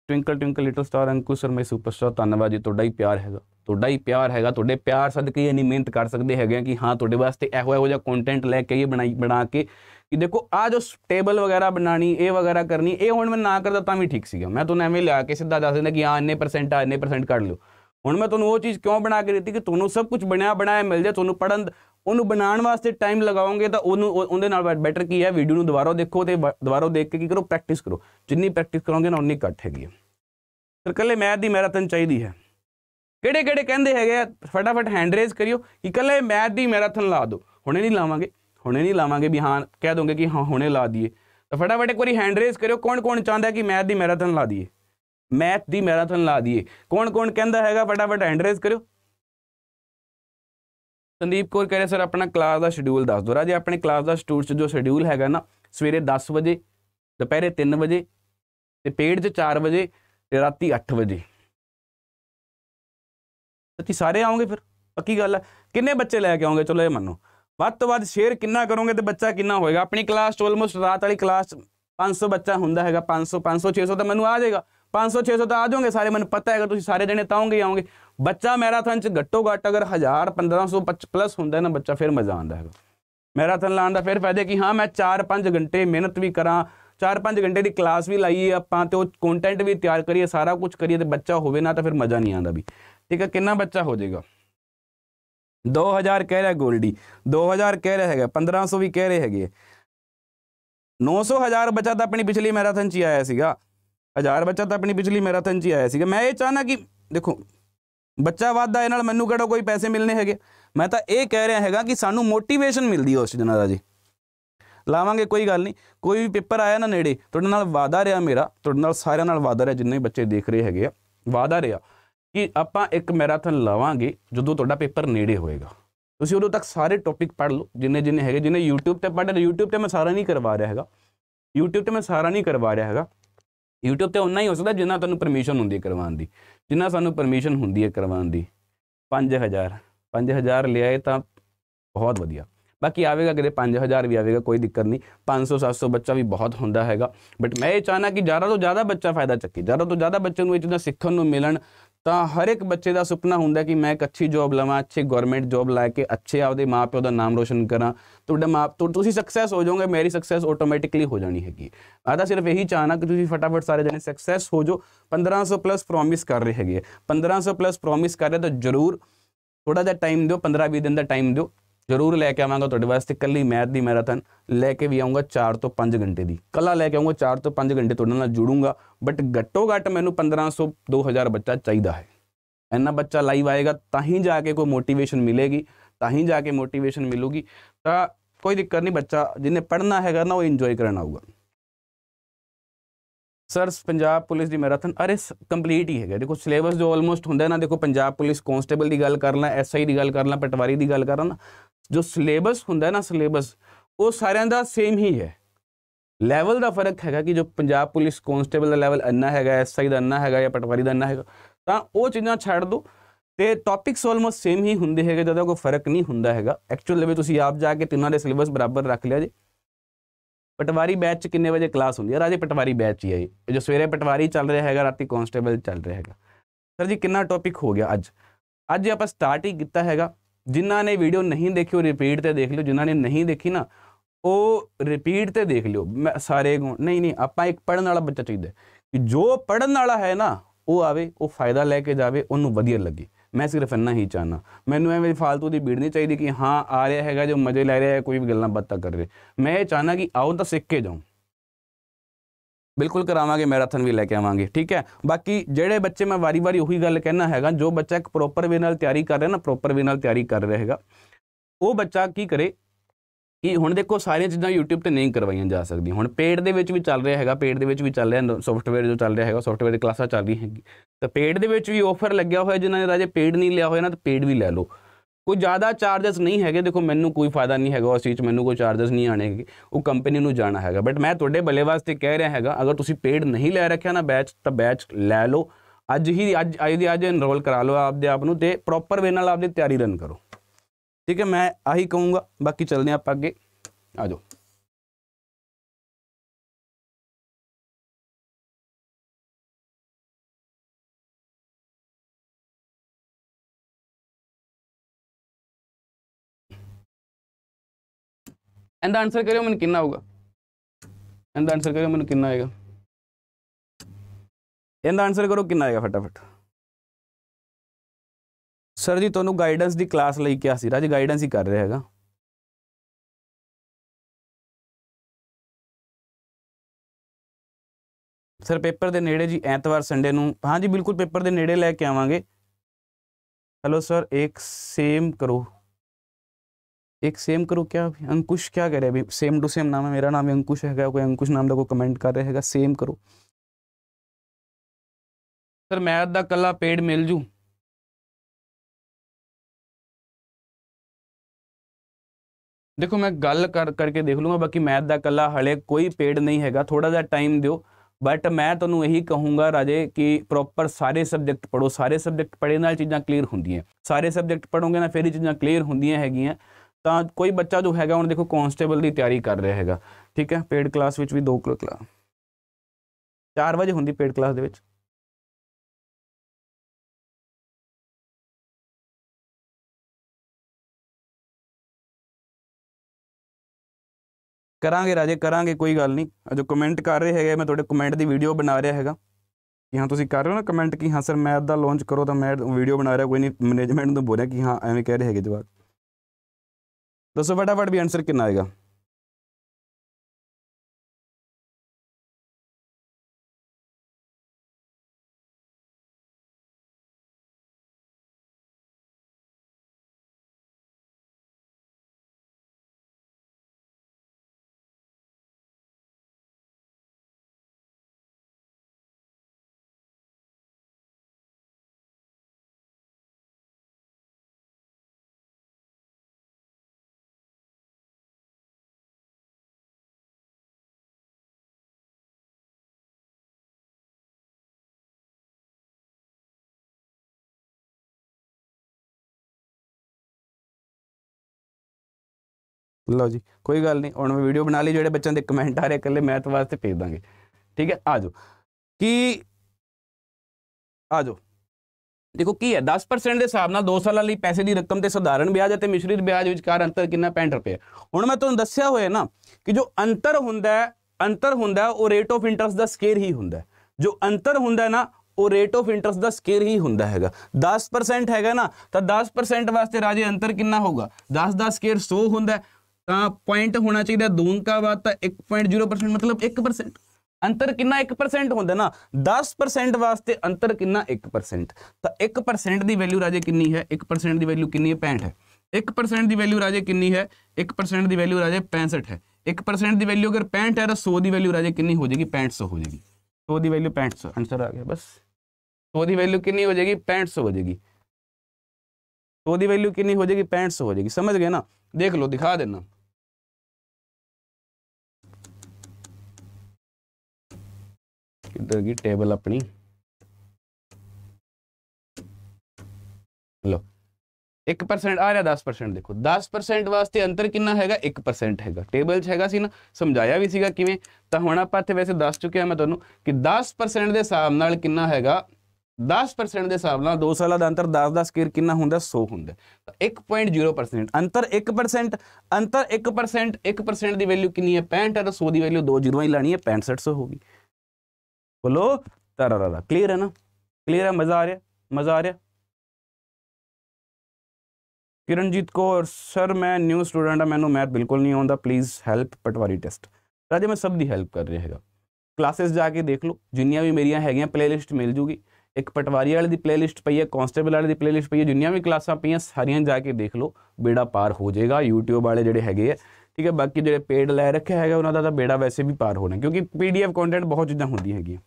twinkle twinkle little star Anku sir ਮੈਂ ਸੁਪਰਸਟਾਰ ਧੰਨਵਾਦ ਜੀ ਤੁਹਾਡਾ ਹੀ ਪਿਆਰ ਹੈਗਾ ਤੁਹਾਡਾ ਹੀ ਪਿਆਰ ਹੈਗਾ ਤੁਹਾਡੇ ਪਿਆਰ ਸਦਕੇ ਇਨੀ ਮਿਹਨਤ ਕਰ ਸਕਦੇ ਹੈਗੇ ਕਿ ਹਾਂ ਤੁਹਾਡੇ ਵਾਸਤੇ ਇਹੋ ਇਹੋ ਜਿਹਾ ਕੰਟੈਂਟ ਲੈ ਕੇ ਇਹ ਬਣਾਈ ਬਣਾ ਕੇ ਕਿ ਦੇਖੋ ਆ ਜੋ ਟੇਬਲ ਵਗੈਰਾ ਬਣਾਣੀ ਇਹ ਵਗੈਰਾ ਕਰਨੀ ਇਹ ਹੁਣ ਮੈਂ ਨਾ ਕਰਦਾ ਤਾਂ ਵੀ ਠੀਕ ਸੀਗਾ ਮੈਂ ਤੁਹਾਨੂੰ ਐਵੇਂ ਲਿਆ ਕੇ ਸਿੱਧਾ ਦੱਸ ਦਿੰਦਾ ਕਿ ਹਾਂ ਇੰਨੇ ਪਰਸੈਂਟ ਆ ਇੰਨੇ ਪਰਸੈਂਟ ਕੱਢ ਲਓ ਹੁਣ ਮੈਂ ਤੁਹਾਨੂੰ ਉਹ ਚੀਜ਼ ਕਿਉਂ ਬਣਾ ਕੇ ਦਿੱਤੀ ਕਿ ਤੁਹਾਨੂੰ ਸਭ ਕੁਝ ਬਣਿਆ ਬਣਾਇਆ ਮਿਲ ਜਾ ਤੁਹਾਨੂੰ ਪੜਨ ਉਹਨੂੰ ਬਣਾਉਣ ਵਾਸਤੇ ਟਾਈਮ ਲਗਾਓਗੇ ਤਾਂ ਉਹਨੂੰ ਉਹਦੇ ਨਾਲ ਬੈਟਰ ਕੀ ਹੈ ਵੀਡੀਓ ਨੂੰ ਦੁਬਾਰਾ ਦੇਖੋ ਤੇ ਦੁਬਾਰਾ ਦੇਖ ਕੇ ਕੀ ਕਰੋ ਪ੍ਰੈਕਟਿਸ ਕਰੋ ਜਿੰਨੀ ਪ੍ਰੈਕਟਿਸ ਕਰੋਗੇ ਨਾ ਉਨੀ ਘੱਟ ਹੈਗੀ ਹੈ ਫਿਰ ਕੱਲੇ ਮੈਥ ਦੀ ਮੈਰਾਥਨ ਚਾਹੀਦੀ ਹੈ ਕਿਹੜੇ ਕਿਹੜੇ ਕਹਿੰਦੇ ਹੈਗੇ ਫਟਾਫਟ ਹੈਂਡ ਰੇਜ਼ ਕਰਿਓ ਕਿ ਕੱਲੇ ਮੈਥ ਦੀ ਮੈਰਾਥਨ ਲਾ ਦਿਓ ਹੁਣੇ ਨਹੀਂ ਲਾਵਾਂਗੇ ਹੁਣੇ ਨਹੀਂ ਲਾਵਾਂਗੇ ਵੀ ਹਾਂ ਕਹਿ ਦੋਗੇ ਕਿ ਹਾਂ ਹੁਣੇ ਲਾ ਦਈਏ ਤਾਂ ਫਟਾਫਟ ਇੱਕ ਵਾਰੀ ਹੈਂਡ ਰੇਜ਼ ਕਰਿਓ ਕੌਣ ਕੌਣ ਚਾਹੁੰਦਾ ਕਿ ਮੈਥ ਦੀ ਮੈਰਾਥਨ ਲਾ ਦਈਏ ਮੈਥ ਦੀ ਮੈਰਾਥਨ ਲਾ ਦਈਏ ਕੌਣ ਕੌਣ ਕਹਿੰਦਾ ਹੈਗਾ ਫਟਾਫਟ ਹੈਂਡ ਰੇਜ਼ ਕਰਿਓ ਸੰਦੀਪ ਕੋਰ ਕਹਿੰਦੇ ਸਰ ਆਪਣਾ ਕਲਾਸ ਦਾ ਸ਼ਡਿਊਲ ਦੱਸ ਦਿਓ ਰਾਜੇ ਆਪਣੇ ਕਲਾਸ ਦਾ ਸਟੂਡੈਂਟਸ ਜੋ ਸ਼ਡਿਊਲ ਹੈਗਾ ਨਾ ਸਵੇਰੇ 10 ਵਜੇ ਦੁਪਹਿਰੇ 3 ਵਜੇ ਤੇ ਪੇੜ 'ਚ 4 ਵਜੇ ਤੇ ਰਾਤੀ 8 ਵਜੇ ਤੁਸੀਂ ਸਾਰੇ ਆਓਗੇ ਫਿਰ ਪੱਕੀ ਗੱਲ ਹੈ ਕਿੰਨੇ ਬੱਚੇ ਲੈ ਕੇ ਆਓਗੇ ਚਲੋ ਇਹ ਮੰਨੋ ਵੱਧ ਤੋਂ ਵੱਧ ਸ਼ੇਅਰ ਕਿੰਨਾ ਕਰੋਗੇ ਤੇ ਬੱਚਾ ਕਿੰਨਾ ਹੋਏਗਾ ਆਪਣੀ ਕਲਾਸ ਆਲਮੋਸਟ ਰਾਤ ਵਾਲੀ ਕਲਾਸ 500 ਬੱਚਾ ਹੁੰਦਾ ਹੈਗਾ 500 500 600 ਤਾਂ ਮੈਨੂੰ ਆ ਜਾਏਗਾ 500 600 ਤਾਂ ਆ ਜਾਓਗੇ ਸਾਰੇ ਮੈਨੂੰ ਪਤਾ ਹੈਗਾ ਤੁਸੀਂ ਸਾਰੇ ਜਣੇ ਤਾਉਂਗੇ ਆਉਂਗੇ ਬੱਚਾ ਮੈਰਾਥਨ ਚ ਘੱਟੋ ਘੱਟ ਅਗਰ 1000 1500 ਪਲੱਸ ਹੁੰਦਾ ਨਾ ਬੱਚਾ ਫਿਰ ਮਜ਼ਾ ਆਉਂਦਾ ਹੈਗਾ ਮੈਰਾਥਨ ਲਾਉਣ ਦਾ ਫਿਰ ਫਾਇਦਾ ਕਿ ਹਾਂ ਮੈਂ 4-5 ਘੰਟੇ ਮਿਹਨਤ ਵੀ ਕਰਾਂ 4-5 ਘੰਟੇ ਦੀ ਕਲਾਸ ਵੀ ਲਾਈਏ ਆਪਾਂ ਤੇ ਉਹ ਕੰਟੈਂਟ ਵੀ ਤਿਆਰ ਕਰੀਏ ਸਾਰਾ ਕੁਝ ਕਰੀਏ ਤੇ ਬੱਚਾ ਹੋਵੇ ਨਾ ਤਾਂ ਫਿਰ ਮਜ਼ਾ ਨਹੀਂ ਆਉਂਦਾ ਵੀ ਠੀਕ ਹੈ ਕਿੰਨਾ ਬੱਚਾ ਹੋ ਜਾਏਗਾ 2000 ਕਹਿ ਰਿਹਾ ਗੋਲਡੀ 2000 ਕਹਿ ਰਿਹਾ ਹੈਗਾ 1500 ਵੀ ਕਹਿ ਰਹੇ ਹੈਗੇ 900 ਹਜ਼ਾਰ ਬੱਚਾ ਤਾਂ ਆਪਣੀ ਪਿਛਲੀ ਮੈਰਾਥਨ 'ਚ ਆਇਆ ਸੀਗਾ ਹਜ਼ਾਰ ਬੱਚਾ ਤਾਂ ਆਪਣੀ ਪਿਛਲੀ ਮੈਰਾਥਨ 'ਚ ਹੀ ਆਇਆ ਸੀਗਾ ਮੈਂ ਇਹ ਚਾਹਨਾ ਕਿ ਦੇਖੋ ਬੱਚਾ ਵਾਦਾ ਇਹ ਨਾਲ ਮੈਨੂੰ ਕਿਹੜਾ ਕੋਈ ਪੈਸੇ ਮਿਲਨੇ ਹੈਗੇ ਮੈਂ ਤਾਂ ਇਹ ਕਹਿ ਰਿਹਾ ਹੈਗਾ ਕਿ ਸਾਨੂੰ ਮੋਟੀਵੇਸ਼ਨ ਮਿਲਦੀ ਉਸ ਉਸ ਦਾ ਜੀ ਲਾਵਾਂਗੇ ਕੋਈ ਗੱਲ ਨਹੀਂ ਕੋਈ ਵੀ ਪੇਪਰ ਆਇਆ ਨਾ ਨੇੜੇ ਤੁਹਾਡੇ ਨਾਲ ਵਾਦਾ ਰਿਹਾ ਮੇਰਾ ਤੁਹਾਡੇ ਨਾਲ ਸਾਰਿਆਂ ਨਾਲ ਵਾਦਾ ਰਿਹਾ ਜਿੰਨੇ ਬੱਚੇ ਦੇਖ ਰਹੇ ਹੈਗੇ ਆ ਵਾਦਾ ਰਿਹਾ ਕਿ ਆਪਾਂ ਇੱਕ ਮੈਰਾਥਨ ਲਾਵਾਂਗੇ ਜਦੋਂ ਤੁਹਾਡਾ ਪੇਪਰ ਨੇੜੇ ਹੋਏਗਾ ਤੁਸੀਂ ਉਦੋਂ ਤੱਕ ਸਾਰੇ ਟੌਪਿਕ ਪੜ੍ਹ ਲਓ ਜਿੰਨੇ ਜਿੰਨੇ ਹੈਗੇ ਜਿੰਨੇ YouTube ਤੇ ਪੜ੍ਹ YouTube ਤੇ ਮੈਂ ਸਾਰਾ ਨਹੀਂ ਕਰਵਾ ਰਿਹਾ ਹੈਗਾ YouTube ਤੇ ਮੈਂ ਸਾਰਾ ਨਹੀਂ ਕਰਵਾ ਰਿਹਾ ਹੈਗਾ YouTube ਤੇ ਉਨਾ ਹੀ ਹੋ ਸਕਦਾ ਜਿੰਨਾ ਤੁਹਾਨੂੰ ਪਰਮਿਸ਼ਨ ਹੁੰਦੀ ਹੈ ਕਰਵਾਉਣ ਦੀ ਜਿੰਨਾ ਸਾਨੂੰ ਪਰਮਿਸ਼ਨ ਹੁੰਦੀ ਹੈ ਕਰਵਾਉਣ ਦੀ 5000 5000 ਲਿਆਏ ਤਾਂ ਬਹੁਤ ਵਧੀਆ ਬਾਕੀ ਆਵੇਗਾ ਕਿਤੇ 5000 ਵੀ ਆਵੇਗਾ ਕੋਈ ਦਿੱਕਤ ਨਹੀਂ 500 700 ਬੱਚਾ ਵੀ ਬਹੁਤ ਹੁੰਦਾ ਹੈਗਾ ਬਟ ਮੈਂ ਇਹ ਚਾਹਨਾ ਕਿ ਜ਼ਿਆਦਾ ਤੋਂ ਜ਼ਿਆਦਾ ਬੱਚਾ ਫਾਇਦਾ ਚੱਕੇ ਜ਼ਿਆਦਾ ਤੋਂ ਜ਼ਿਆਦਾ ਬੱਚੇ ਨੂੰ ਇਹ ਚੀਜ਼ਾਂ ਸਿੱਖਣ ਨੂੰ ਮਿਲਣ ਤਾਂ ਹਰ ਇੱਕ ਬੱਚੇ ਦਾ ਸੁਪਨਾ ਹੁੰਦਾ ਕਿ ਮੈਂ ਇੱਕ ਅੱਛੀ ਜੌਬ ਲਵਾਂ ਅੱਛੀ ਗਵਰਨਮੈਂਟ ਜੌਬ ਲੈ ਕੇ ਅੱਛੇ ਆਪਦੇ ਮਾਪਿਓ ਦਾ ਨਾਮ ਰੋਸ਼ਨ ਕਰਾਂ ਤੁਹਾਡੇ ਮਾਪ ਤੁਸੀਂ ਸਕਸੈਸ ਹੋ ਜਾਓਗੇ ਮੇਰੀ ਸਕਸੈਸ ਆਟੋਮੈਟਿਕਲੀ ਹੋ ਜਾਣੀ ਹੈਗੀ ਆਦਾ ਸਿਰਫ ਇਹੀ ਚਾਹਨਾ ਕਿ ਤੁਸੀਂ ਫਟਾਫਟ ਸਾਰੇ ਜਣੇ ਸਕਸੈਸ ਹੋ ਜਾਓ 1500 ਪਲੱਸ ਪ੍ਰੋਮਿਸ ਕਰ ਰਹੇ ਹੈਗੇ 1500 ਪਲੱਸ ਪ੍ਰੋਮਿਸ ਕਰ ਰਹੇ ਤਾਂ ਜ਼ਰੂਰ ਥੋੜਾ ਜਿਹਾ ਟਾਈਮ ਦਿਓ 15 20 ਦਿਨ ਦਾ ਟਾਈਮ ਦਿਓ ਜ਼ਰੂਰ ਲੈ ਕੇ ਆਵਾਂਗਾ ਤੁਹਾਡੇ ਵਾਸਤੇ ਕੱਲੀ ਮੈਥ ਦੀ ਮੈਰਾਥਨ ਲੈ ਕੇ ਵੀ ਆਉਂਗਾ 4 ਤੋਂ 5 ਘੰਟੇ ਦੀ ਕੱਲਾ ਲੈ ਕੇ ਆਉਂਗਾ 4 ਤੋਂ 5 ਘੰਟੇ ਤੁਹਾਡੇ ਨਾਲ ਜੁੜੂੰਗਾ ਬਟ ਘੱਟੋ ਘੱਟ ਮੈਨੂੰ 1500 2000 ਬੱਚਾ ਚਾਹੀਦਾ ਹੈ ਇੰਨਾ ਬੱਚਾ ਲਾਈਵ ਆਏਗਾ ਤਾਂ ਹੀ ਜਾ ਕੇ ਕੋਈ ਮੋਟੀਵੇਸ਼ਨ ਮਿਲੇਗੀ ਤਾਂ ਹੀ ਜਾ ਕੇ ਮੋਟੀਵੇਸ਼ਨ ਮਿਲੂਗੀ ਤਾਂ ਕੋਈ ਦਿੱਕਤ ਨਹੀਂ ਬੱਚਾ ਜਿਹਨੇ ਪੜਨਾ ਹੈਗਾ ਨਾ ਉਹ ਇੰਜੋਏ ਕਰਨ ਆਊਗਾ ਸਰ ਪੰਜਾਬ ਪੁਲਿਸ ਦੀ ਮੈਰਾਥਨ ਅਰੇ ਕੰਪਲੀਟ ਹੀ ਹੈਗਾ ਦੇਖੋ ਸਿਲੇਬਸ ਜੋ ਆਲਮੋਸਟ ਹੁੰਦਾ ਨਾ ਦੇਖੋ ਪੰਜਾਬ ਪੁਲਿਸ ਕਾਂਸਟੇਬਲ ਦੀ ਗੱਲ ਕਰਨਾ ਐਸਆਈ ਦੀ ਗੱਲ ਕਰਨਾ ਪਟਵਾਰੀ ਦੀ ਗੱਲ ਕਰਨਾ ਜੋ ਸਿਲੇਬਸ ਹੁੰਦਾ ਨਾ ਸਿਲੇਬਸ ਉਹ ਸਾਰਿਆਂ ਦਾ ਸੇਮ ਹੀ ਹੈ ਲੈਵਲ ਦਾ ਫਰਕ ਹੈਗਾ ਕਿ ਜੋ ਪੰਜਾਬ ਪੁਲਿਸ ਕਾਂਸਟੇਬਲ ਦਾ ਲੈਵਲ ਅੰਨਾ ਹੈਗਾ ਐਸਆਈ ਦਾ ਅੰਨਾ ਹੈਗਾ ਜਾਂ ਪਟਵਾਰੀ ਦਾ ਅੰਨਾ ਹੈਗਾ ਤਾਂ ਉਹ ਚੀਜ਼ਾਂ ਛੱਡ ਦੋ ਤੇ ਟੌਪਿਕਸ ਆਲਮੋਸਟ ਸੇਮ ਹੀ ਹੁੰਦੇ ਹੈਗੇ ਜਦੋਂ ਕੋਈ ਫਰਕ ਨਹੀਂ ਹੁੰਦਾ ਹੈਗਾ ਐਕਚੁਅਲ ਲੈਵਲ ਤੁਸੀਂ ਆਪ ਜਾ ਕੇ ਤਿੰਨਾਂ ਦੇ ਸਿਲੇਬਸ ਬਰਾਬਰ ਰੱਖ ਲਿਆ ਜੀ ਪਟਵਾਰੀ ਬੈਚ ਚ ਕਿੰਨੇ ਵਜੇ ਕਲਾਸ ਹੁੰਦੀ ਹੈ ਰਾਜੇ ਪਟਵਾਰੀ ਬੈਚ ਹੀ ਹੈ ਇਹ ਜੋ ਸਵੇਰੇ ਪਟਵਾਰੀ ਚੱਲ ਰਿਹਾ ਹੈਗਾ ਰਾਤੀ ਕਨਸਟੇਬਲ ਚੱਲ ਰਿਹਾ ਹੈਗਾ ਸਰ ਜੀ ਕਿੰਨਾ ਟੌਪਿਕ ਹੋ ਗਿਆ ਅੱਜ ਅੱਜ ਆਪਾਂ ਸਟਾਰਟ ਹੀ ਕੀਤਾ ਹੈਗਾ ਜਿਨ੍ਹਾਂ ਨੇ ਵੀਡੀਓ ਨਹੀਂ ਦੇਖੀ ਉਹ ਰਿਪੀਟ ਤੇ ਦੇਖ ਲਿਓ ਜਿਨ੍ਹਾਂ ਨੇ ਨਹੀਂ ਦੇਖੀ ਨਾ ਉਹ ਰਿਪੀਟ ਤੇ ਦੇਖ ਲਿਓ ਸਾਰੇ ਨਹੀਂ ਨਹੀਂ ਆਪਾਂ ਇੱਕ ਪੜਨ ਵਾਲਾ ਬੱਚਾ ਚਾਹੀਦਾ ਕਿ ਜੋ ਪੜਨ ਵਾਲਾ ਹੈ ਨਾ ਉਹ ਆਵੇ ਉਹ ਫਾਇਦਾ ਲੈ ਕੇ ਜਾਵੇ ਉਹਨੂੰ ਵਧੀਆ ਲੱਗੇ ਮੈਂ ਸਿਰਫ ਇੰਨਾ ਹੀ ਚਾਹਨਾ ਮੈਨੂੰ ਐਵੇਂ ਫालतू ਦੀ ਭੀੜ ਨਹੀਂ ਚਾਹੀਦੀ ਕਿ ਹਾਂ ਆ ਰਿਹਾ ਹੈਗਾ ਜੋ ਮਜ਼ੇ ਲੈ ਰਿਹਾ ਹੈ ਕੋਈ ਵੀ ਗੱਲਾਂ ਬਾਤਾਂ ਕਰ ਰਿਹਾ ਮੈਂ ਇਹ ਚਾਹਨਾ ਕਿ ਆਓ ਤਾਂ ਸਿੱਖ ਕੇ ਜਾਓ ਬਿਲਕੁਲ ਕਰਾਵਾਂਗੇ ਮੈਰਾਥਨ ਵੀ ਲੈ ਕੇ ਆਵਾਂਗੇ ਠੀਕ ਹੈ ਬਾਕੀ ਜਿਹੜੇ ਬੱਚੇ ਮੈਂ ਵਾਰੀ-ਵਾਰੀ ਉਹੀ ਗੱਲ ਕਹਿਣਾ ਹੈਗਾ ਜੋ ਬੱਚਾ ਇੱਕ ਪ੍ਰੋਪਰ ਵੇ ਨਾਲ ਤਿਆਰੀ ਕਰ ਰਿਹਾ ਨਾ ਪ੍ਰੋਪਰ ਵੇ ਨਾਲ ਤਿਆਰੀ ਕਰ ਰਿਹਾ ਹੈਗਾ ਉਹ ਬੱਚਾ ਕੀ ਕਰੇ ਕਿ ਹੁਣ ਦੇਖੋ ਸਾਰੀਆਂ ਚੀਜ਼ਾਂ YouTube ਤੇ ਨਹੀਂ ਕਰਵਾਈਆਂ ਜਾ ਸਕਦੀਆਂ ਹੁਣ ਪੇਡ ਦੇ ਵਿੱਚ ਵੀ ਚੱਲ ਰਿਹਾ ਹੈਗਾ ਪੇਡ ਦੇ ਵਿੱਚ ਵੀ ਚੱਲ ਰਿਹਾ ਸੌਫਟਵੇਅਰ ਜੋ ਚੱਲ ਰਿਹਾ ਹੈਗਾ ਸੌਫਟਵੇਅਰ ਦੀ ਕਲਾਸਾਂ ਚੱਲ ਰਹੀ ਹੈਗੀ ਤਾਂ ਪੇਡ ਦੇ ਵਿੱਚ ਵੀ ਆਫਰ ਲੱਗਿਆ ਹੋਇਆ ਜਿਨ੍ਹਾਂ ਨੇ ਰਾਜੇ ਪੇਡ ਨਹੀਂ ਲਿਆ ਹੋਇਆ ਨਾ ਤਾਂ ਪੇਡ ਵੀ ਲੈ ਲਓ ਕੋਈ ਜ਼ਿਆਦਾ ਚਾਰजेस ਨਹੀਂ ਹੈਗੇ ਦੇਖੋ ਮੈਨੂੰ ਕੋਈ ਫਾਇਦਾ ਨਹੀਂ ਹੈਗਾ ਉਸ ਵਿੱਚ ਮੈਨੂੰ ਕੋਈ ਚਾਰजेस ਨਹੀਂ ਆਣੇਗੇ ਉਹ ਕੰਪਨੀ ਨੂੰ ਜਾਣਾ ਹੈਗਾ ਬਟ ਮੈਂ ਤੁਹਾਡੇ ਭਲੇ ਵਾਸਤੇ ਕਹਿ ਰਿਹਾ ਹੈਗਾ ਅਗਰ ਤੁਸੀਂ ਪੇਡ ਨਹੀਂ ਲੈ ਰੱਖਿਆ ਨਾ ਬੈਚ ਤਾਂ ਬੈਚ ਲੈ ਲਓ ਅੱਜ ਹੀ ਅੱਜ ਅੱਜ ਦੇ ਅੱਜ ਐਨਰੋਲ ਕਰਾ ਲਓ ਆਪਦੇ ਆਪ ਨੂੰ ਤੇ ਪ੍ਰੋਪਰ ਵੇ ਨਾਲ ਆਪਦੀ ਤਿਆਰੀ ਰਨ ਕਰੋ ਠੀਕ ਹੈ ਮੈਂ ਆਹੀ ਕਹੂੰਗਾ ਬਾਕੀ ਚੱਲਦੇ ਆਪਾਂ ਅੱਗੇ ਆ ਜਾਓ ਇਹਦਾ ਆਨਸਰ ਕਰਿਓ ਮੈਨੂੰ ਕਿੰਨਾ ਆਊਗਾ ਇਹਦਾ ਆਨਸਰ ਕਰਿਓ ਮੈਨੂੰ ਕਿੰਨਾ ਆਏਗਾ ਇਹਦਾ ਆਨਸਰ ਕਰੋ ਕਿੰਨਾ ਆਏਗਾ ਫਟਾਫਟ ਸਰ ਜੀ ਤੁਹਾਨੂੰ ਗਾਈਡੈਂਸ ਦੀ ਕਲਾਸ ਲਈ ਕਿਹਾ ਸੀ ਰਾਜੇ ਗਾਈਡੈਂਸ ਹੀ ਕਰ ਰਿਹਾ ਹੈਗਾ ਸਰ ਪੇਪਰ ਦੇ ਨੇੜੇ ਜੀ ਐਤਵਾਰ ਸੰਡੇ ਨੂੰ ਹਾਂ ਜੀ ਬਿਲਕੁਲ ਪੇਪਰ ਦੇ ਨੇੜੇ ਲੈ ਕੇ ਆਵਾਂਗੇ ਹੈਲੋ ਸਰ ਇੱਕ ਸੇਮ ਕਰੋ ਇੱਕ ਸੇਮ ਕਰੋ ਕਿਆ ਅੰਕੁਸ਼ ਕਿਆ ਕਰੇ ਵੀ ਸੇਮ ਟੂ ਸੇਮ ਨਾਮ ਹੈ ਮੇਰਾ ਨਾਮ ਵੀ ਅੰਕੁਸ਼ ਹੈਗਾ ਕੋਈ ਅੰਕੁਸ਼ ਨਾਮ ਦਾ ਕੋਈ ਕਮੈਂਟ ਕਰ ਰਿਹਾ ਹੈਗਾ ਸੇਮ ਕਰੋ ਸਰ ਮੈਥ ਦਾ ਕੱਲਾ ਪੇਡ ਮਿਲ ਜੂ ਦੇਖੋ ਮੈਂ ਗੱਲ ਕਰ ਕਰਕੇ ਦੇਖ ਲੂੰਗਾ ਬਾਕੀ ਮੈਥ ਦਾ ਕੱਲਾ ਹਲੇ ਕੋਈ ਪੇੜ ਨਹੀਂ ਹੈਗਾ ਥੋੜਾ ਜਿਹਾ ਟਾਈਮ ਦਿਓ ਬਟ ਮੈਂ ਤੁਹਾਨੂੰ ਇਹੀ ਕਹੂੰਗਾ ਰਾਜੇ ਕਿ ਪ੍ਰੋਪਰ ਸਾਰੇ ਸਬਜੈਕਟ ਪੜੋ ਸਾਰੇ ਸਬਜੈਕਟ ਪੜੇ ਨਾਲ ਚੀਜ਼ਾਂ ਕਲੀਅਰ ਹੁੰਦੀਆਂ ਸਾਰੇ ਸਬਜੈਕਟ ਪੜੋਗੇ ਨਾ ਫਿਰ ਹੀ ਚੀਜ਼ਾਂ ਕਲੀਅਰ ਹੁੰਦੀਆਂ ਹੈਗੀਆਂ ਤਾਂ ਕੋਈ ਬੱਚਾ ਜੋ ਹੈਗਾ ਹੁਣ ਦੇਖੋ ਕਨਸਟੇਬਲ ਦੀ ਤਿਆਰੀ ਕਰ ਰਿਹਾ ਹੈਗਾ ਠੀਕ ਹੈ ਪੇਡ ਕਲਾਸ ਵਿੱਚ ਵੀ 2 ਕਲਾਸ 4 ਵਜੇ ਹੁੰਦੀ ਪੇਡ ਕਲਾਸ ਦੇ ਵਿੱਚ ਕਰਾਂਗੇ ਰਾਜੇ ਕਰਾਂਗੇ ਕੋਈ ਗੱਲ ਨਹੀਂ ਜੋ ਕਮੈਂਟ ਕਰ ਰਹੇ ਹੈਗੇ ਮੈਂ ਤੁਹਾਡੇ ਕਮੈਂਟ ਦੀ ਵੀਡੀਓ ਬਣਾ ਰਿਹਾ ਹੈਗਾ ਕਿ ਹਾਂ ਤੁਸੀਂ ਕਰ ਰਹੇ ਹੋ ਨਾ ਕਮੈਂਟ ਕਿ ਹਾਂ ਸਰ ਮੈਂ ਦਾ ਲਾਂਚ ਕਰੋ ਤਾਂ ਮੈਂ ਵੀਡੀਓ ਬਣਾ ਰਿਹਾ ਕੋਈ ਨਹੀਂ ਮੈਨੇਜਮੈਂਟ ਨੂੰ ਬੋਲਿਆ ਕਿ ਹਾਂ ਐਵੇਂ ਕਹਿ ਰਹੇ ਹੈਗੇ ਜਵਾਬ ਦੱਸੋ ਫਟਾਫਟ ਵੀ ਆਨਸਰ ਕਿੰਨਾ ਆਏਗਾ ਲਓ ਜੀ ਕੋਈ ਗੱਲ ਨਹੀਂ ਹੁਣ ਮੈਂ ਵੀਡੀਓ ਬਣਾ ਲਈ ਜਿਹੜੇ ਬੱਚਿਆਂ ਦੇ ਕਮੈਂਟ ਆ ਰਹੇ ਇਕੱਲੇ ਮੈਥ ਵਾਸਤੇ ਭੇਜ ਦਾਂਗੇ ਠੀਕ ਹੈ ਆ ਜਾਓ ਕੀ ਆ ਜਾਓ ਦੇਖੋ ਕੀ ਹੈ 10% ਦੇ ਹਿਸਾਬ ਨਾਲ 2 ਸਾਲਾਂ ਲਈ ਪੈਸੇ ਦੀ ਰਕਮ ਤੇ ਸਧਾਰਨ ਵਿਆਜ ਅਤੇ ਮਿਸ਼ਰਿਤ ਵਿਆਜ ਵਿਚਕਾਰ ਅੰਤਰ ਕਿੰਨਾ 65 ਰੁਪਏ ਹੁਣ ਮੈਂ ਤੁਹਾਨੂੰ ਦੱਸਿਆ ਹੋਇਆ ਨਾ ਕਿ ਜੋ ਅੰਤਰ ਹੁੰਦਾ ਹੈ ਅੰਤਰ ਹੁੰਦਾ ਉਹ ਰੇਟ ਆਫ ਇੰਟਰਸਟ ਦਾ ਸਕੇਅਰ ਹੀ ਹੁੰਦਾ ਜੋ ਅੰਤਰ ਹੁੰਦਾ ਨਾ ਉਹ ਰੇਟ ਆਫ ਇੰਟਰਸਟ ਦਾ ਸਕੇਅਰ ਹੀ ਹੁੰਦਾ ਹੈਗਾ 10% ਹੈਗਾ ਨਾ ਤਾਂ 10% ਵਾਸਤੇ ਰਾਜੇ ਅੰਤਰ ਕਿੰਨਾ ਹੋਗਾ 10 ਦਾ ਸਕੇਅਰ 100 ਹੁੰਦਾ पॉइंट होना चाहिए दो अंका बाद पॉइंट जीरो परसेंट मतलब एक परसेंट अंतर कि एक परसेंट होंगे ना दस परसेंट वास्ते अंतर कि एक परसेंट तो एक परसेंट की वैल्यू राजे कि है एक परसेंट की वैल्यू कि पैंठ है एक परसेंट की वैल्यू राजे कि है एक परसेंट की वैल्यू राजे पैंसठ है एक परसेंट की वैल्यू अगर पैंठ है तो सौ की वैल्यू राजे कि हो जाएगी पैंठ सौ हो जाएगी सौ की वैल्यू पैंठ सौ आंसर आ गया बस सौ की वैल्यू कि हो जाएगी पैंठ सौ हो जाएगी सौ की वैल्यू कि हो जाएगी पैंठ सौ हो जाएगी समझ गए ना देख लो दिखा देना ਕਿੱਧਰ ਕੀ ਟੇਬਲ ਆਪਣੀ ਲੋ 1% ਆ ਰਿਹਾ 10% ਦੇਖੋ 10% ਵਾਸਤੇ ਅੰਤਰ ਕਿੰਨਾ ਹੈਗਾ 1% ਹੈਗਾ ਟੇਬਲ 'ਚ ਹੈਗਾ ਸੀ ਨਾ ਸਮਝਾਇਆ ਵੀ ਸੀਗਾ ਕਿਵੇਂ ਤਾਂ ਹੁਣ ਆਪਾਂ ਇੱਥੇ ਵੈਸੇ ਦੱਸ ਚੁੱਕਿਆ ਮੈਂ ਤੁਹਾਨੂੰ ਕਿ 10% ਦੇ ਹਿਸਾਬ ਨਾਲ ਕਿੰਨਾ ਹੈਗਾ 10% ਦੇ ਹਿਸਾਬ ਨਾਲ 2 ਸਾਲਾਂ ਦਾ ਅੰਤਰ 10 ਦਾ ਸਕੇਅਰ ਕਿੰਨਾ ਹੁੰਦਾ 100 ਹੁੰਦਾ ਤਾਂ 1.0% ਅੰਤਰ 1% ਅੰਤਰ 1% 1% ਦੀ ਵੈਲਿਊ ਕਿੰਨੀ ਹੈ 65 ਅਤੇ 100 ਦੀ ਵੈਲਿਊ ਦੋ ਜ਼ੀਰੋਆਂ ਹੀ ਲਾਣੀ ਹੈ 6500 ਹੋ ਗਈ ਬੋਲੋ ਤਰਰਰਾ ਕਲੀਅਰ ਹੈ ਨਾ ਕਲੀਅਰ ਹੈ ਮਜ਼ਾ ਆ ਰਿਹਾ ਮਜ਼ਾ ਆ ਰਿਹਾ ਕਿਰਨਜੀਤ ਕੌਰ ਸਰ ਮੈਂ ਨਿਊ ਸਟੂਡੈਂਟ ਆ ਮੈਨੂੰ ਮੈਥ ਬਿਲਕੁਲ ਨਹੀਂ ਆਉਂਦਾ ਪਲੀਜ਼ ਹੈਲਪ ਪਟਵਾਰੀ ਟੈਸਟ ਰਾਜੇ ਮੈਂ ਸਭ ਦੀ ਹੈਲਪ ਕਰ ਰਿਹਾ ਹੈਗਾ ਕਲਾਸਿਸ ਜਾ ਕੇ ਦੇਖ ਲਓ ਜਿੰਨੀਆਂ ਵੀ ਮੇਰੀਆਂ ਹੈਗੀਆਂ ਪਲੇਲਿਸਟ ਮਿਲ ਜੂਗੀ ਇੱਕ ਪਟਵਾਰੀ ਵਾਲੇ ਦੀ ਪਲੇਲਿਸਟ ਪਈ ਹੈ ਕਨਸਟੇਬਲ ਵਾਲੇ ਦੀ ਪਲੇਲਿਸਟ ਪਈ ਹੈ ਜਿੰਨੀਆਂ ਵੀ ਕਲਾਸਾਂ ਪਈਆਂ ਸਾਰੀਆਂ ਜਾ ਕੇ ਦੇਖ ਲਓ ਬੇੜਾ ਪਾਰ ਹੋ ਜਾਏਗਾ YouTube ਵਾਲੇ ਜਿਹੜੇ ਹੈਗੇ ਆ ਠੀਕ ਹੈ ਬਾਕੀ ਜਿਹੜੇ ਪੇਡ ਲੈ ਰੱਖਿਆ ਹੈਗਾ ਉਹਨਾਂ ਦਾ ਤਾਂ ਬੇੜਾ ਵੈਸੇ ਵੀ ਪਾਰ ਹੋਣਾ ਕਿਉਂਕਿ PDF ਕੰਟੈਂਟ ਬਹੁਤ ਹੁੰਦੀ ਹੈਗੀ ਹੈ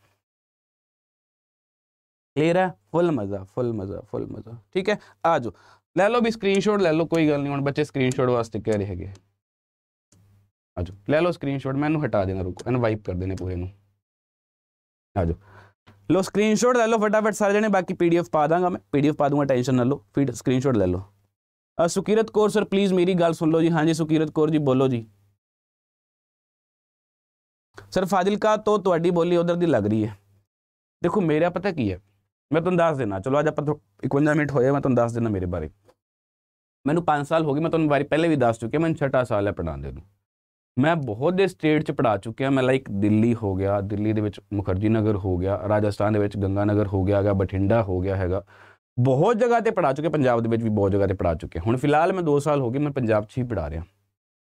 ਕਲੀਅਰ ਹੈ ਫੁੱਲ ਮਜ਼ਾ ਫੁੱਲ ਮਜ਼ਾ ਫੁੱਲ ਮਜ਼ਾ ਠੀਕ ਹੈ ਆ ਜਾਓ ਲੈ ਲਓ ਵੀ ਸਕਰੀਨਸ਼ਾਟ ਲੈ ਲਓ ਕੋਈ ਗੱਲ ਨਹੀਂ ਹੁਣ ਬੱਚੇ ਸਕਰੀਨਸ਼ਾਟ ਵਾਸਤੇ ਕਹਿ ਰਹੇ ਹੈਗੇ ਆ ਜਾਓ ਲੈ ਲਓ ਸਕਰੀਨਸ਼ਾਟ ਮੈਂ ਇਹਨੂੰ ਹਟਾ ਦੇਣਾ ਰੁਕੋ ਇਹਨੂੰ ਵਾਈਪ ਕਰ ਦੇਣੇ ਪੂਰੇ ਨੂੰ ਆ ਜਾਓ ਲੋ ਸਕਰੀਨਸ਼ਾਟ ਲੈ ਲਓ ਫਟਾਫਟ ਸਾਰੇ ਜਣੇ ਬਾਕੀ ਪੀਡੀਐਫ ਪਾ ਦਾਂਗਾ ਮੈਂ ਪੀਡੀਐਫ ਪਾ ਦੂੰਗਾ ਟੈਨਸ਼ਨ ਨਾ ਲਓ ਫੀਡ ਸਕਰੀਨਸ਼ਾਟ ਲੈ ਲਓ ਸੁਕੀਰਤ ਕੋਰ ਸਰ ਪਲੀਜ਼ ਮੇਰੀ ਗੱਲ ਸੁਣ ਲਓ ਜੀ ਹਾਂਜੀ ਸੁਕੀਰਤ ਕੋਰ ਜੀ ਬੋਲੋ ਜੀ ਸਰ ਫਾਜ਼ਿਲਕਾ ਤੋਂ ਤੁਹਾਡੀ ਬੋਲੀ ਉਧਰ ਦੀ ਲੱਗ ਰਹੀ ਹੈ ਦੇਖੋ ਮੇਰਾ ਪਤਾ ਕੀ ਹੈ ਮੈਂ ਤੁਹਾਨੂੰ ਦੱਸ ਦੇਣਾ ਚਲੋ ਅੱਜ ਆਪਾਂ 51 ਮਿੰਟ ਹੋਏ ਮੈਂ ਤੁਹਾਨੂੰ ਦੱਸ ਦੇਣਾ ਮੇਰੇ ਬਾਰੇ ਮੈਨੂੰ 5 ਸਾਲ ਹੋ ਗਏ ਮੈਂ ਤੁਹਾਨੂੰ ਬਾਰੇ ਪਹਿਲੇ ਵੀ ਦੱਸ ਚੁੱਕਿਆ ਮੈਂ 6 ਸਾਲ ਹੈ ਪੜਾਉਂਦੇ ਨੂੰ ਮੈਂ ਬਹੁਤ ਦੇ ਸਟੇਟ ਚ ਪੜਾ ਚੁੱਕਿਆ ਮੈਂ ਲਾਈਕ ਦਿੱਲੀ ਹੋ ਗਿਆ ਦਿੱਲੀ ਦੇ ਵਿੱਚ ਮੁਖਰਜੀ ਨਗਰ ਹੋ ਗਿਆ ਰਾਜਸਥਾਨ ਦੇ ਵਿੱਚ ਗੰਗਾ ਨਗਰ ਹੋ ਗਿਆ ਹੈਗਾ ਬਠਿੰਡਾ ਹੋ ਗਿਆ ਹੈਗਾ ਬਹੁਤ ਜਗ੍ਹਾ ਤੇ ਪੜਾ ਚੁੱਕੇ ਪੰਜਾਬ ਦੇ ਵਿੱਚ ਵੀ ਬਹੁਤ ਜਗ੍ਹਾ ਤੇ ਪੜਾ ਚੁੱਕੇ ਹੁਣ ਫਿਲਹਾਲ ਮੈਂ 2 ਸਾਲ ਹੋ ਗਏ ਮੈਂ ਪੰਜਾਬ 'ਚ ਹੀ ਪੜਾ ਰਿਹਾ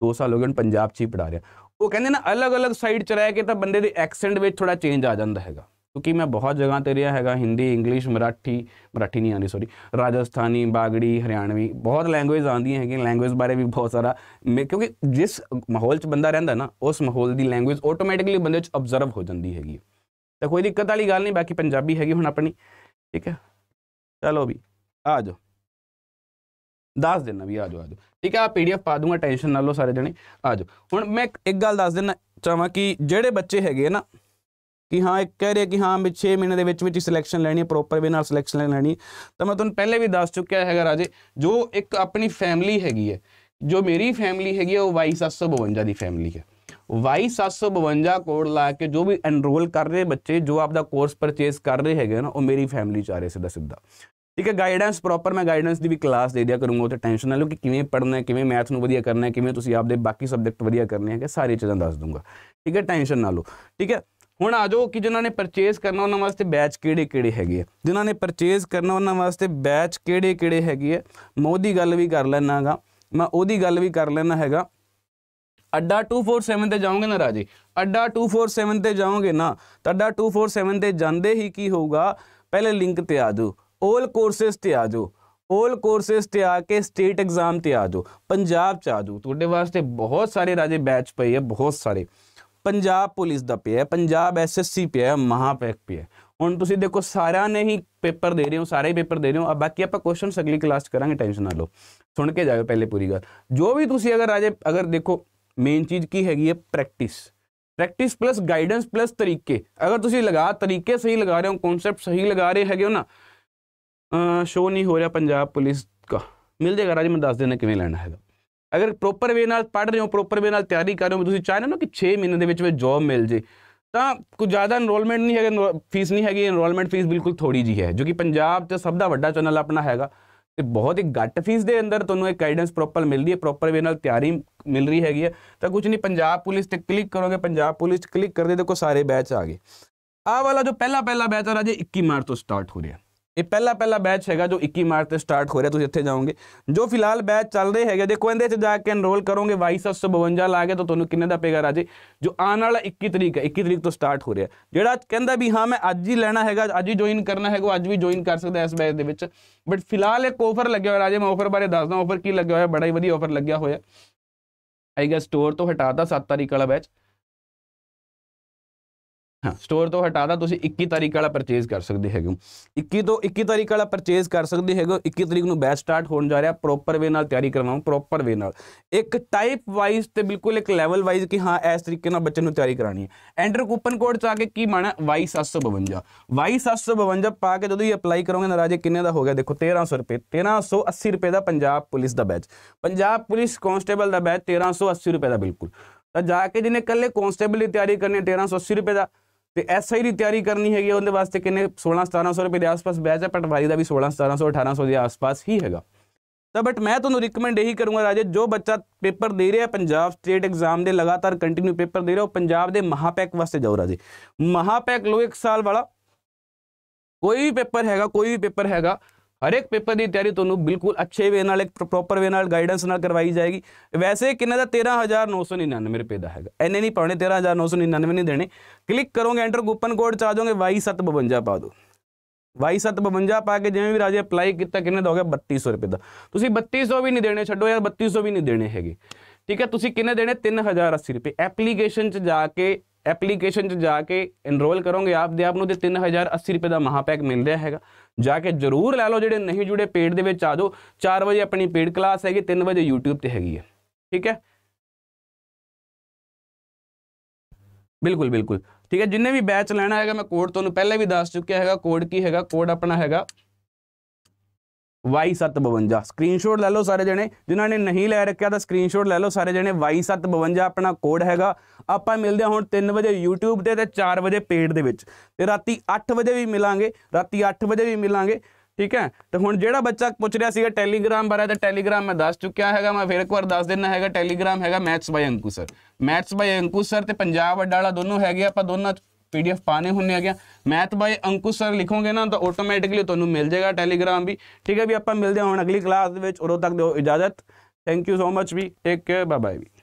2 ਸਾਲ ਹੋ ਗਏ ਹੁਣ ਪੰਜਾਬ 'ਚ ਹੀ ਪੜਾ ਰਿਹਾ ਉਹ ਕਹਿੰਦੇ ਨਾ ਅਲੱਗ-ਅਲੱਗ ਸਾਈਡ 'ਚ ਰਹਿ ਕੇ ਤਾਂ ਬੰਦੇ ਦੇ ਐਕਸੈਂਟ ਵਿੱਚ ਥੋੜਾ ਚੇਂਜ ਆ ਜਾਂਦਾ ਹੈਗਾ ਕਿਉਂਕਿ ਮੈਂ ਬਹੁਤ ਜਗ੍ਹਾ ਤੇ ਰਿਹਾ ਹੈਗਾ ਹਿੰਦੀ ਇੰਗਲਿਸ਼ ਮਰਾਠੀ ਮਰਾਠੀ ਨਹੀਂ ਆਉਂਦੀ ਸੌਰੀ ਰਾਜਸਥਾਨੀ ਬਾਗੜੀ ਹਰਿਆਣਵੀ ਬਹੁਤ ਲੈਂਗੁਏਜ ਆਉਂਦੀਆਂ ਹੈਗੀਆਂ ਲੈਂਗੁਏਜ ਬਾਰੇ ਵੀ ਬਹੁਤ ਸਾਰਾ ਕਿਉਂਕਿ ਜਿਸ ਮਾਹੌਲ 'ਚ ਬੰਦਾ ਰਹਿੰਦਾ ਨਾ ਉਸ ਮਾਹੌਲ ਦੀ ਲੈਂਗੁਏਜ ਆਟੋਮੈਟਿਕਲੀ ਬੰਦੇ 'ਚ ਅਬਜ਼ਰਵ ਹੋ ਜਾਂਦੀ ਹੈਗੀ ਤਾਂ ਕੋਈ ਦਿੱਕਤ ਵਾਲੀ ਗੱਲ ਨਹੀਂ ਬਾਕੀ ਪੰਜਾਬੀ ਹੈਗੀ ਹੁਣ ਆਪਣੀ ਠੀਕ ਹੈ ਚਲੋ ਵੀ ਆ ਜਾਓ ਦੱਸ ਦੇਣਾ ਵੀ ਆ ਜਾਓ ਆ ਜਾਓ ਠੀਕ ਹੈ ਆ ਪੀਡੀਐਫ ਪਾ ਦੂੰਗਾ ਟੈਨਸ਼ਨ ਨਾ ਲਓ ਸਾਰੇ ਜਣੇ ਆ ਜਾਓ ਹੁਣ ਮੈਂ ਇੱਕ ਗੱਲ ਦੱਸ ਦੇਣਾ ਚਾਹਾਂ ਕਿ ਜਿਹੜੇ ਬੱਚੇ ਹੈਗੇ ਨਾ ਕਿ ਹਾਂ ਇੱਕ ਕਹਿ ਰਿਹਾ ਕਿ ਹਾਂ ਮੈਂ 6 ਮਹੀਨੇ ਦੇ ਵਿੱਚ ਵਿੱਚ ਸਿਲੈਕਸ਼ਨ ਲੈਣੀ ਹੈ ਪ੍ਰੋਪਰ ਵੇ ਨਾਲ ਸਿਲੈਕਸ਼ਨ ਲੈਣੀ ਤਾਂ ਮੈਂ ਤੁਹਾਨੂੰ ਪਹਿਲੇ ਵੀ ਦੱਸ ਚੁੱਕਿਆ ਹੈਗਾ ਰਾਜੇ ਜੋ ਇੱਕ ਆਪਣੀ ਫੈਮਿਲੀ ਹੈਗੀ ਹੈ ਜੋ ਮੇਰੀ ਫੈਮਿਲੀ ਹੈਗੀ ਹੈ ਉਹ Y752 ਦੀ ਫੈਮਿਲੀ ਹੈ Y752 ਕੋਡ ਲਾ ਕੇ ਜੋ ਵੀ ਐਨਰੋਲ ਕਰ ਰਹੇ ਬੱਚੇ ਜੋ ਆਪ ਦਾ ਕੋਰਸ ਪਰਚੇਸ ਕਰ ਰਹੇ ਹੈਗੇ ਨਾ ਉਹ ਮੇਰੀ ਫੈਮਿਲੀ ਚ ਆ ਰਹੇ ਸਿੱਧਾ ਸਿੱਧਾ ਠੀਕ ਹੈ ਗਾਈਡੈਂਸ ਪ੍ਰੋਪਰ ਮੈਂ ਗਾਈਡੈਂਸ ਦੀ ਵੀ ਕਲਾਸ ਦੇ ਦਿਆ ਕਰੂੰਗਾ ਤੇ ਟੈਨਸ਼ਨ ਨਾ ਲਓ ਕਿ ਕਿਵੇਂ ਪੜ੍ਹਨਾ ਹੈ ਕਿਵੇਂ ਮੈਥ ਨੂੰ ਵਧੀਆ ਕਰਨਾ ਹੈ ਕਿਵੇਂ ਤੁਸੀਂ ਆਪਦੇ ਬਾਕੀ ਸਬਜੈਕਟ ਵਧੀਆ ਕਰਨੇ ਹੈਗੇ ਸਾਰੀ ਚੀਜ਼ਾਂ ਦੱਸ ਦੂੰਗਾ ਠੀਕ ਹੈ ਟੈਨਸ਼ਨ ਨਾ ਲਓ ਠੀਕ ਹੈ ਹੁਣ ਆ ਜਾਓ ਕਿ ਜਿਨ੍ਹਾਂ ਨੇ ਪਰਚੇਸ ਕਰਨਾ ਉਹਨਾਂ ਵਾਸਤੇ ਬੈਚ ਕਿਹੜੇ-ਕਿਹੜੇ ਹੈਗੇ ਆ ਜਿਨ੍ਹਾਂ ਨੇ ਪਰਚੇਸ ਕਰਨਾ ਉਹਨਾਂ ਵਾਸਤੇ ਬੈਚ ਕਿਹੜੇ-ਕਿਹੜੇ ਹੈਗੇ ਆ ਮੈਂ ਉਹਦੀ ਗੱਲ ਵੀ ਕਰ ਲੈਣਾਗਾ ਮੈਂ ਉਹਦੀ ਗੱਲ ਵੀ ਕਰ ਲੈਣਾ ਹੈਗਾ ਅੱਡਾ 247 ਤੇ ਜਾਓਗੇ ਨਾ ਰਾਜੀ ਅੱਡਾ 247 ਤੇ ਜਾਓਗੇ ਨਾ ਤੁਹਾਡਾ ਅੱਡਾ 247 ਤੇ ਜਾਂਦੇ ਹੀ ਕੀ ਹੋਊਗਾ ਪਹਿਲੇ ਲਿੰਕ ਤੇ ਆ ਜਾਓ 올 ਕੋਰਸਸ ਤੇ ਆ ਜਾਓ 올 ਕੋਰਸਸ ਤੇ ਆ ਕੇ ਸਟੇਟ ਐਗਜ਼ਾਮ ਤੇ ਆ ਜਾਓ ਪੰਜਾਬ ਚ ਆ ਜਾਓ ਤੁਹਾਡੇ ਵਾਸਤੇ ਬਹੁਤ ਸਾਰੇ ਰਾਜੇ ਬੈਚ ਪਏ ਆ ਬਹੁਤ ਸਾਰੇ पंजाब पुलिस का पे है पंजाब एस एस सी पे है महापैक पे है हूँ तुम देखो सारा ने ही पेपर दे रहे हो सारे ही पेपर दे रहे हो बाकी आप क्वेश्चन अगली क्लास करा टेंशन ना लो सुन के जाए पहले पूरी गल जो भी तुम अगर आज अगर देखो मेन चीज़ की हैगी है practice practice plus guidance plus तरीके अगर तुम लगा तरीके सही लगा रहे हो कॉन्सैप्ट सही लगा रहे हैं ना आ, शो नहीं हो रहा पंजाब पुलिस का मिल जाएगा राजे मैं दस दिन किमें लैंना है ਅਗਰ ਪ੍ਰੋਪਰ ਵੇ ਨਾਲ ਪੜ੍ਹ ਰਹੇ ਹੋ ਪ੍ਰੋਪਰ ਵੇ ਨਾਲ ਤਿਆਰੀ ਕਰ ਰਹੇ ਹੋ ਤੁਸੀਂ ਚਾਹੁੰਦੇ ਹੋ ਕਿ 6 ਮਹੀਨੇ ਦੇ ਵਿੱਚ ਵਿੱਚ ਜੌਬ ਮਿਲ ਜੇ ਤਾਂ ਕੋਈ ਜ਼ਿਆਦਾ ਇਨਰੋਲਮੈਂਟ ਨਹੀਂ ਹੈਗਾ ਫੀਸ ਨਹੀਂ ਹੈਗੀ ਇਨਰੋਲਮੈਂਟ ਫੀਸ ਬਿਲਕੁਲ ਥੋੜੀ ਜੀ ਹੈ ਜੋ ਕਿ ਪੰਜਾਬ 'ਚ ਸਭ ਦਾ ਵੱਡਾ ਚੈਨਲ ਆਪਣਾ ਹੈਗਾ ਤੇ ਬਹੁਤ ਹੀ ਘੱਟ ਫੀਸ ਦੇ ਅੰਦਰ ਤੁਹਾਨੂੰ ਇੱਕ ਗਾਈਡੈਂਸ ਪ੍ਰੋਪਰ ਮਿਲਦੀ ਹੈ ਪ੍ਰੋਪਰ ਵੇ ਨਾਲ ਤਿਆਰੀ ਮਿਲ ਰਹੀ ਹੈਗੀ ਹੈ ਤਾਂ ਕੁਝ ਨਹੀਂ ਪੰਜਾਬ ਪੁਲਿਸ ਤੇ ਕਲਿੱਕ ਕਰੋਗੇ ਪੰਜਾਬ ਪੁਲਿਸ ਕਲਿੱਕ ਕਰਦੇ ਦੇਖੋ ਸਾਰੇ ਬੈਚ ਆ ਗਏ ਆਹ ਵਾਲਾ ਜੋ ਪਹਿਲਾ ਪਹਿਲਾ ਬੈਚ ਆ ਰਿਹਾ ਰਾਜੇ 21 ਮਾਰਚ ਤੋਂ ਸਟਾਰਟ ਹੋ ਰਿਹਾ ਇਹ ਪਹਿਲਾ ਪਹਿਲਾ ਬੈਚ ਹੈਗਾ ਜੋ 21 ਮਾਰਚ ਤੇ ਸਟਾਰਟ ਹੋ ਰਿਹਾ ਤੁਸੀਂ ਇੱਥੇ ਜਾਓਗੇ ਜੋ ਫਿਲਹਾਲ ਬੈਚ ਚੱਲ ਰਹੇ ਹੈਗੇ ਦੇਖੋ ਇਹਦੇ ਚ ਜਾ ਕੇ ਐਨਰੋਲ ਕਰੋਗੇ 2752 ਲਾ ਕੇ ਤਾਂ ਤੁਹਾਨੂੰ ਕਿੰਨੇ ਦਾ ਪੇਗਾ ਰਾਜੇ ਜੋ ਆਉਣ ਵਾਲਾ 21 ਤਰੀਕ ਹੈ 21 ਤਰੀਕ ਤੋਂ ਸਟਾਰਟ ਹੋ ਰਿਹਾ ਜਿਹੜਾ ਕਹਿੰਦਾ ਵੀ ਹਾਂ ਮੈਂ ਅੱਜ ਹੀ ਲੈਣਾ ਹੈਗਾ ਅੱਜ ਹੀ ਜੁਆਇਨ ਕਰਨਾ ਹੈਗਾ ਅੱਜ ਵੀ ਜੁਆਇਨ ਕਰ ਸਕਦਾ ਇਸ ਬੈਚ ਦੇ ਵਿੱਚ ਬਟ ਫਿਲਹਾਲ ਇੱਕ ਆਫਰ ਲੱਗਿਆ ਹੋਇਆ ਰਾਜੇ ਮੈਂ ਆਫਰ ਬਾਰੇ ਦੱਸਦਾ ਆਫਰ ਕੀ ਲੱਗਿਆ ਹੋਇਆ ਬੜਾ ਹੀ ਵਧੀਆ ਆਫਰ ਲੱਗਿਆ ਹੋਇਆ ਆਈ ਗੈਸ ਸਟੋਰ ਤੋਂ ਹਟਾਤਾ 7 ਤਾਰੀਖ ਵਾਲਾ ਬੈਚ ਸਟੋਰ ਤੋਂ ਹਟਾਦਾ ਤੁਸੀਂ 21 ਤਾਰੀਖ ਵਾਲਾ ਪਰਚੇਜ਼ ਕਰ ਸਕਦੇ ਹੈਗੇ ਹੋ 21 ਤੋਂ 21 ਤਾਰੀਖ ਵਾਲਾ ਪਰਚੇਜ਼ ਕਰ ਸਕਦੇ ਹੈਗੇ ਹੋ 21 ਤਰੀਕ ਨੂੰ ਬੈਚ ਸਟਾਰਟ ਹੋਣ ਜਾ ਰਿਹਾ ਪ੍ਰੋਪਰ ਵੇ ਨਾਲ ਤਿਆਰੀ ਕਰਵਾਉਂ ਪ੍ਰੋਪਰ ਵੇ ਨਾਲ ਇੱਕ ਟਾਈਪ ਵਾਈਜ਼ ਤੇ ਬਿਲਕੁਲ ਇੱਕ ਲੈਵਲ ਵਾਈਜ਼ ਕਿ ਹਾਂ ਇਸ ਤਰੀਕੇ ਨਾਲ ਬੱਚੇ ਨੂੰ ਤਿਆਰੀ ਕਰਾਣੀ ਹੈ ਐਂਟਰ ਕੂਪਨ ਕੋਡ ਚਾ ਕੇ ਕੀ ਮਾਣਾ Y752 Y752 ਪਾ ਕੇ ਜਦੋਂ ਇਹ ਅਪਲਾਈ ਕਰੋਗੇ ਨਰਾਜੇ ਕਿੰਨੇ ਦਾ ਹੋ ਗਿਆ ਦੇਖੋ 1300 ਰੁਪਏ 1380 ਰੁਪਏ ਦਾ ਪੰਜਾਬ ਪੁਲਿਸ ਦਾ ਬੈਚ ਪੰਜਾਬ ਪੁਲਿਸ ਕਾਂਸਟੇਬਲ ਦਾ ਬੈਚ 1380 ਰੁਪਏ ਦਾ ਬਿਲਕੁਲ ਤਾਂ ਜਾ ਕੇ ਜਿਹਨੇ ਕੱਲੇ ਕਾਂਸਟੇਬਲ ਦੀ ਤਿਆਰੀ ਕਰਨੀ 1380 ਰੁਪਏ ਦਾ ਤੇ ਐਸਆਈ ਦੀ ਤਿਆਰੀ ਕਰਨੀ ਹੈਗੀ ਉਹਦੇ ਵਾਸਤੇ ਕਿੰਨੇ 16 1700 ਰੁਪਏ ਦੇ ਆਸ-ਪਾਸ ਬੈਚ ਹੈ ਪਟਵਾਰੀ ਦਾ ਵੀ 16 1700 1800 ਦੇ ਆਸ-ਪਾਸ ਹੀ ਹੈਗਾ ਤਾਂ ਬਟ ਮੈਂ ਤੁਹਾਨੂੰ ਰਿਕਮੈਂਡ ਇਹੀ ਕਰੂੰਗਾ ਰਾਜੇ ਜੋ ਬੱਚਾ ਪੇਪਰ ਦੇ ਰਿਹਾ ਪੰਜਾਬ ਸਟੇਟ ਐਗਜ਼ਾਮ ਦੇ ਲਗਾਤਾਰ ਕੰਟੀਨਿਊ ਪੇਪਰ ਦੇ ਰਿਹਾ ਉਹ ਪੰਜਾਬ ਦੇ ਮਹਾਪੈਕ ਵਾਸਤੇ ਜਾਓ ਰਾਜੇ ਮਹਾਪੈਕ ਲੋ ਇੱਕ ਸਾਲ ਵਾਲਾ ਕੋਈ ਵੀ ਪੇਪਰ ਹੈਗਾ ਕੋਈ ਵੀ ਪੇਪਰ ਹੈਗਾ ਹਰ ਇੱਕ ਪੇਪਰ ਦੀ ਤਿਆਰੀ ਤੁਹਾਨੂੰ ਬਿਲਕੁਲ ਅੱਛੇ ਵੇ ਨਾਲ ਇੱਕ ਪ੍ਰੋਪਰ ਵੇ ਨਾਲ ਗਾਈਡੈਂਸ ਨਾਲ ਕਰਵਾਈ ਜਾਏਗੀ ਵੈਸੇ ਕਿੰਨਾ ਦਾ 13999 ਰੁਪਏ ਦਾ ਹੈਗਾ ਐਨੇ ਨਹੀਂ ਪਾਉਣੇ 13999 ਨਹੀਂ ਦੇਣੇ ਕਲਿੱਕ ਕਰੋਗੇ ਐਂਟਰ ਕੂਪਨ ਕੋਡ ਚਾਜੋਗੇ ਜਾਓਗੇ Y752 ਪਾ ਦਿਓ Y752 ਪਾ ਕੇ ਜਿਵੇਂ ਵੀ ਰਾਜੇ ਅਪਲਾਈ ਕੀਤਾ ਕਿੰਨੇ ਦਾ ਹੋ ਗਿਆ 3200 ਰੁਪਏ ਦਾ ਤੁਸੀਂ 3200 ਵੀ ਨਹੀਂ ਦੇਣੇ ਛੱਡੋ ਯਾਰ 3200 ਵੀ ਨਹੀਂ ਦੇਣੇ ਹੈਗੇ ਠੀਕ ਹੈ ਤੁਸੀਂ ਕਿੰਨੇ ਦੇਣੇ 3080 ਰੁਪਏ ਐਪਲੀਕੇਸ਼ਨ 'ਚ ਜਾ ਕੇ ਐਪਲੀਕੇਸ਼ਨ 'ਚ ਜਾ ਕੇ ਐਨਰੋਲ ਕਰੋਗੇ ਆਪ ਦੇ ਆਪ ਨੂੰ ਤੇ 3080 ਰੁਪਏ ਦਾ ਮਹਾਪੈਕ ਮਿਲ ਰਿਹਾ ਹੈਗਾ ਜਾ ਕੇ ਜਰੂਰ ਲੈ ਲਓ ਜਿਹੜੇ ਨਹੀਂ ਜੁੜੇ ਪੇਡ ਦੇ ਵਿੱਚ ਆ ਜਾਓ 4 ਵਜੇ ਆਪਣੀ ਪੇਡ ਕਲਾਸ ਹੈਗੀ 3 ਵਜੇ YouTube ਤੇ ਹੈਗੀ ਹੈ ਠੀਕ ਹੈ ਬਿਲਕੁਲ ਬਿਲਕੁਲ ਠੀਕ ਹੈ ਜਿੰਨੇ ਵੀ ਬੈਚ ਲੈਣਾ ਹੈਗਾ ਮੈਂ ਕੋਡ ਤੁਹਾਨੂੰ ਪਹਿਲੇ ਵੀ ਦੱਸ ਚੁੱਕਿਆ ਹੈਗਾ ਕੋਡ ਕੀ ਹੈਗਾ ਕੋਡ ਆਪਣਾ ਹੈਗਾ Y752 ਸਕਰੀਨਸ਼ਾਟ ਲੈ ਲਓ ਸਾਰੇ ਜਣੇ ਜਿਨ੍ਹਾਂ ਨੇ ਨਹੀਂ ਲੈ ਰੱਖਿਆ ਤਾਂ ਸਕਰੀਨਸ਼ਾਟ ਲੈ ਲਓ ਸਾਰੇ ਜਣੇ Y752 ਆਪਣਾ ਕੋਡ ਹੈਗਾ ਆਪਾਂ ਮਿਲਦੇ ਹਾਂ ਹੁਣ 3 ਵਜੇ YouTube ਤੇ ਤੇ 4 ਵਜੇ ਪੇਡ ਦੇ ਵਿੱਚ ਤੇ ਰਾਤੀ 8 ਵਜੇ ਵੀ ਮਿਲਾਂਗੇ ਰਾਤੀ 8 ਵਜੇ ਵੀ ਮਿਲਾਂਗੇ ਠੀਕ ਹੈ ਤੇ ਹੁਣ ਜਿਹੜਾ ਬੱਚਾ ਪੁੱਛ ਰਿਹਾ ਸੀਗਾ ਟੈਲੀਗ੍ਰਾਮ ਬਾਰੇ ਤਾਂ ਟੈਲੀਗ੍ਰਾਮ ਮੈਂ ਦੱਸ ਚੁੱਕਿਆ ਹੈਗਾ ਮੈਂ ਫਿਰ ਇੱਕ ਵਾਰ ਦੱਸ ਦਿੰਦਾ ਹੈਗਾ ਟੈਲੀਗ੍ਰਾਮ ਹੈਗਾ maths by Anku sir maths by Anku sir ਤੇ ਪੰਜਾਬ ਅੱਡਾ ਵਾਲਾ ਦੋਨੋਂ ਹੈਗੇ ਆਪਾਂ ਦੋਨਾਂ ਪੀਡੀਐਫ ਪਾਣੇ ਹੁੰਨੇ ਆ ਗਿਆ ਮੈਥ ਬਾਈ ਅੰਕੁਸ਼ ਸਰ ਲਿਖੋਗੇ ਨਾ ਤਾਂ ਆਟੋਮੈਟਿਕਲੀ ਤੁਹਾਨੂੰ ਮਿਲ ਜਾਏਗਾ ਟੈਲੀਗ੍ਰਾਮ ਵੀ ਠੀਕ ਹੈ ਵੀ ਆਪਾਂ ਮਿਲਦੇ ਹਾਂ ਹੁਣ ਅਗਲੀ ਕਲਾਸ ਦੇ ਵਿੱਚ ਉਦੋਂ ਤੱਕ ਦਿਓ ਇਜਾਜ਼ਤ ਥੈਂਕ ਯੂ ਸੋ ਮਚ ਵੀ ਟੇਕ ਕੇਅਰ ਬਾਏ ਬਾਏ